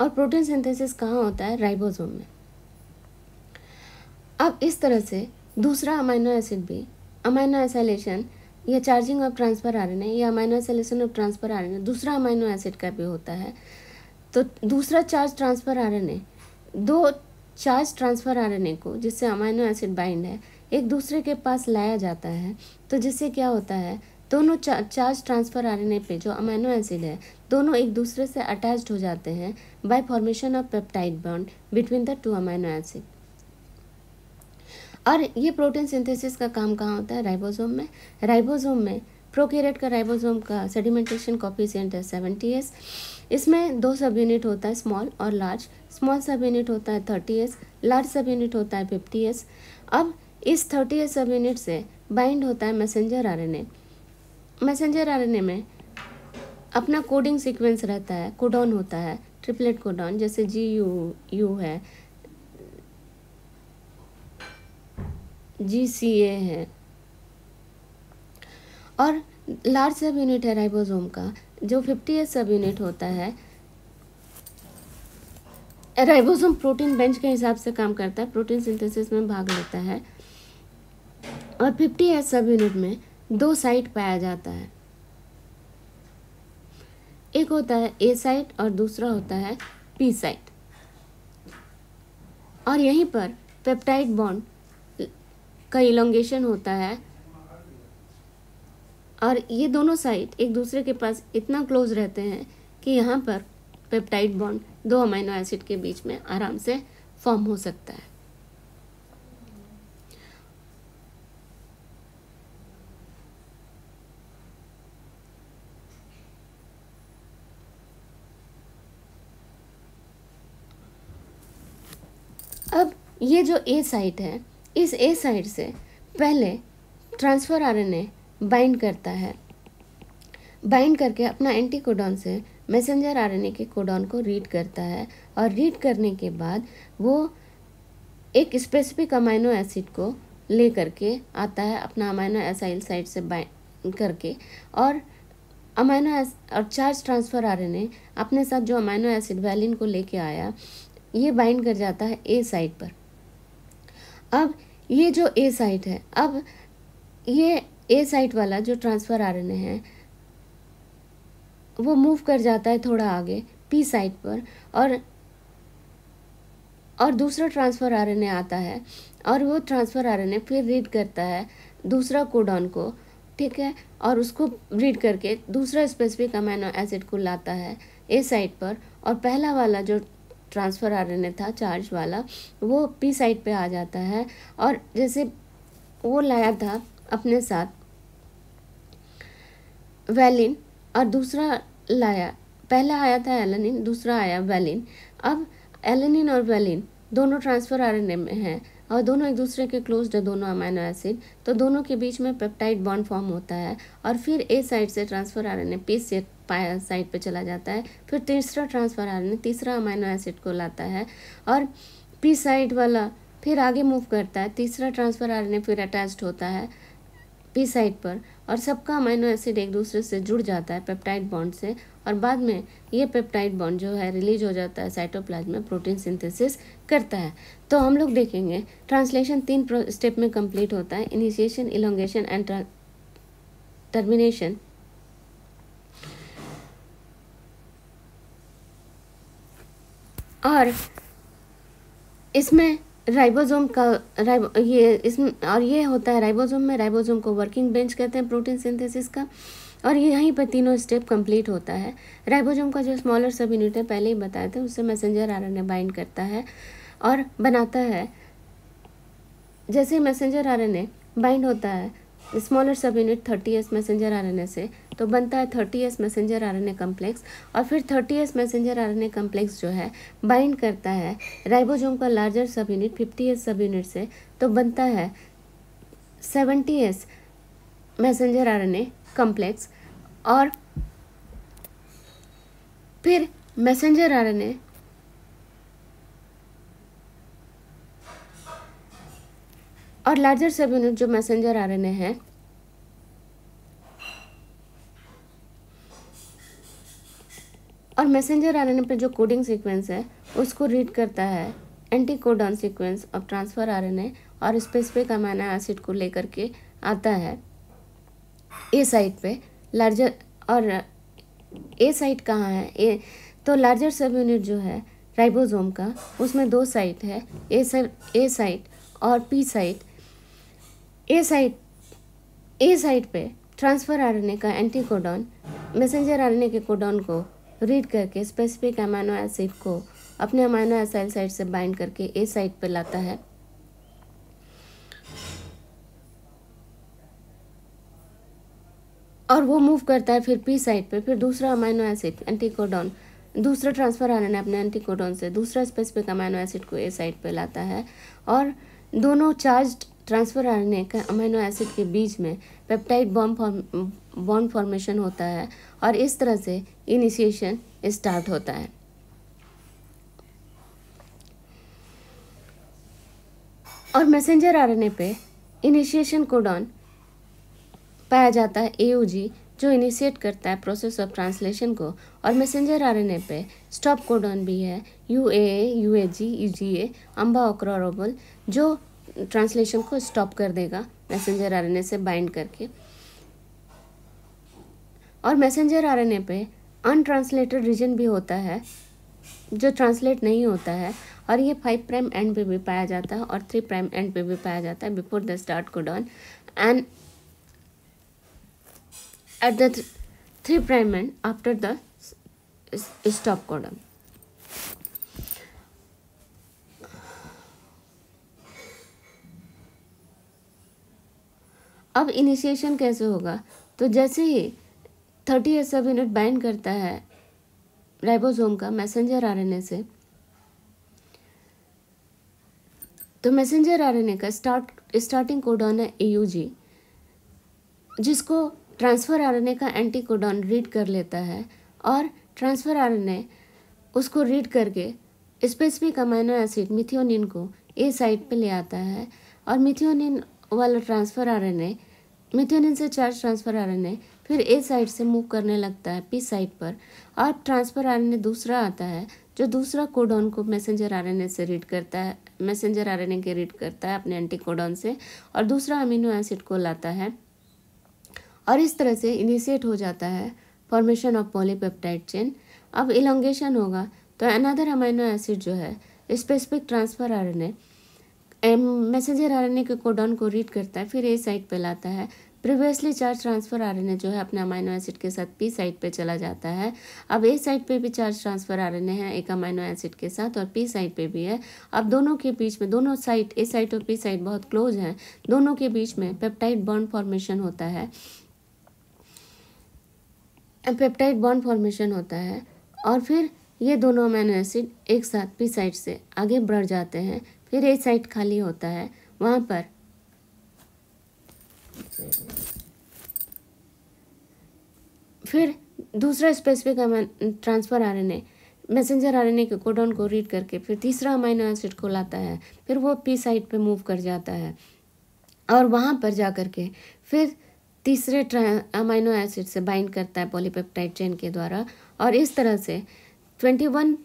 और प्रोटीन सिंथेसिस कहाँ होता है राइबोसोम में अब इस तरह से दूसरा अमाइनो एसिड भी अमाइनो एसाइलेशन या चार्जिंग ऑफ ट्रांसफर आर या अमाइनो एसाइलेशन ऑफ ट्रांसफर आ रहे दूसरा अमाइनो एसिड का भी होता है तो दूसरा चार्ज ट्रांसफर आर दो चार्ज ट्रांसफर आर को जिससे अमाइनो एसिड बाइंड है एक दूसरे के पास लाया जाता है तो जिससे क्या होता है दोनों तो चार्ज ट्रांसफर आर पे जो अमाइनो एसिड है दोनों एक दूसरे से अटैच्ड हो जाते हैं by formation of peptide bond between the two amino acid और ये प्रोटीन सिंथेसिस का काम कहाँ होता है राइबोसोम में राइबोसोम में प्रोकेरेट का राइबोसोम का सेडिमेंटेशन कॉपी है सेवेंटी एस इसमें दो सब यूनिट होता है स्मॉल और लार्ज स्मॉल सब यूनिट होता है thirty S large subunit होता है फिफ्टी एस अब इस थर्टी एस सब यूनिट से बाइंड होता है messenger R N A messenger R N A में अपना कोडिंग सीक्वेंस रहता है कोडॉन होता है ट्रिपलेट कोडॉन जैसे जी यू यू है जी सी ए है और लार्ज सब यूनिट है राइबोसोम का जो फिफ्टी एस सब यूनिट होता है राइबोसोम प्रोटीन बेंच के हिसाब से काम करता है प्रोटीन सिंथेसिस में भाग लेता है और फिफ्टी एस सब यूनिट में दो साइट पाया जाता है एक होता है ए साइट और दूसरा होता है पी साइट और यहीं पर पेप्टाइड बॉन्ड का इलोंगेशन होता है और ये दोनों साइट एक दूसरे के पास इतना क्लोज रहते हैं कि यहाँ पर पेप्टाइड बॉन्ड दो अमाइनो एसिड के बीच में आराम से फॉर्म हो सकता है अब ये जो ए साइट है इस ए साइट से पहले ट्रांसफर आरएनए बाइंड करता है बाइंड करके अपना एंटी कोडॉन से मैसेंजर आरएनए के कोडॉन को रीड करता है और रीड करने के बाद वो एक स्पेसिफिक अमाइनो एसिड को ले करके आता है अपना अमाइनो एसाइल साइड से बाइंड करके और अमाइनो और चार्ज ट्रांसफ़र आरएनए अपने साथ जो अमाइनो एसिड वैलिन को लेके आया ये बाइंड कर जाता है ए साइड पर अब ये जो ए साइट है अब ये ए साइट वाला जो ट्रांसफ़र रहे हैं वो मूव कर जाता है थोड़ा आगे पी साइट पर और और दूसरा ट्रांसफ़र आर आता है और वो ट्रांसफ़र आर फिर रीड करता है दूसरा कोडॉन को ठीक है और उसको रीड करके दूसरा स्पेसिफिक अमाइनो एसिड को लाता है ए साइट पर और पहला वाला जो ट्रांसफ़र आर था चार्ज वाला वो पी साइड पे आ जाता है और जैसे वो लाया था अपने साथ वैलिन और दूसरा लाया पहला आया था एलनिन दूसरा आया वैलिन अब एलनिन और वैलिन दोनों ट्रांसफ़र आर में हैं और दोनों एक दूसरे के क्लोज है दोनों अमाइनो एसिड तो दोनों के बीच में पेप्टाइड बॉन्ड फॉर्म होता है और फिर ए साइड से ट्रांसफ़र आ रहे ए पी से साइड पे चला जाता है फिर तीसरा ट्रांसफर आर तीसरा अमाइनो एसिड को लाता है और पी साइड वाला फिर आगे मूव करता है तीसरा ट्रांसफर आर फिर अटैच्ड होता है पी साइड पर और सबका अमाइनो एसिड एक दूसरे से जुड़ जाता है पेप्टाइड बॉन्ड से और बाद में ये पेप्टाइड बॉन्ड जो है रिलीज हो जाता है साइटोप्लाज्म में प्रोटीन सिंथेसिस करता है तो हम लोग देखेंगे ट्रांसलेशन तीन स्टेप में कंप्लीट होता है इनिशिएशन इलोंगेशन एंड टर्मिनेशन और इसमें राइबोसोम का राइबो ये इसमें और ये होता है राइबोसोम में राइबोसोम को वर्किंग बेंच कहते हैं प्रोटीन सिंथेसिस का और यहीं पर तीनों स्टेप कंप्लीट होता है राइबोसोम का जो स्मॉलर सब यूनिट है पहले ही बताए थे उससे मैसेंजर आरएनए बाइंड करता है और बनाता है जैसे मैसेंजर आरएनए बाइंड होता है smaller subunit thirty S messenger R से तो बनता है thirty S messenger R N A complex और फिर thirty S messenger R N A complex जो है बाइंड करता है राइबोजोम का larger subunit fifty S subunit से तो बनता है seventy S messenger R N A complex और फिर मैसेंजर आर एन ए और लार्जर सब यूनिट जो मैसेंजर आर है और मैसेंजर आर पर जो कोडिंग सीक्वेंस है उसको रीड करता है एंटी कोडॉन सीक्वेंस और ट्रांसफर आर और स्पेसिफिक अमाइनो एसिड को लेकर के आता है ए साइट पे लार्जर और ए साइट कहाँ है ए तो लार्जर सब यूनिट जो है राइबोसोम का उसमें दो साइट है ए साइट ए साइट और P site A site A site पे ट्रांसफ़र आर का एंटी कोडॉन मैसेंजर आर के कोडॉन को रीड करके स्पेसिफिक अमानो एसिड को अपने अमाइनो एसाइल साइट से बाइंड करके ए साइट पर लाता है और वो मूव करता है फिर पी साइड पे फिर दूसरा अमाइनो एसिड एंटीकोडॉन दूसरा ट्रांसफ़र आर अपने एंटीकोडॉन से दूसरा स्पेसिफिक अमाइनो एसिड को ए साइड पे लाता है और दोनों चार्ज्ड ट्रांसफर आरएनए के अमीनो एसिड के बीच में peptide bond form bond formation होता है और इस तरह से इनिशिएशन स्टार्ट होता है और मैसेंजर आरएनए पे इनिशिएशन कोडॉन पाया जाता है एयूजी जो इनिशिएट करता है प्रोसेस ऑफ ट्रांसलेशन को और मैसेंजर आरएनए पे स्टॉप कोडॉन भी है U A U A G U G A amber ओक्रोरोबल जो ट्रांसलेशन को स्टॉप कर देगा मैसेंजर आर से बाइंड करके और मैसेंजर आर एन पे अनट्रांसलेटेड रीजन भी होता है जो ट्रांसलेट नहीं होता है और ये फाइव प्राइम एंड पे भी पाया जाता है और थ्री प्राइम एंड पे भी पाया जाता है before the start codon and at the three prime end after the stop codon अब इनिशिएशन कैसे होगा तो जैसे ही thirty S subunit bind करता है राइबोसोम का मैसेंजर आरएनए से तो मैसेंजर आरएनए का स्टार्ट स्टार्टिंग कोडॉन है एयूजी जिसको ट्रांसफ़र आरएनए का एंटी कोडॉन रीड कर लेता है और ट्रांसफ़र आरएनए उसको रीड करके स्पेसिफिक अमाइनो एसिड मिथियोनिन को ए साइट पे ले आता है और मिथियोनिन वाला ट्रांसफ़र आरएनए मिथेनिन से चार्ज ट्रांसफर आरएनए फिर ए साइड से मूव करने लगता है पी साइड पर और ट्रांसफर आरएनए दूसरा आता है जो दूसरा कोडॉन को मैसेंजर आरएनए से रीड करता है मैसेंजर आरएनए के रीड करता है अपने एंटी कोडॉन से और दूसरा अमीनो एसिड को लाता है और इस तरह से इनिशिएट हो जाता है फॉर्मेशन ऑफ पॉलीपेप्टाइड चेन अब इलोंगेशन होगा तो अनदर अमीनो एसिड जो है specific transfer RNA messenger R के कोडॉन को रीड करता है फिर ए साइड पर लाता है प्रीवियसली चार्ज ट्रांसफ़र आर जो है अपने अमाइनो एसिड के साथ पी साइड पे चला जाता है अब ए साइड पे भी चार्ज ट्रांसफ़र आ रहे हैं एक अमाइनो एसिड के साथ और पी साइड पे भी है अब दोनों के बीच में दोनों साइड ए साइड और पी साइड बहुत क्लोज हैं दोनों के बीच में पेप्टाइड बॉन्ड फॉर्मेशन होता है पेप्टाइड बॉन्ड फॉर्मेशन होता है और फिर ये दोनों अमाइनो एसिड एक साथ पी साइड से आगे बढ़ जाते हैं फिर ए साइड खाली होता है वहाँ पर फिर दूसरा specific transfer RNA messenger RNA के कोडाउन को रीड करके फिर तीसरा अमाइनो एसिड को लाता है फिर वो पी साइड पे मूव कर जाता है और वहाँ पर जा कर के फिर तीसरे अमाइनो एसिड से बाइंड करता है पॉलीपेप्टाइड चेन के द्वारा और इस तरह से ट्वेंटी वन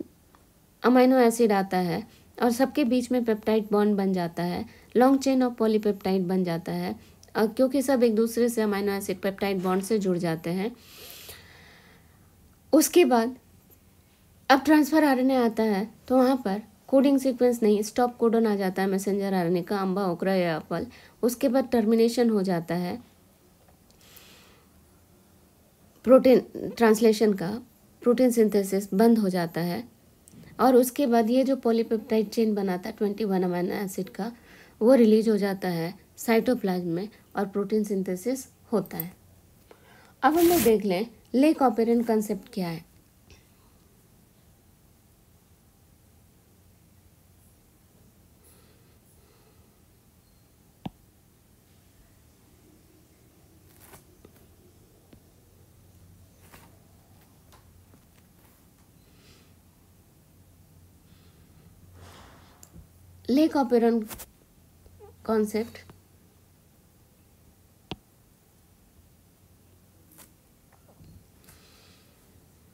अमाइनो एसिड आता है और सबके बीच में पेप्टाइड बॉन्ड बन जाता है लॉन्ग चेन ऑफ पॉलीपेप्टाइड बन जाता है क्योंकि सब एक दूसरे से अमाइनो एसिड पेप्टाइड बॉन्ड से जुड़ जाते हैं उसके बाद अब ट्रांसफ़र आर आता है तो वहाँ पर कोडिंग सीक्वेंस नहीं स्टॉप कोडन आ जाता है मैसेंजर आर का अम्बा ओकरा या अपल उसके बाद टर्मिनेशन हो जाता है प्रोटीन ट्रांसलेशन का प्रोटीन सिंथेसिस बंद हो जाता है और उसके बाद ये जो पॉलीपेप्टाइड चेन बनाता है ट्वेंटी वन अमाइनो एसिड का वो रिलीज हो जाता है साइटोप्लाज्म में और प्रोटीन सिंथेसिस होता है अब हम लोग देख लें लेक ऑपेरन कंसेप्ट क्या है lac operon concept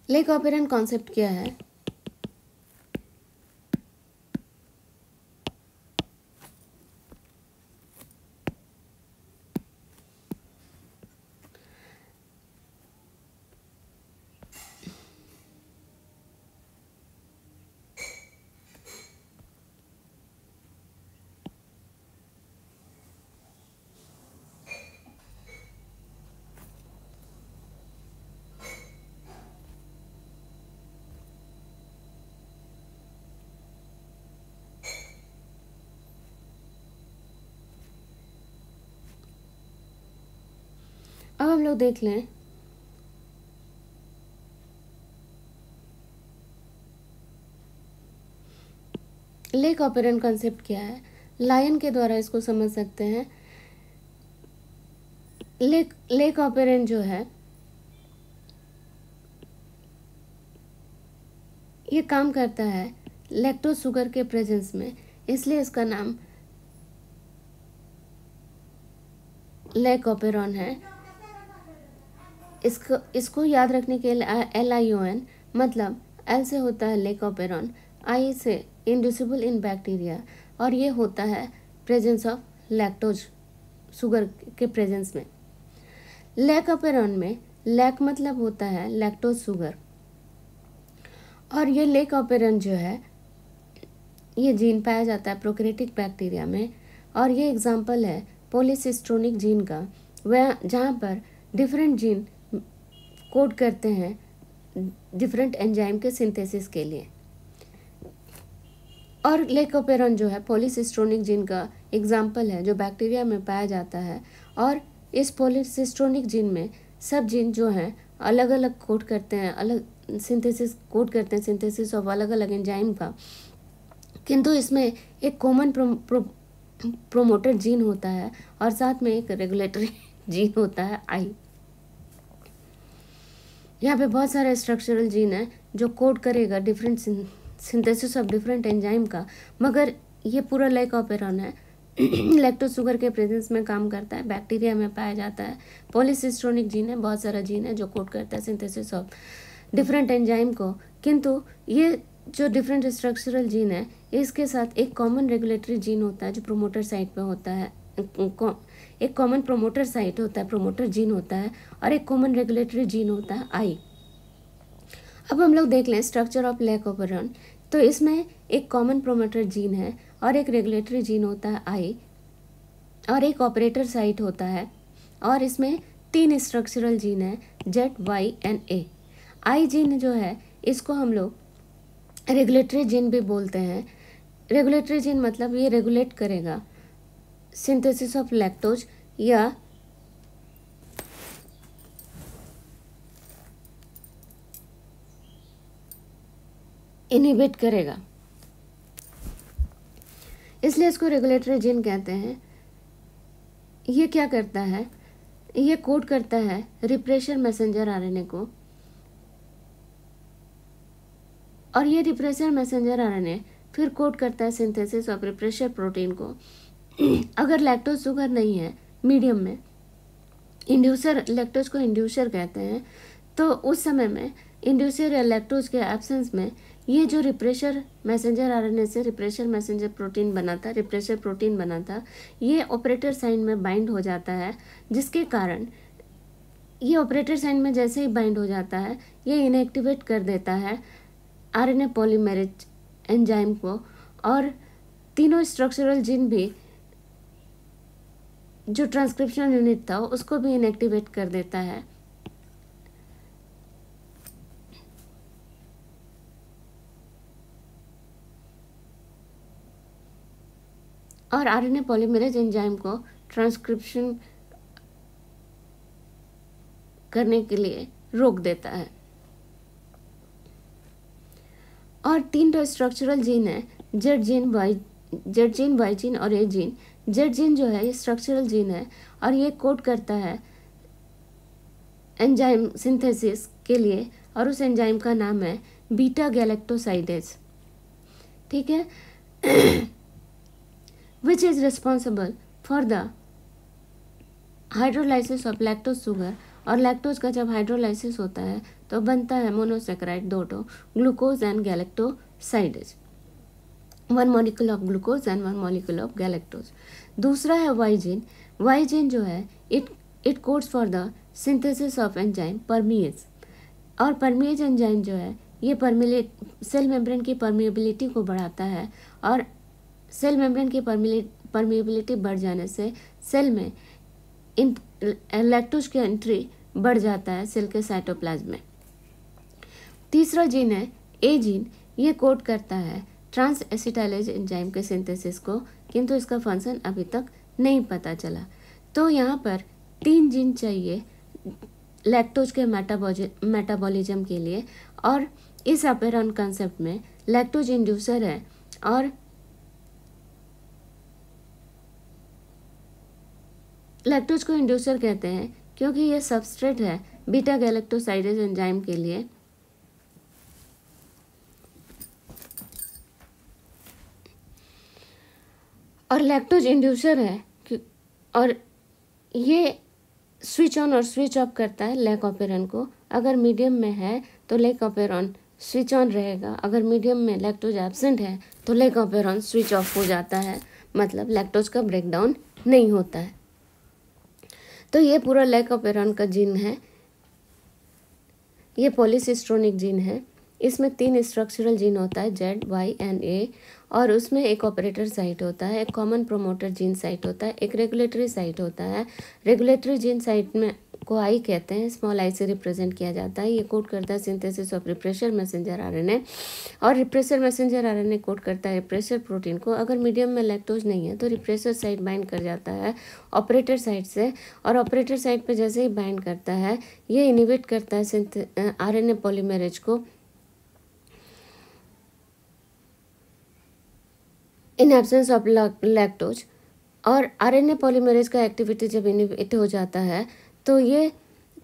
lac operon concept क्या है लोग देख लें लेक ऑपेरन कॉन्सेप्ट क्या है लायन के द्वारा इसको समझ सकते हैं लेक लेक ऑपरेंट जो है ये काम करता है लेक्टो सुगर के प्रेजेंस में इसलिए इसका नाम लेक ऑपेरॉन है इसको इसको याद रखने के लिए एल आई ओ एन मतलब एल से होता है लेकोपेरॉन आई से इंड्यूसिबल इन बैक्टीरिया और ये होता है प्रेजेंस ऑफ लैक्टोज शुगर के प्रेजेंस में लेकोपेरॉन में लैक मतलब होता है लैक्टोज शुगर और ये लेकोपेरॉन जो है ये जीन पाया जाता है प्रोक्रेटिक बैक्टीरिया में और ये एग्जाम्पल है पोलिसिस्ट्रोनिक जीन का वह जहाँ पर डिफरेंट जीन कोड करते हैं डिफरेंट एंजाइम के सिंथेसिस के लिए और लेकोपेरन जो है पोलिसिस्ट्रोनिक जीन का एग्जाम्पल है जो बैक्टीरिया में पाया जाता है और इस पोलिसिस्ट्रोनिक जीन में सब जीन जो हैं अलग अलग कोड करते हैं अलग सिंथेसिस कोड करते हैं सिंथेसिस ऑफ अलग अलग एंजाइम का किंतु इसमें एक common pro, pro, promoter gene होता है और साथ में एक रेगुलेटरी जीन होता है आई यहाँ पे बहुत सारे स्ट्रक्चरल जीन है जो कोड करेगा different synthesis of different enzyme का मगर ये पूरा लाइक ऑपेरॉन है लेक्टो शुगर के प्रेजेंस में काम करता है बैक्टीरिया में पाया जाता है पॉलिसिस्ट्रोनिक जीन है बहुत सारा जीन है जो कोड करता है सिंथेसिस ऑफ डिफरेंट एंजाइम को किंतु ये जो डिफरेंट स्ट्रक्चरल जीन है इसके साथ एक कॉमन रेगुलेटरी जीन होता है जो प्रोमोटर साइट पे होता है अं- अं- एक कॉमन प्रोमोटर साइट होता है प्रोमोटर जीन होता है और एक कॉमन रेगुलेटरी जीन होता है आई अब हम लोग देख लें स्ट्रक्चर ऑफ लैक ऑपरन तो इसमें एक कॉमन प्रोमोटर जीन है और एक रेगुलेटरी जीन होता है आई और एक ऑपरेटर साइट होता है और इसमें तीन स्ट्रक्चरल जीन है Z Y and A I gene जो है इसको हम लोग रेगुलेटरी जीन भी बोलते हैं रेगुलेटरी जीन मतलब ये रेगुलेट करेगा सिंथेसिस ऑफ लैक्टोज या इनिबिट करेगा इसलिए इसको रेगुलेटरी जीन कहते हैं ये क्या करता है ये कोड करता है रिप्रेशर मैसेंजर आरएनए को और ये रिप्रेशर मैसेंजर आरएनए फिर कोड करता है सिंथेसिस ऑफ रिप्रेशर प्रोटीन को अगर लैक्टोज शुगर नहीं है मीडियम में इंड्यूसर लैक्टोज को इंड्यूसर कहते हैं तो उस समय में इंड्यूसर या लैक्टोज के एब्सेंस में ये जो रिप्रेशर मैसेंजर आरएनए से रिप्रेशर मैसेंजर प्रोटीन बना था रिप्रेशर प्रोटीन बना था ये ऑपरेटर साइन में बाइंड हो जाता है जिसके कारण ये ऑपरेटर साइन में जैसे ही बाइंड हो जाता है ये इनएक्टिवेट कर देता है आरएनए पॉलीमेरेज एंजाइम को और तीनों स्ट्रक्चरल जिन भी जो ट्रांसक्रिप्शन यूनिट था उसको भी इनएक्टिवेट कर देता है और आरएनए पॉलीमरेज एंजाइम को ट्रांसक्रिप्शन करने के लिए रोक देता है और तीन तो स्ट्रक्चरल जीन है Z gene Y Z gene Y gene और ए जीन जेड जीन जो है ये स्ट्रक्चरल जीन है और ये कोड करता है एंजाइम सिंथेसिस के लिए और उस एंजाइम का नाम है बीटा गैलेक्टोसाइडेज ठीक है which is responsible for the hydrolysis of lactose sugar और लैक्टोज का जब हाइड्रोलाइसिस होता है तो बनता है मोनोसेक्राइड दोटो glucose and galactosidase one molecule of glucose and one molecule of galactose दूसरा है वाइजिन वाइजिन जो है it it codes for the synthesis of enzyme permease और परमीज एंजाइम जो है ये परमिले सेल मेम्ब्रेन की परमिएबिलिटी को बढ़ाता है और सेल मेम्ब्रेन की परमिले परमिएबिलिटी बढ़ जाने से सेल में इन लैक्टोज की एंट्री बढ़ जाता है सेल के साइटोप्लाज्म में तीसरा जीन है ए जीन ये कोड करता है ट्रांस एसिटाइलेज एंजाइम के सिंथेसिस को किंतु इसका फंक्शन अभी तक नहीं पता चला तो यहाँ पर तीन जीन चाहिए लैक्टोज के मेटाबॉलिज्म के लिए और इस अपेर कंसेप्ट में लैक्टोज इंड्यूसर है और लैक्टोज को इंड्यूसर कहते हैं क्योंकि ये सबस्ट्रेट है बीटा गैलेक्टोसाइडेज एंजाइम के लिए और लैक्टोज इंड्यूसर है और ये स्विच ऑन और स्विच ऑफ करता है लेक ऑपेरन को अगर मीडियम में है तो लेक ऑपेरॉन स्विच ऑन रहेगा अगर मीडियम में लैक्टोज एबसेंट है तो लेक ऑपेरॉन स्विच ऑफ हो जाता है मतलब लैक्टोज का ब्रेकडाउन नहीं होता है तो ये पूरा लेक ऑपेरॉन का जीन है ये पॉलिसिस्ट्रोनिक जीन है इसमें तीन स्ट्रक्चरल जीन होता है जेड वाई एंड ए और उसमें एक ऑपरेटर साइट होता है एक कॉमन प्रोमोटर जीन साइट होता है एक रेगुलेटरी साइट होता है रेगुलेटरी जीन साइट में को आई कहते हैं स्मॉल आई से रिप्रेजेंट किया जाता है ये कोड करता है synthesis of repressor messenger RNA और रिप्रेशर मैसेंजर आरएनए कोड करता है रिप्रेशर प्रोटीन को अगर मीडियम में लैक्टोज नहीं है तो रिप्रेशर साइट बाइंड कर जाता है ऑपरेटर साइट से और ऑपरेटर साइट पर जैसे ही बाइंड करता है ये इनिवेट करता है आर एन को इन एब्सेंस ऑफ लैक्टोज और आरएनए पॉलीमरेज का एक्टिविटी जब इनिबिट हो जाता है तो ये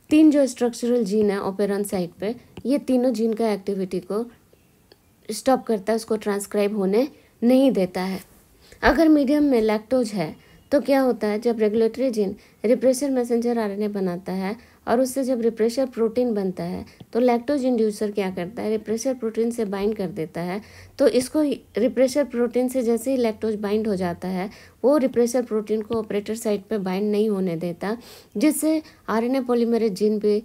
तीन जो स्ट्रक्चरल जीन है ओपेरॉन साइट पे ये तीनों जीन का एक्टिविटी को स्टॉप करता है उसको ट्रांसक्राइब होने नहीं देता है अगर मीडियम में लैक्टोज है तो क्या होता है जब regulatory gene repressor messenger RNA बनाता है और उससे जब रिप्रेशर प्रोटीन बनता है तो लैक्टोज इंड्यूसर क्या करता है रिप्रेशर प्रोटीन से बाइंड कर देता है तो इसको रिप्रेशर प्रोटीन से जैसे ही लैक्टोज बाइंड हो जाता है वो रिप्रेशर प्रोटीन को ऑपरेटर साइट पे बाइंड नहीं होने देता जिससे आरएनए पॉलीमरेज जीन भी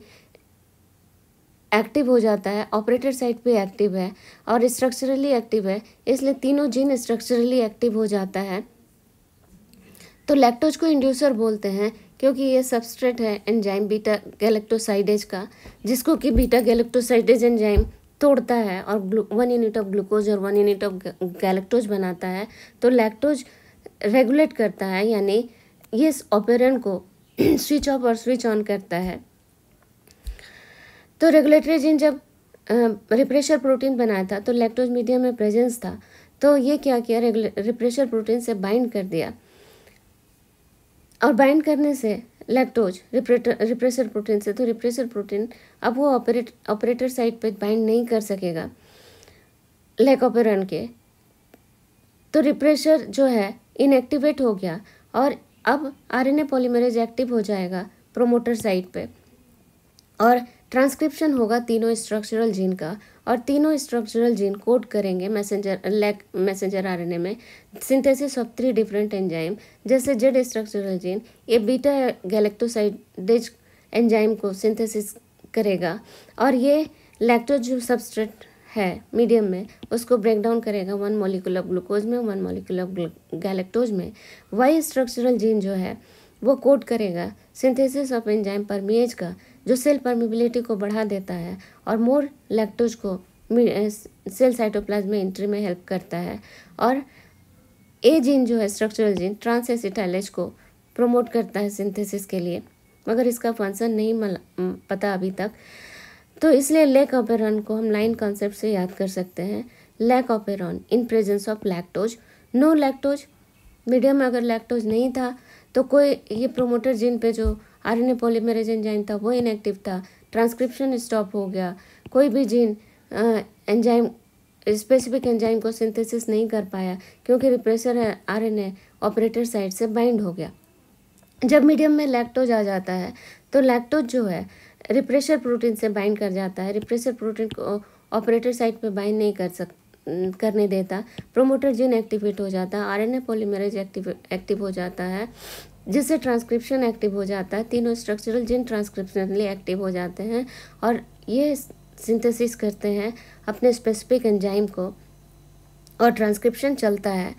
एक्टिव हो जाता है ऑपरेटर साइट पे एक्टिव है और स्ट्रक्चरली एक्टिव है इसलिए तीनों जीन स्ट्रक्चरली एक्टिव हो जाता है तो लैक्टोज को इंड्यूसर बोलते हैं क्योंकि ये सबस्ट्रेट है एंजाइम बीटा गैलेक्टोसाइडेज का जिसको कि बीटा गैलेक्टोसाइडेज एंजाइम तोड़ता है और glu one unit of glucose और वन यूनिट ऑफ गैलेक्टोज बनाता है तो लैक्टोज रेगुलेट करता है यानी ये ऑपरन को स्विच ऑफ और स्विच ऑन करता है तो रेगुलेटरी जिन जब रिप्रेशर प्रोटीन बनाया था तो लैक्टोज मीडियम में प्रेजेंस था तो ये क्या किया रिप्रेशर प्रोटीन से बाइंड कर दिया और बाइंड करने से लैक्टोज रिप्रेटर रिप्रेसर प्रोटीन से तो रिप्रेसर प्रोटीन अब वो ऑपरेट ऑपरेटर साइट पे बाइंड नहीं कर सकेगा लेकोपेरन के तो रिप्रेशर जो है इनएक्टिवेट हो गया और अब आरएनए पॉलीमरेज एक्टिव हो जाएगा प्रोमोटर साइट पे और ट्रांसक्रिप्शन होगा तीनों स्ट्रक्चरल जीन का और तीनों स्ट्रक्चरल जीन कोड करेंगे मैसेंजर लैक मैसेंजर आरएनए में synthesis of three different enzyme जैसे जेड स्ट्रक्चरल जीन ये बीटा गैलेक्टोसाइडेज एंजाइम को सिंथेसिस करेगा और ये लैक्टोज जो सबस्ट्रेट है मीडियम में उसको ब्रेक डाउन करेगा वन मोलिकुलर ग्लूकोज में वन मोलिकुलर गैलेक्टोज में वही स्ट्रक्चरल जीन जो है वो कोड करेगा सिंथेसिस ऑफ एंजाइम परमीएज का जो सेल परमिबिलिटी को बढ़ा देता है और मोर लैक्टोज को सेल साइटोप्लाज्म एंट्री में हेल्प करता है और ए जीन जो है स्ट्रक्चरल जीन ट्रांसेसिटाइलेज को प्रमोट करता है सिंथेसिस के लिए मगर इसका फंक्शन नहीं पता अभी तक तो इसलिए लैक ऑपेरॉन को हम लाइन कॉन्सेप्ट से याद कर सकते हैं lac operon in presence of lactose no lactose medium में अगर लैक्टोज नहीं था तो कोई ये प्रोमोटर जिन पे जो R N A polymerase enzyme था वो इनएक्टिव था ट्रांसक्रिप्शन स्टॉप हो गया कोई भी जीन एंजाइम स्पेसिफिक एंजाइम को सिंथेसिस नहीं कर पाया क्योंकि रिप्रेसर ए ऑपरेटर साइड से बाइंड हो गया जब मीडियम में लैक्टोज आ जाता है तो लैक्टोज जो है रिप्रेशर प्रोटीन से बाइंड कर जाता है रिप्रेशर प्रोटीन को ऑपरेटर साइट पे बाइंड नहीं कर सक करने देता प्रोमोटर जीन एक्टिवेट हो जाता है आरएनए पॉलीमरेज एक्टिव एक्टिव हो जाता है जिससे ट्रांसक्रिप्शन एक्टिव हो जाता है तीनों स्ट्रक्चरल जिन ट्रांसक्रिप्शनली एक्टिव हो जाते हैं और ये सिंथेसिस करते हैं अपने स्पेसिफिक एंजाइम को और ट्रांसक्रिप्शन चलता है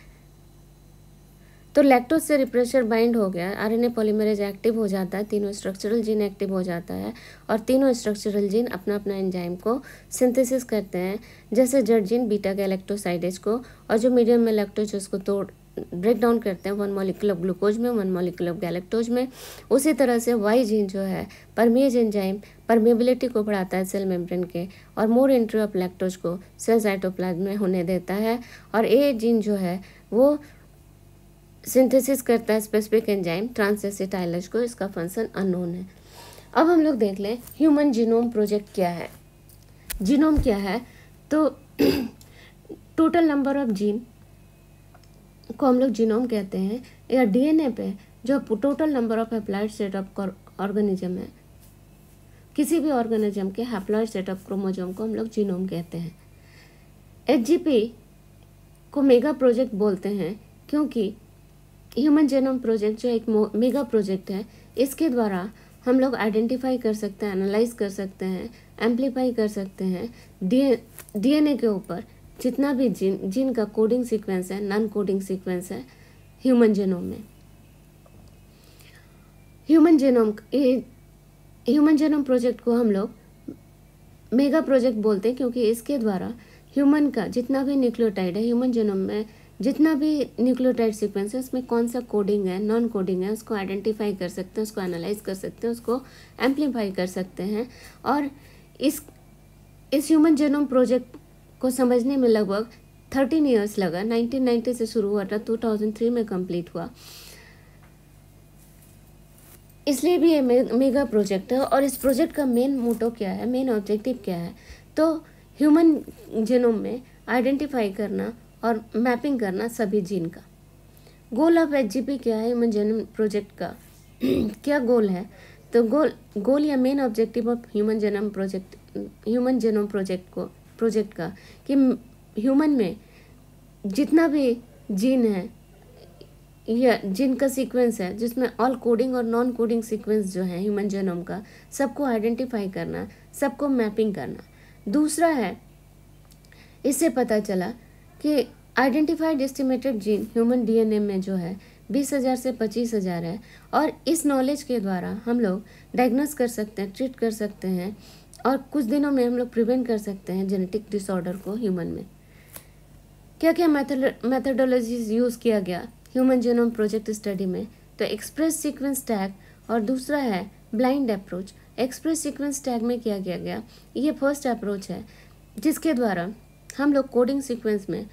तो लैक्टोज से रिप्रेशर बाइंड हो गया आर एन एक्टिव हो जाता है तीनों स्ट्रक्चरल जीन एक्टिव हो जाता है और तीनों स्ट्रक्चरल जीन अपना अपना एंजाइम को सिंथेसिस करते हैं जैसे जड़ जीन बीटा गैलेक्टोसाइडेज को और जो मीडियम में लैक्टोज उसको तोड़ ब्रेक डाउन करते हैं वन मॉलिक्यूल ऑफ ग्लूकोज में वन मॉलिक्यूल ऑफ गैलेक्टोज में उसी तरह से वाई जीन जो है परमेज एंजाइम परमेबिलिटी को बढ़ाता है सेल मेम्ब्रेन के और मोर एंट्री ऑफ लैक्टोज को सेल साइटोप्लाज्म में होने देता है और ए जीन जो है वो सिंथेसिस करता है स्पेसिफिक एंजाइम ट्रांसेसिटाइलज को इसका फंक्शन अनोन है अब हम लोग देख लें ह्यूमन जीनोम प्रोजेक्ट क्या है जीनोम क्या है तो टोटल नंबर ऑफ जीन को हम लोग जीनोम कहते हैं या डीएनए पे जो total number of set setup organism है किसी भी ऑर्गेनिज्म के सेट सेटअप क्रोमोजोम को हम लोग जीनोम कहते हैं एच को मेगा प्रोजेक्ट बोलते हैं क्योंकि ह्यूमन जेनोम प्रोजेक्ट जो एक मेगा प्रोजेक्ट है इसके द्वारा हम लोग आइडेंटिफाई कर सकते हैं एनालाइज कर सकते हैं एम्पलीफाई कर सकते हैं डी डीएनए के ऊपर जितना भी जीन जीन का कोडिंग सीक्वेंस है नॉन कोडिंग सीक्वेंस है ह्यूमन जेनोम में human genome human genome project को हम लोग मेगा प्रोजेक्ट बोलते हैं क्योंकि इसके द्वारा ह्यूमन का जितना भी न्यूक्लियोटाइड है ह्यूमन जेनोम में जितना भी न्यूक्लियोटाइड सीक्वेंस है उसमें कौन सा कोडिंग है नॉन कोडिंग है उसको आइडेंटिफाई कर सकते हैं उसको एनालाइज कर सकते हैं उसको एम्पलीफाई कर सकते हैं और इस इस ह्यूमन जेनोम प्रोजेक्ट को समझने में लगभग थर्टीन ईयर्स लगा 1990 से शुरू हुआ था 2003 में कंप्लीट हुआ इसलिए भी ये मेगा प्रोजेक्ट है और इस प्रोजेक्ट का मेन मोटो क्या है मेन ऑब्जेक्टिव क्या है तो ह्यूमन जेनोम में आइडेंटिफाई करना और मैपिंग करना सभी जीन का गोल ऑफ एच क्या है ह्यूमन जेनोम प्रोजेक्ट का क्या गोल है तो गोल गोल या main objective of human genome project human genome project को प्रोजेक्ट का कि ह्यूमन में जितना भी जीन है या जीन का सीक्वेंस है जिसमें ऑल कोडिंग और नॉन कोडिंग सीक्वेंस जो है ह्यूमन जेनोम का सबको आइडेंटिफाई करना सबको मैपिंग करना दूसरा है इससे पता चला कि identified estimated gene human DNA में जो है बीस हज़ार से पच्चीस हज़ार है और इस नॉलेज के द्वारा हम लोग डायग्नोस कर सकते हैं ट्रीट कर सकते हैं और कुछ दिनों में हम लोग प्रिवेंट कर सकते हैं जेनेटिक डिसऑर्डर को ह्यूमन में क्या क्या मैथडोलॉजीज यूज़ किया गया ह्यूमन जीनोम प्रोजेक्ट स्टडी में तो एक्सप्रेस सीक्वेंस टैग और दूसरा है blind approach express sequence tag में किया गया गया ये फर्स्ट अप्रोच है जिसके द्वारा हम लोग कोडिंग सीक्वेंस में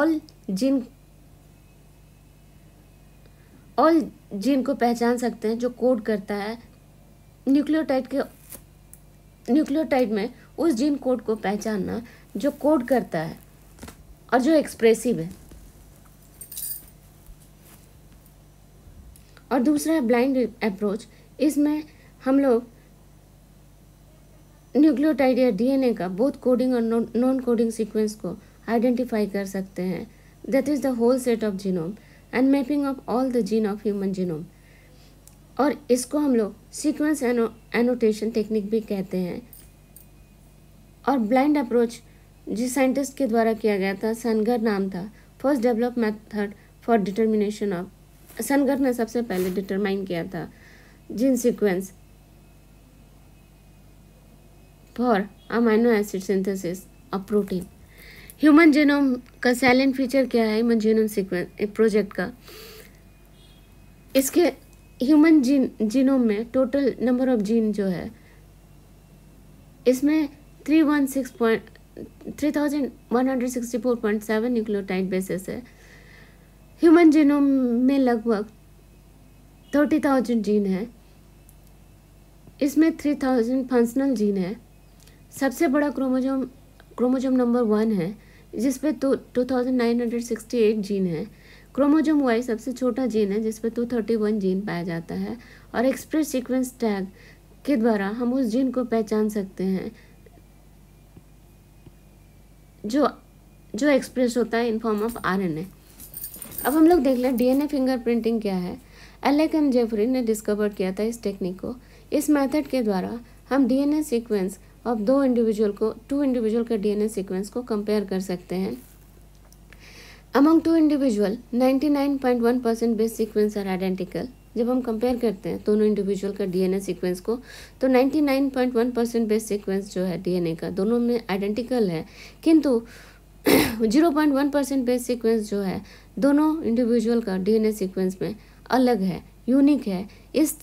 ऑल जिन ऑल जीन को पहचान सकते हैं जो कोड करता है न्यूक्लियोटाइड के न्यूक्लियोटाइड में उस जीन कोड को पहचानना जो कोड करता है और जो एक्सप्रेसिव है और दूसरा ब्लाइंड अप्रोच इसमें हम लोग न्यूक्लियोटाइड या डीएनए का बोथ कोडिंग और नॉन कोडिंग सीक्वेंस को आइडेंटिफाई कर सकते हैं that is the whole set of genome and mapping of all the gene of human genome और इसको हम लोग सीक्वेंस एनोटेशन टेक्निक भी कहते हैं और ब्लाइंड अप्रोच जिस साइंटिस्ट के द्वारा किया गया था सनगर नाम था first develop method for determination of Sanger ने सबसे पहले डिटरमाइन किया था gene sequence for amino acid synthesis of protein human genome का सैलेंट फीचर क्या है ह्यूमन जेनोम सीक्वेंस प्रोजेक्ट का इसके ह्यूमन जीन जीनोम में टोटल नंबर ऑफ जीन जो है इसमें three one six point three thousand one hundred sixty four point seven nucleotide bases है ह्यूमन जीनोम में लगभग थर्टी थाउजेंड जीन है इसमें थ्री थाउजेंड फंक्शनल जीन है सबसे बड़ा क्रोमोजोम क्रोमोजोम नंबर वन है जिसपे two two thousand nine hundred sixty eight gene है क्रोमोजोम वाई सबसे छोटा जीन है जिसपे टू थर्टी वन जीन पाया जाता है और एक्सप्रेस सीक्वेंस टैग के द्वारा हम उस जीन को पहचान सकते हैं जो जो एक्सप्रेस होता है इन फॉर्म ऑफ आरएनए अब हम लोग देख लें डीएनए फिंगर प्रिंटिंग क्या है एलेक एम जेफरी ने डिस्कवर किया था इस टेक्निक को इस मेथड के द्वारा हम डीएनए सीक्वेंस ऑफ दो इंडिविजुअल को टू इंडिविजुअल के डीएनए सीक्वेंस को कंपेयर कर सकते हैं among two individual 99.1 percent base sequence are identical जब हम कंपेयर करते हैं दोनों इंडिविजुअल का डीएनए सीक्वेंस को तो 99.1 परसेंट बेस सीक्वेंस जो है डीएनए का दोनों में आइडेंटिकल है किंतु 0.1 परसेंट बेस सीक्वेंस जो है दोनों इंडिविजुअल का डीएनए सीक्वेंस में अलग है यूनिक है इस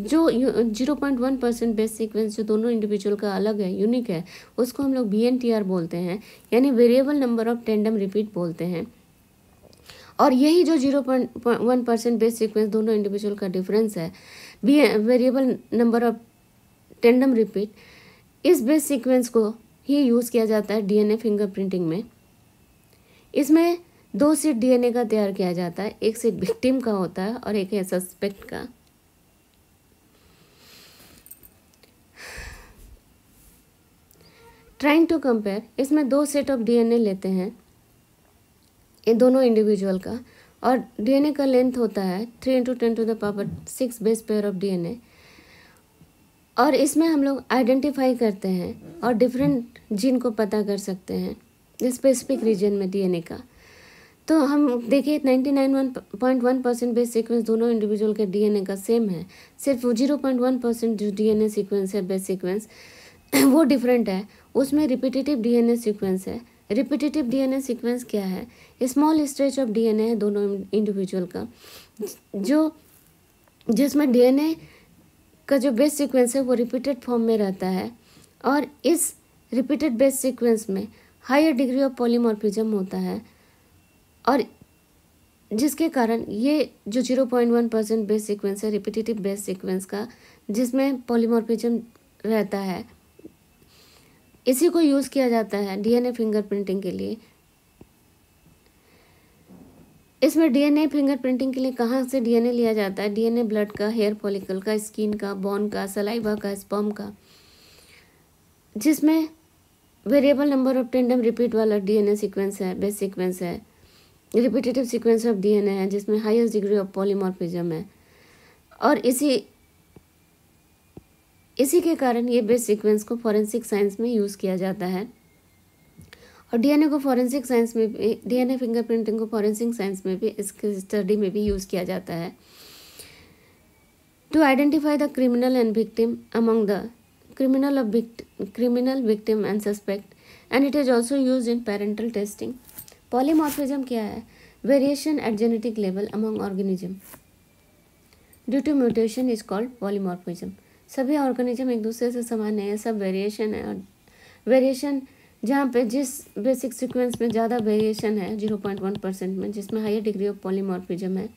जो zero point one percent base sequence जो दोनों इंडिविजुअल का अलग है यूनिक है उसको हम लोग बी बोलते हैं यानी variable number of tandem repeat बोलते हैं और यही जो zero point one percent base sequence दोनों इंडिविजुअल का डिफरेंस है B variable number of tandem repeat इस बेस सीक्वेंस को ही यूज़ किया जाता है डीएनए फिंगरप्रिंटिंग में इसमें दो सीट डीएनए का तैयार किया जाता है एक सीट विक्टिम का होता है और एक है सस्पेक्ट का ट्राइंग टू कंपेयर इसमें दो सेट ऑफ डीएनए लेते हैं इन दोनों इंडिविजुअल का और डीएनए का लेंथ होता है three into ten to the power six base pair of DNA और इसमें हम लोग आइडेंटिफाई करते हैं और डिफरेंट जीन को पता कर सकते हैं स्पेसिफिक रीजन में डीएनए का तो हम देखिए ninety nine one point one percent base sequence दोनों इंडिविजुअल के डीएनए का सेम है सिर्फ जीरो पॉइंट वन परसेंट जो डीएनए सीक्वेंस है बेस सीक्वेंस वो डिफरेंट है उसमें रिपीटेटिव डीएनए सीक्वेंस है रिपीटेटिव डीएनए सीक्वेंस क्या है स्मॉल स्ट्रेच ऑफ डीएनए है दोनों इंडिविजुअल का जो जिसमें डीएनए का जो बेस सीक्वेंस है वो रिपीटेड फॉर्म में रहता है और इस रिपीटेड बेस सीक्वेंस में हायर डिग्री ऑफ पॉलीमॉर्फिज्म होता है और जिसके कारण ये जो zero point one percent base sequence है रिपीटेटिव बेस सिक्वेंस का जिसमें पॉलीमॉर्फिज्म रहता है इसी को यूज़ किया जाता है डीएनए फिंगरप्रिंटिंग के लिए इसमें डीएनए फिंगरप्रिंटिंग के लिए कहाँ से डीएनए लिया जाता है डीएनए ब्लड का हेयर फॉलिकल का स्किन का बोन का सलाइवा का स्पम का जिसमें variable number of tandem repeat वाला डीएनए सीक्वेंस है बेस सीक्वेंस है रिपीटेटिव सीक्वेंस ऑफ डीएनए है जिसमें हाईएस्ट डिग्री ऑफ पॉलीमॉर्फिज्म है और इसी इसी के कारण ये बेस सीक्वेंस को फॉरेंसिक साइंस में यूज़ किया जाता है और डीएनए को फॉरेंसिक साइंस में भी डी एन फिंगर प्रिंटिंग को फॉरेंसिक साइंस में भी इसके स्टडी में भी यूज़ किया जाता है to identify the criminal and victim among the criminal criminal victim and suspect and it is also use in parental testing polymorphism क्या है variation at genetic level among organism due to mutation is called polymorphism सभी organism एक दूसरे से समान है सब variation है और वेरिएशन जहाँ पे जिस बेसिक सीक्वेंस में ज़्यादा वेरिएशन है जीरो पॉइंट वन परसेंट में जिसमें हाई डिग्री ऑफ पॉलीमॉर्फिज्म है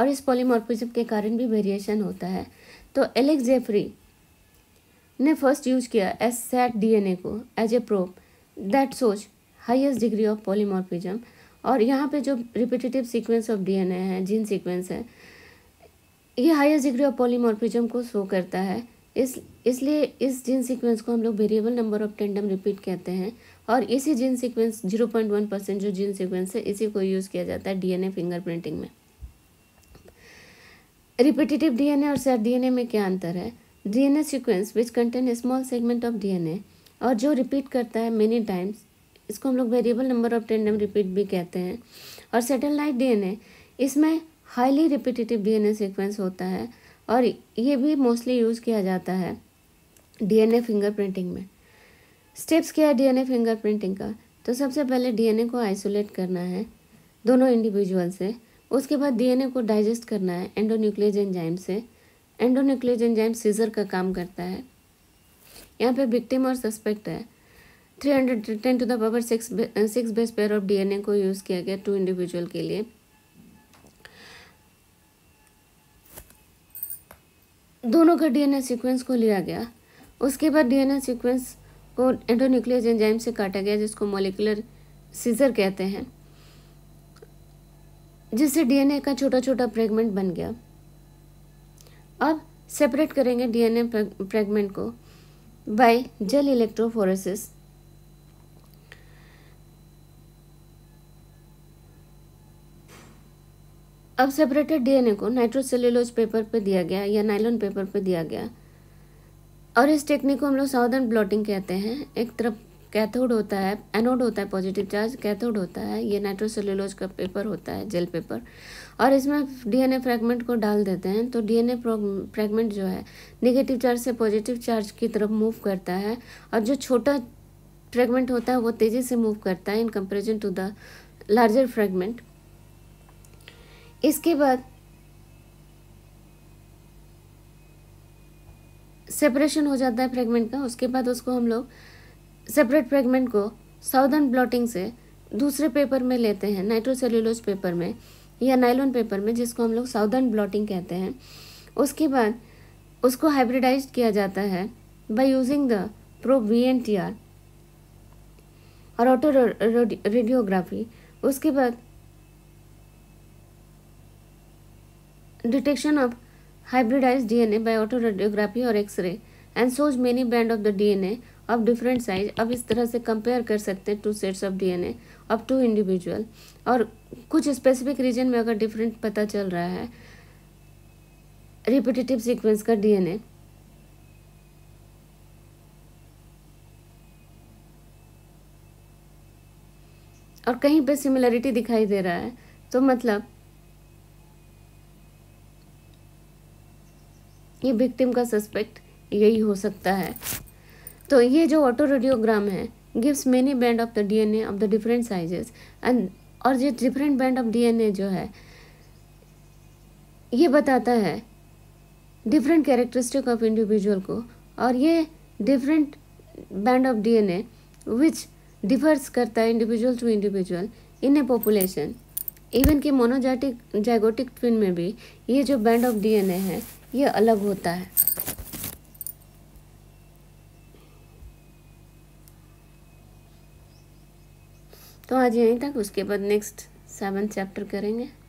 और इस पॉलीमॉर्फिज्म के कारण भी वेरिएशन होता है तो एलेक्जेफरी ने फर्स्ट यूज किया एस सेट डीएनए को as a probe that such highest degree of polymorphism और यहाँ पे जो रिपीटेटिव सीक्वेंस ऑफ डीएनए है जीन सीक्वेंस है ये हाईएस्ट डिग्री ऑफ पॉलीमॉर्फिज्म को शो करता है इस इसलिए इस जीन सीक्वेंस को हम लोग variable number of tandem repeat कहते हैं और इसी gene sequence zero point one percent जो जीन सीक्वेंस है इसी को यूज़ किया जाता है डीएनए फिंगरप्रिंटिंग में रिपीटेटिव डीएनए और सेट डीएनए में क्या अंतर है DNA sequence which contain small segment of DNA और जो रिपीट करता है मेनी टाइम्स इसको हम लोग variable number of tandem repeat भी कहते हैं और सेटेलाइट डी इसमें हाईली रिपीटेटिव डीएनए सीक्वेंस होता है और ये भी मोस्टली यूज़ किया जाता है डीएनए फिंगरप्रिंटिंग में स्टेप्स क्या है डीएनए फिंगरप्रिंटिंग का तो सबसे पहले डीएनए को आइसोलेट करना है दोनों इंडिविजुअल से उसके बाद डीएनए को डाइजेस्ट करना है एंडोन्यूक्लियज एंजाइम से एंडोन्यूक्लियज एंजाइम सीजर का काम करता है यहाँ पे विक्टिम और सस्पेक्ट है three hundred ten to the power six six base pair of DNA को यूज़ किया गया टू इंडिविजुअल के लिए दोनों का डीएनए सीक्वेंस को लिया गया उसके बाद डीएनए सीक्वेंस को एंडोन्यूक्लियस एंजाइम से काटा गया जिसको मोलिकुलर सीजर कहते हैं जिससे डीएनए का छोटा छोटा फ्रेगमेंट बन गया अब सेपरेट करेंगे डीएनए फ्रेगमेंट को बाय जेल इलेक्ट्रोफोरेसिस अब सेपरेटेड डीएनए को नाइट्रोसेल्यूलोज पेपर पे दिया गया या नाइलॉन पेपर पे दिया गया और इस टेक्निक को हम लोग साउदर्न ब्लॉटिंग कहते हैं एक तरफ कैथोड होता है एनोड होता है पॉजिटिव चार्ज कैथोड होता है ये नाइट्रोसेल्यूलोज का पेपर होता है जेल पेपर और इसमें डीएनए फ्रैगमेंट को डाल देते हैं तो डीएनए फ्रैगमेंट जो है नेगेटिव चार्ज से पॉजिटिव चार्ज की तरफ मूव करता है और जो छोटा फ्रैगमेंट होता है वो तेज़ी से मूव करता है in comparison to the larger fragment इसके बाद सेपरेशन हो जाता है फ्रेगमेंट का उसके बाद उसको हम लोग सेपरेट फ्रेगमेंट को साउदर्न ब्लॉटिंग से दूसरे पेपर में लेते हैं नाइट्रोसेल्यूलोज पेपर में या नाइलोन पेपर में जिसको हम लोग साउदर्न ब्लॉटिंग कहते हैं उसके बाद उसको हाइब्रिडाइज किया जाता है by using the probe V N T R और ऑटो रेडियोग्राफी उसके बाद detection Detection of hybridized by auto radiography और X ray and shows many band of the DNA of different size अब इस तरह से कंपेयर कर सकते हैं two sets of DNA of two individual और कुछ स्पेसिफिक रीजन में अगर डिफरेंट पता चल रहा है रिपीटेटिव सिक्वेंस का डीएनए और कहीं पर सिमिलरिटी दिखाई दे रहा है तो मतलब कि विक्टिम का सस्पेक्ट यही हो सकता है तो ये जो ऑटो रेडियोग्राम है gives many band of the DNA of the different sizes and और ये डिफरेंट बैंड ऑफ डीएनए जो है ये बताता है डिफरेंट कैरेक्टरिस्टिक ऑफ इंडिविजुअल को और ये different band of DNA which differs करता है individual to individual in a population even के मोनोजाटिक जैगोटिक ट्विन में भी ये जो बैंड ऑफ डीएनए है ये अलग होता है तो आज यहीं तक उसके बाद नेक्स्ट सेवन चैप्टर करेंगे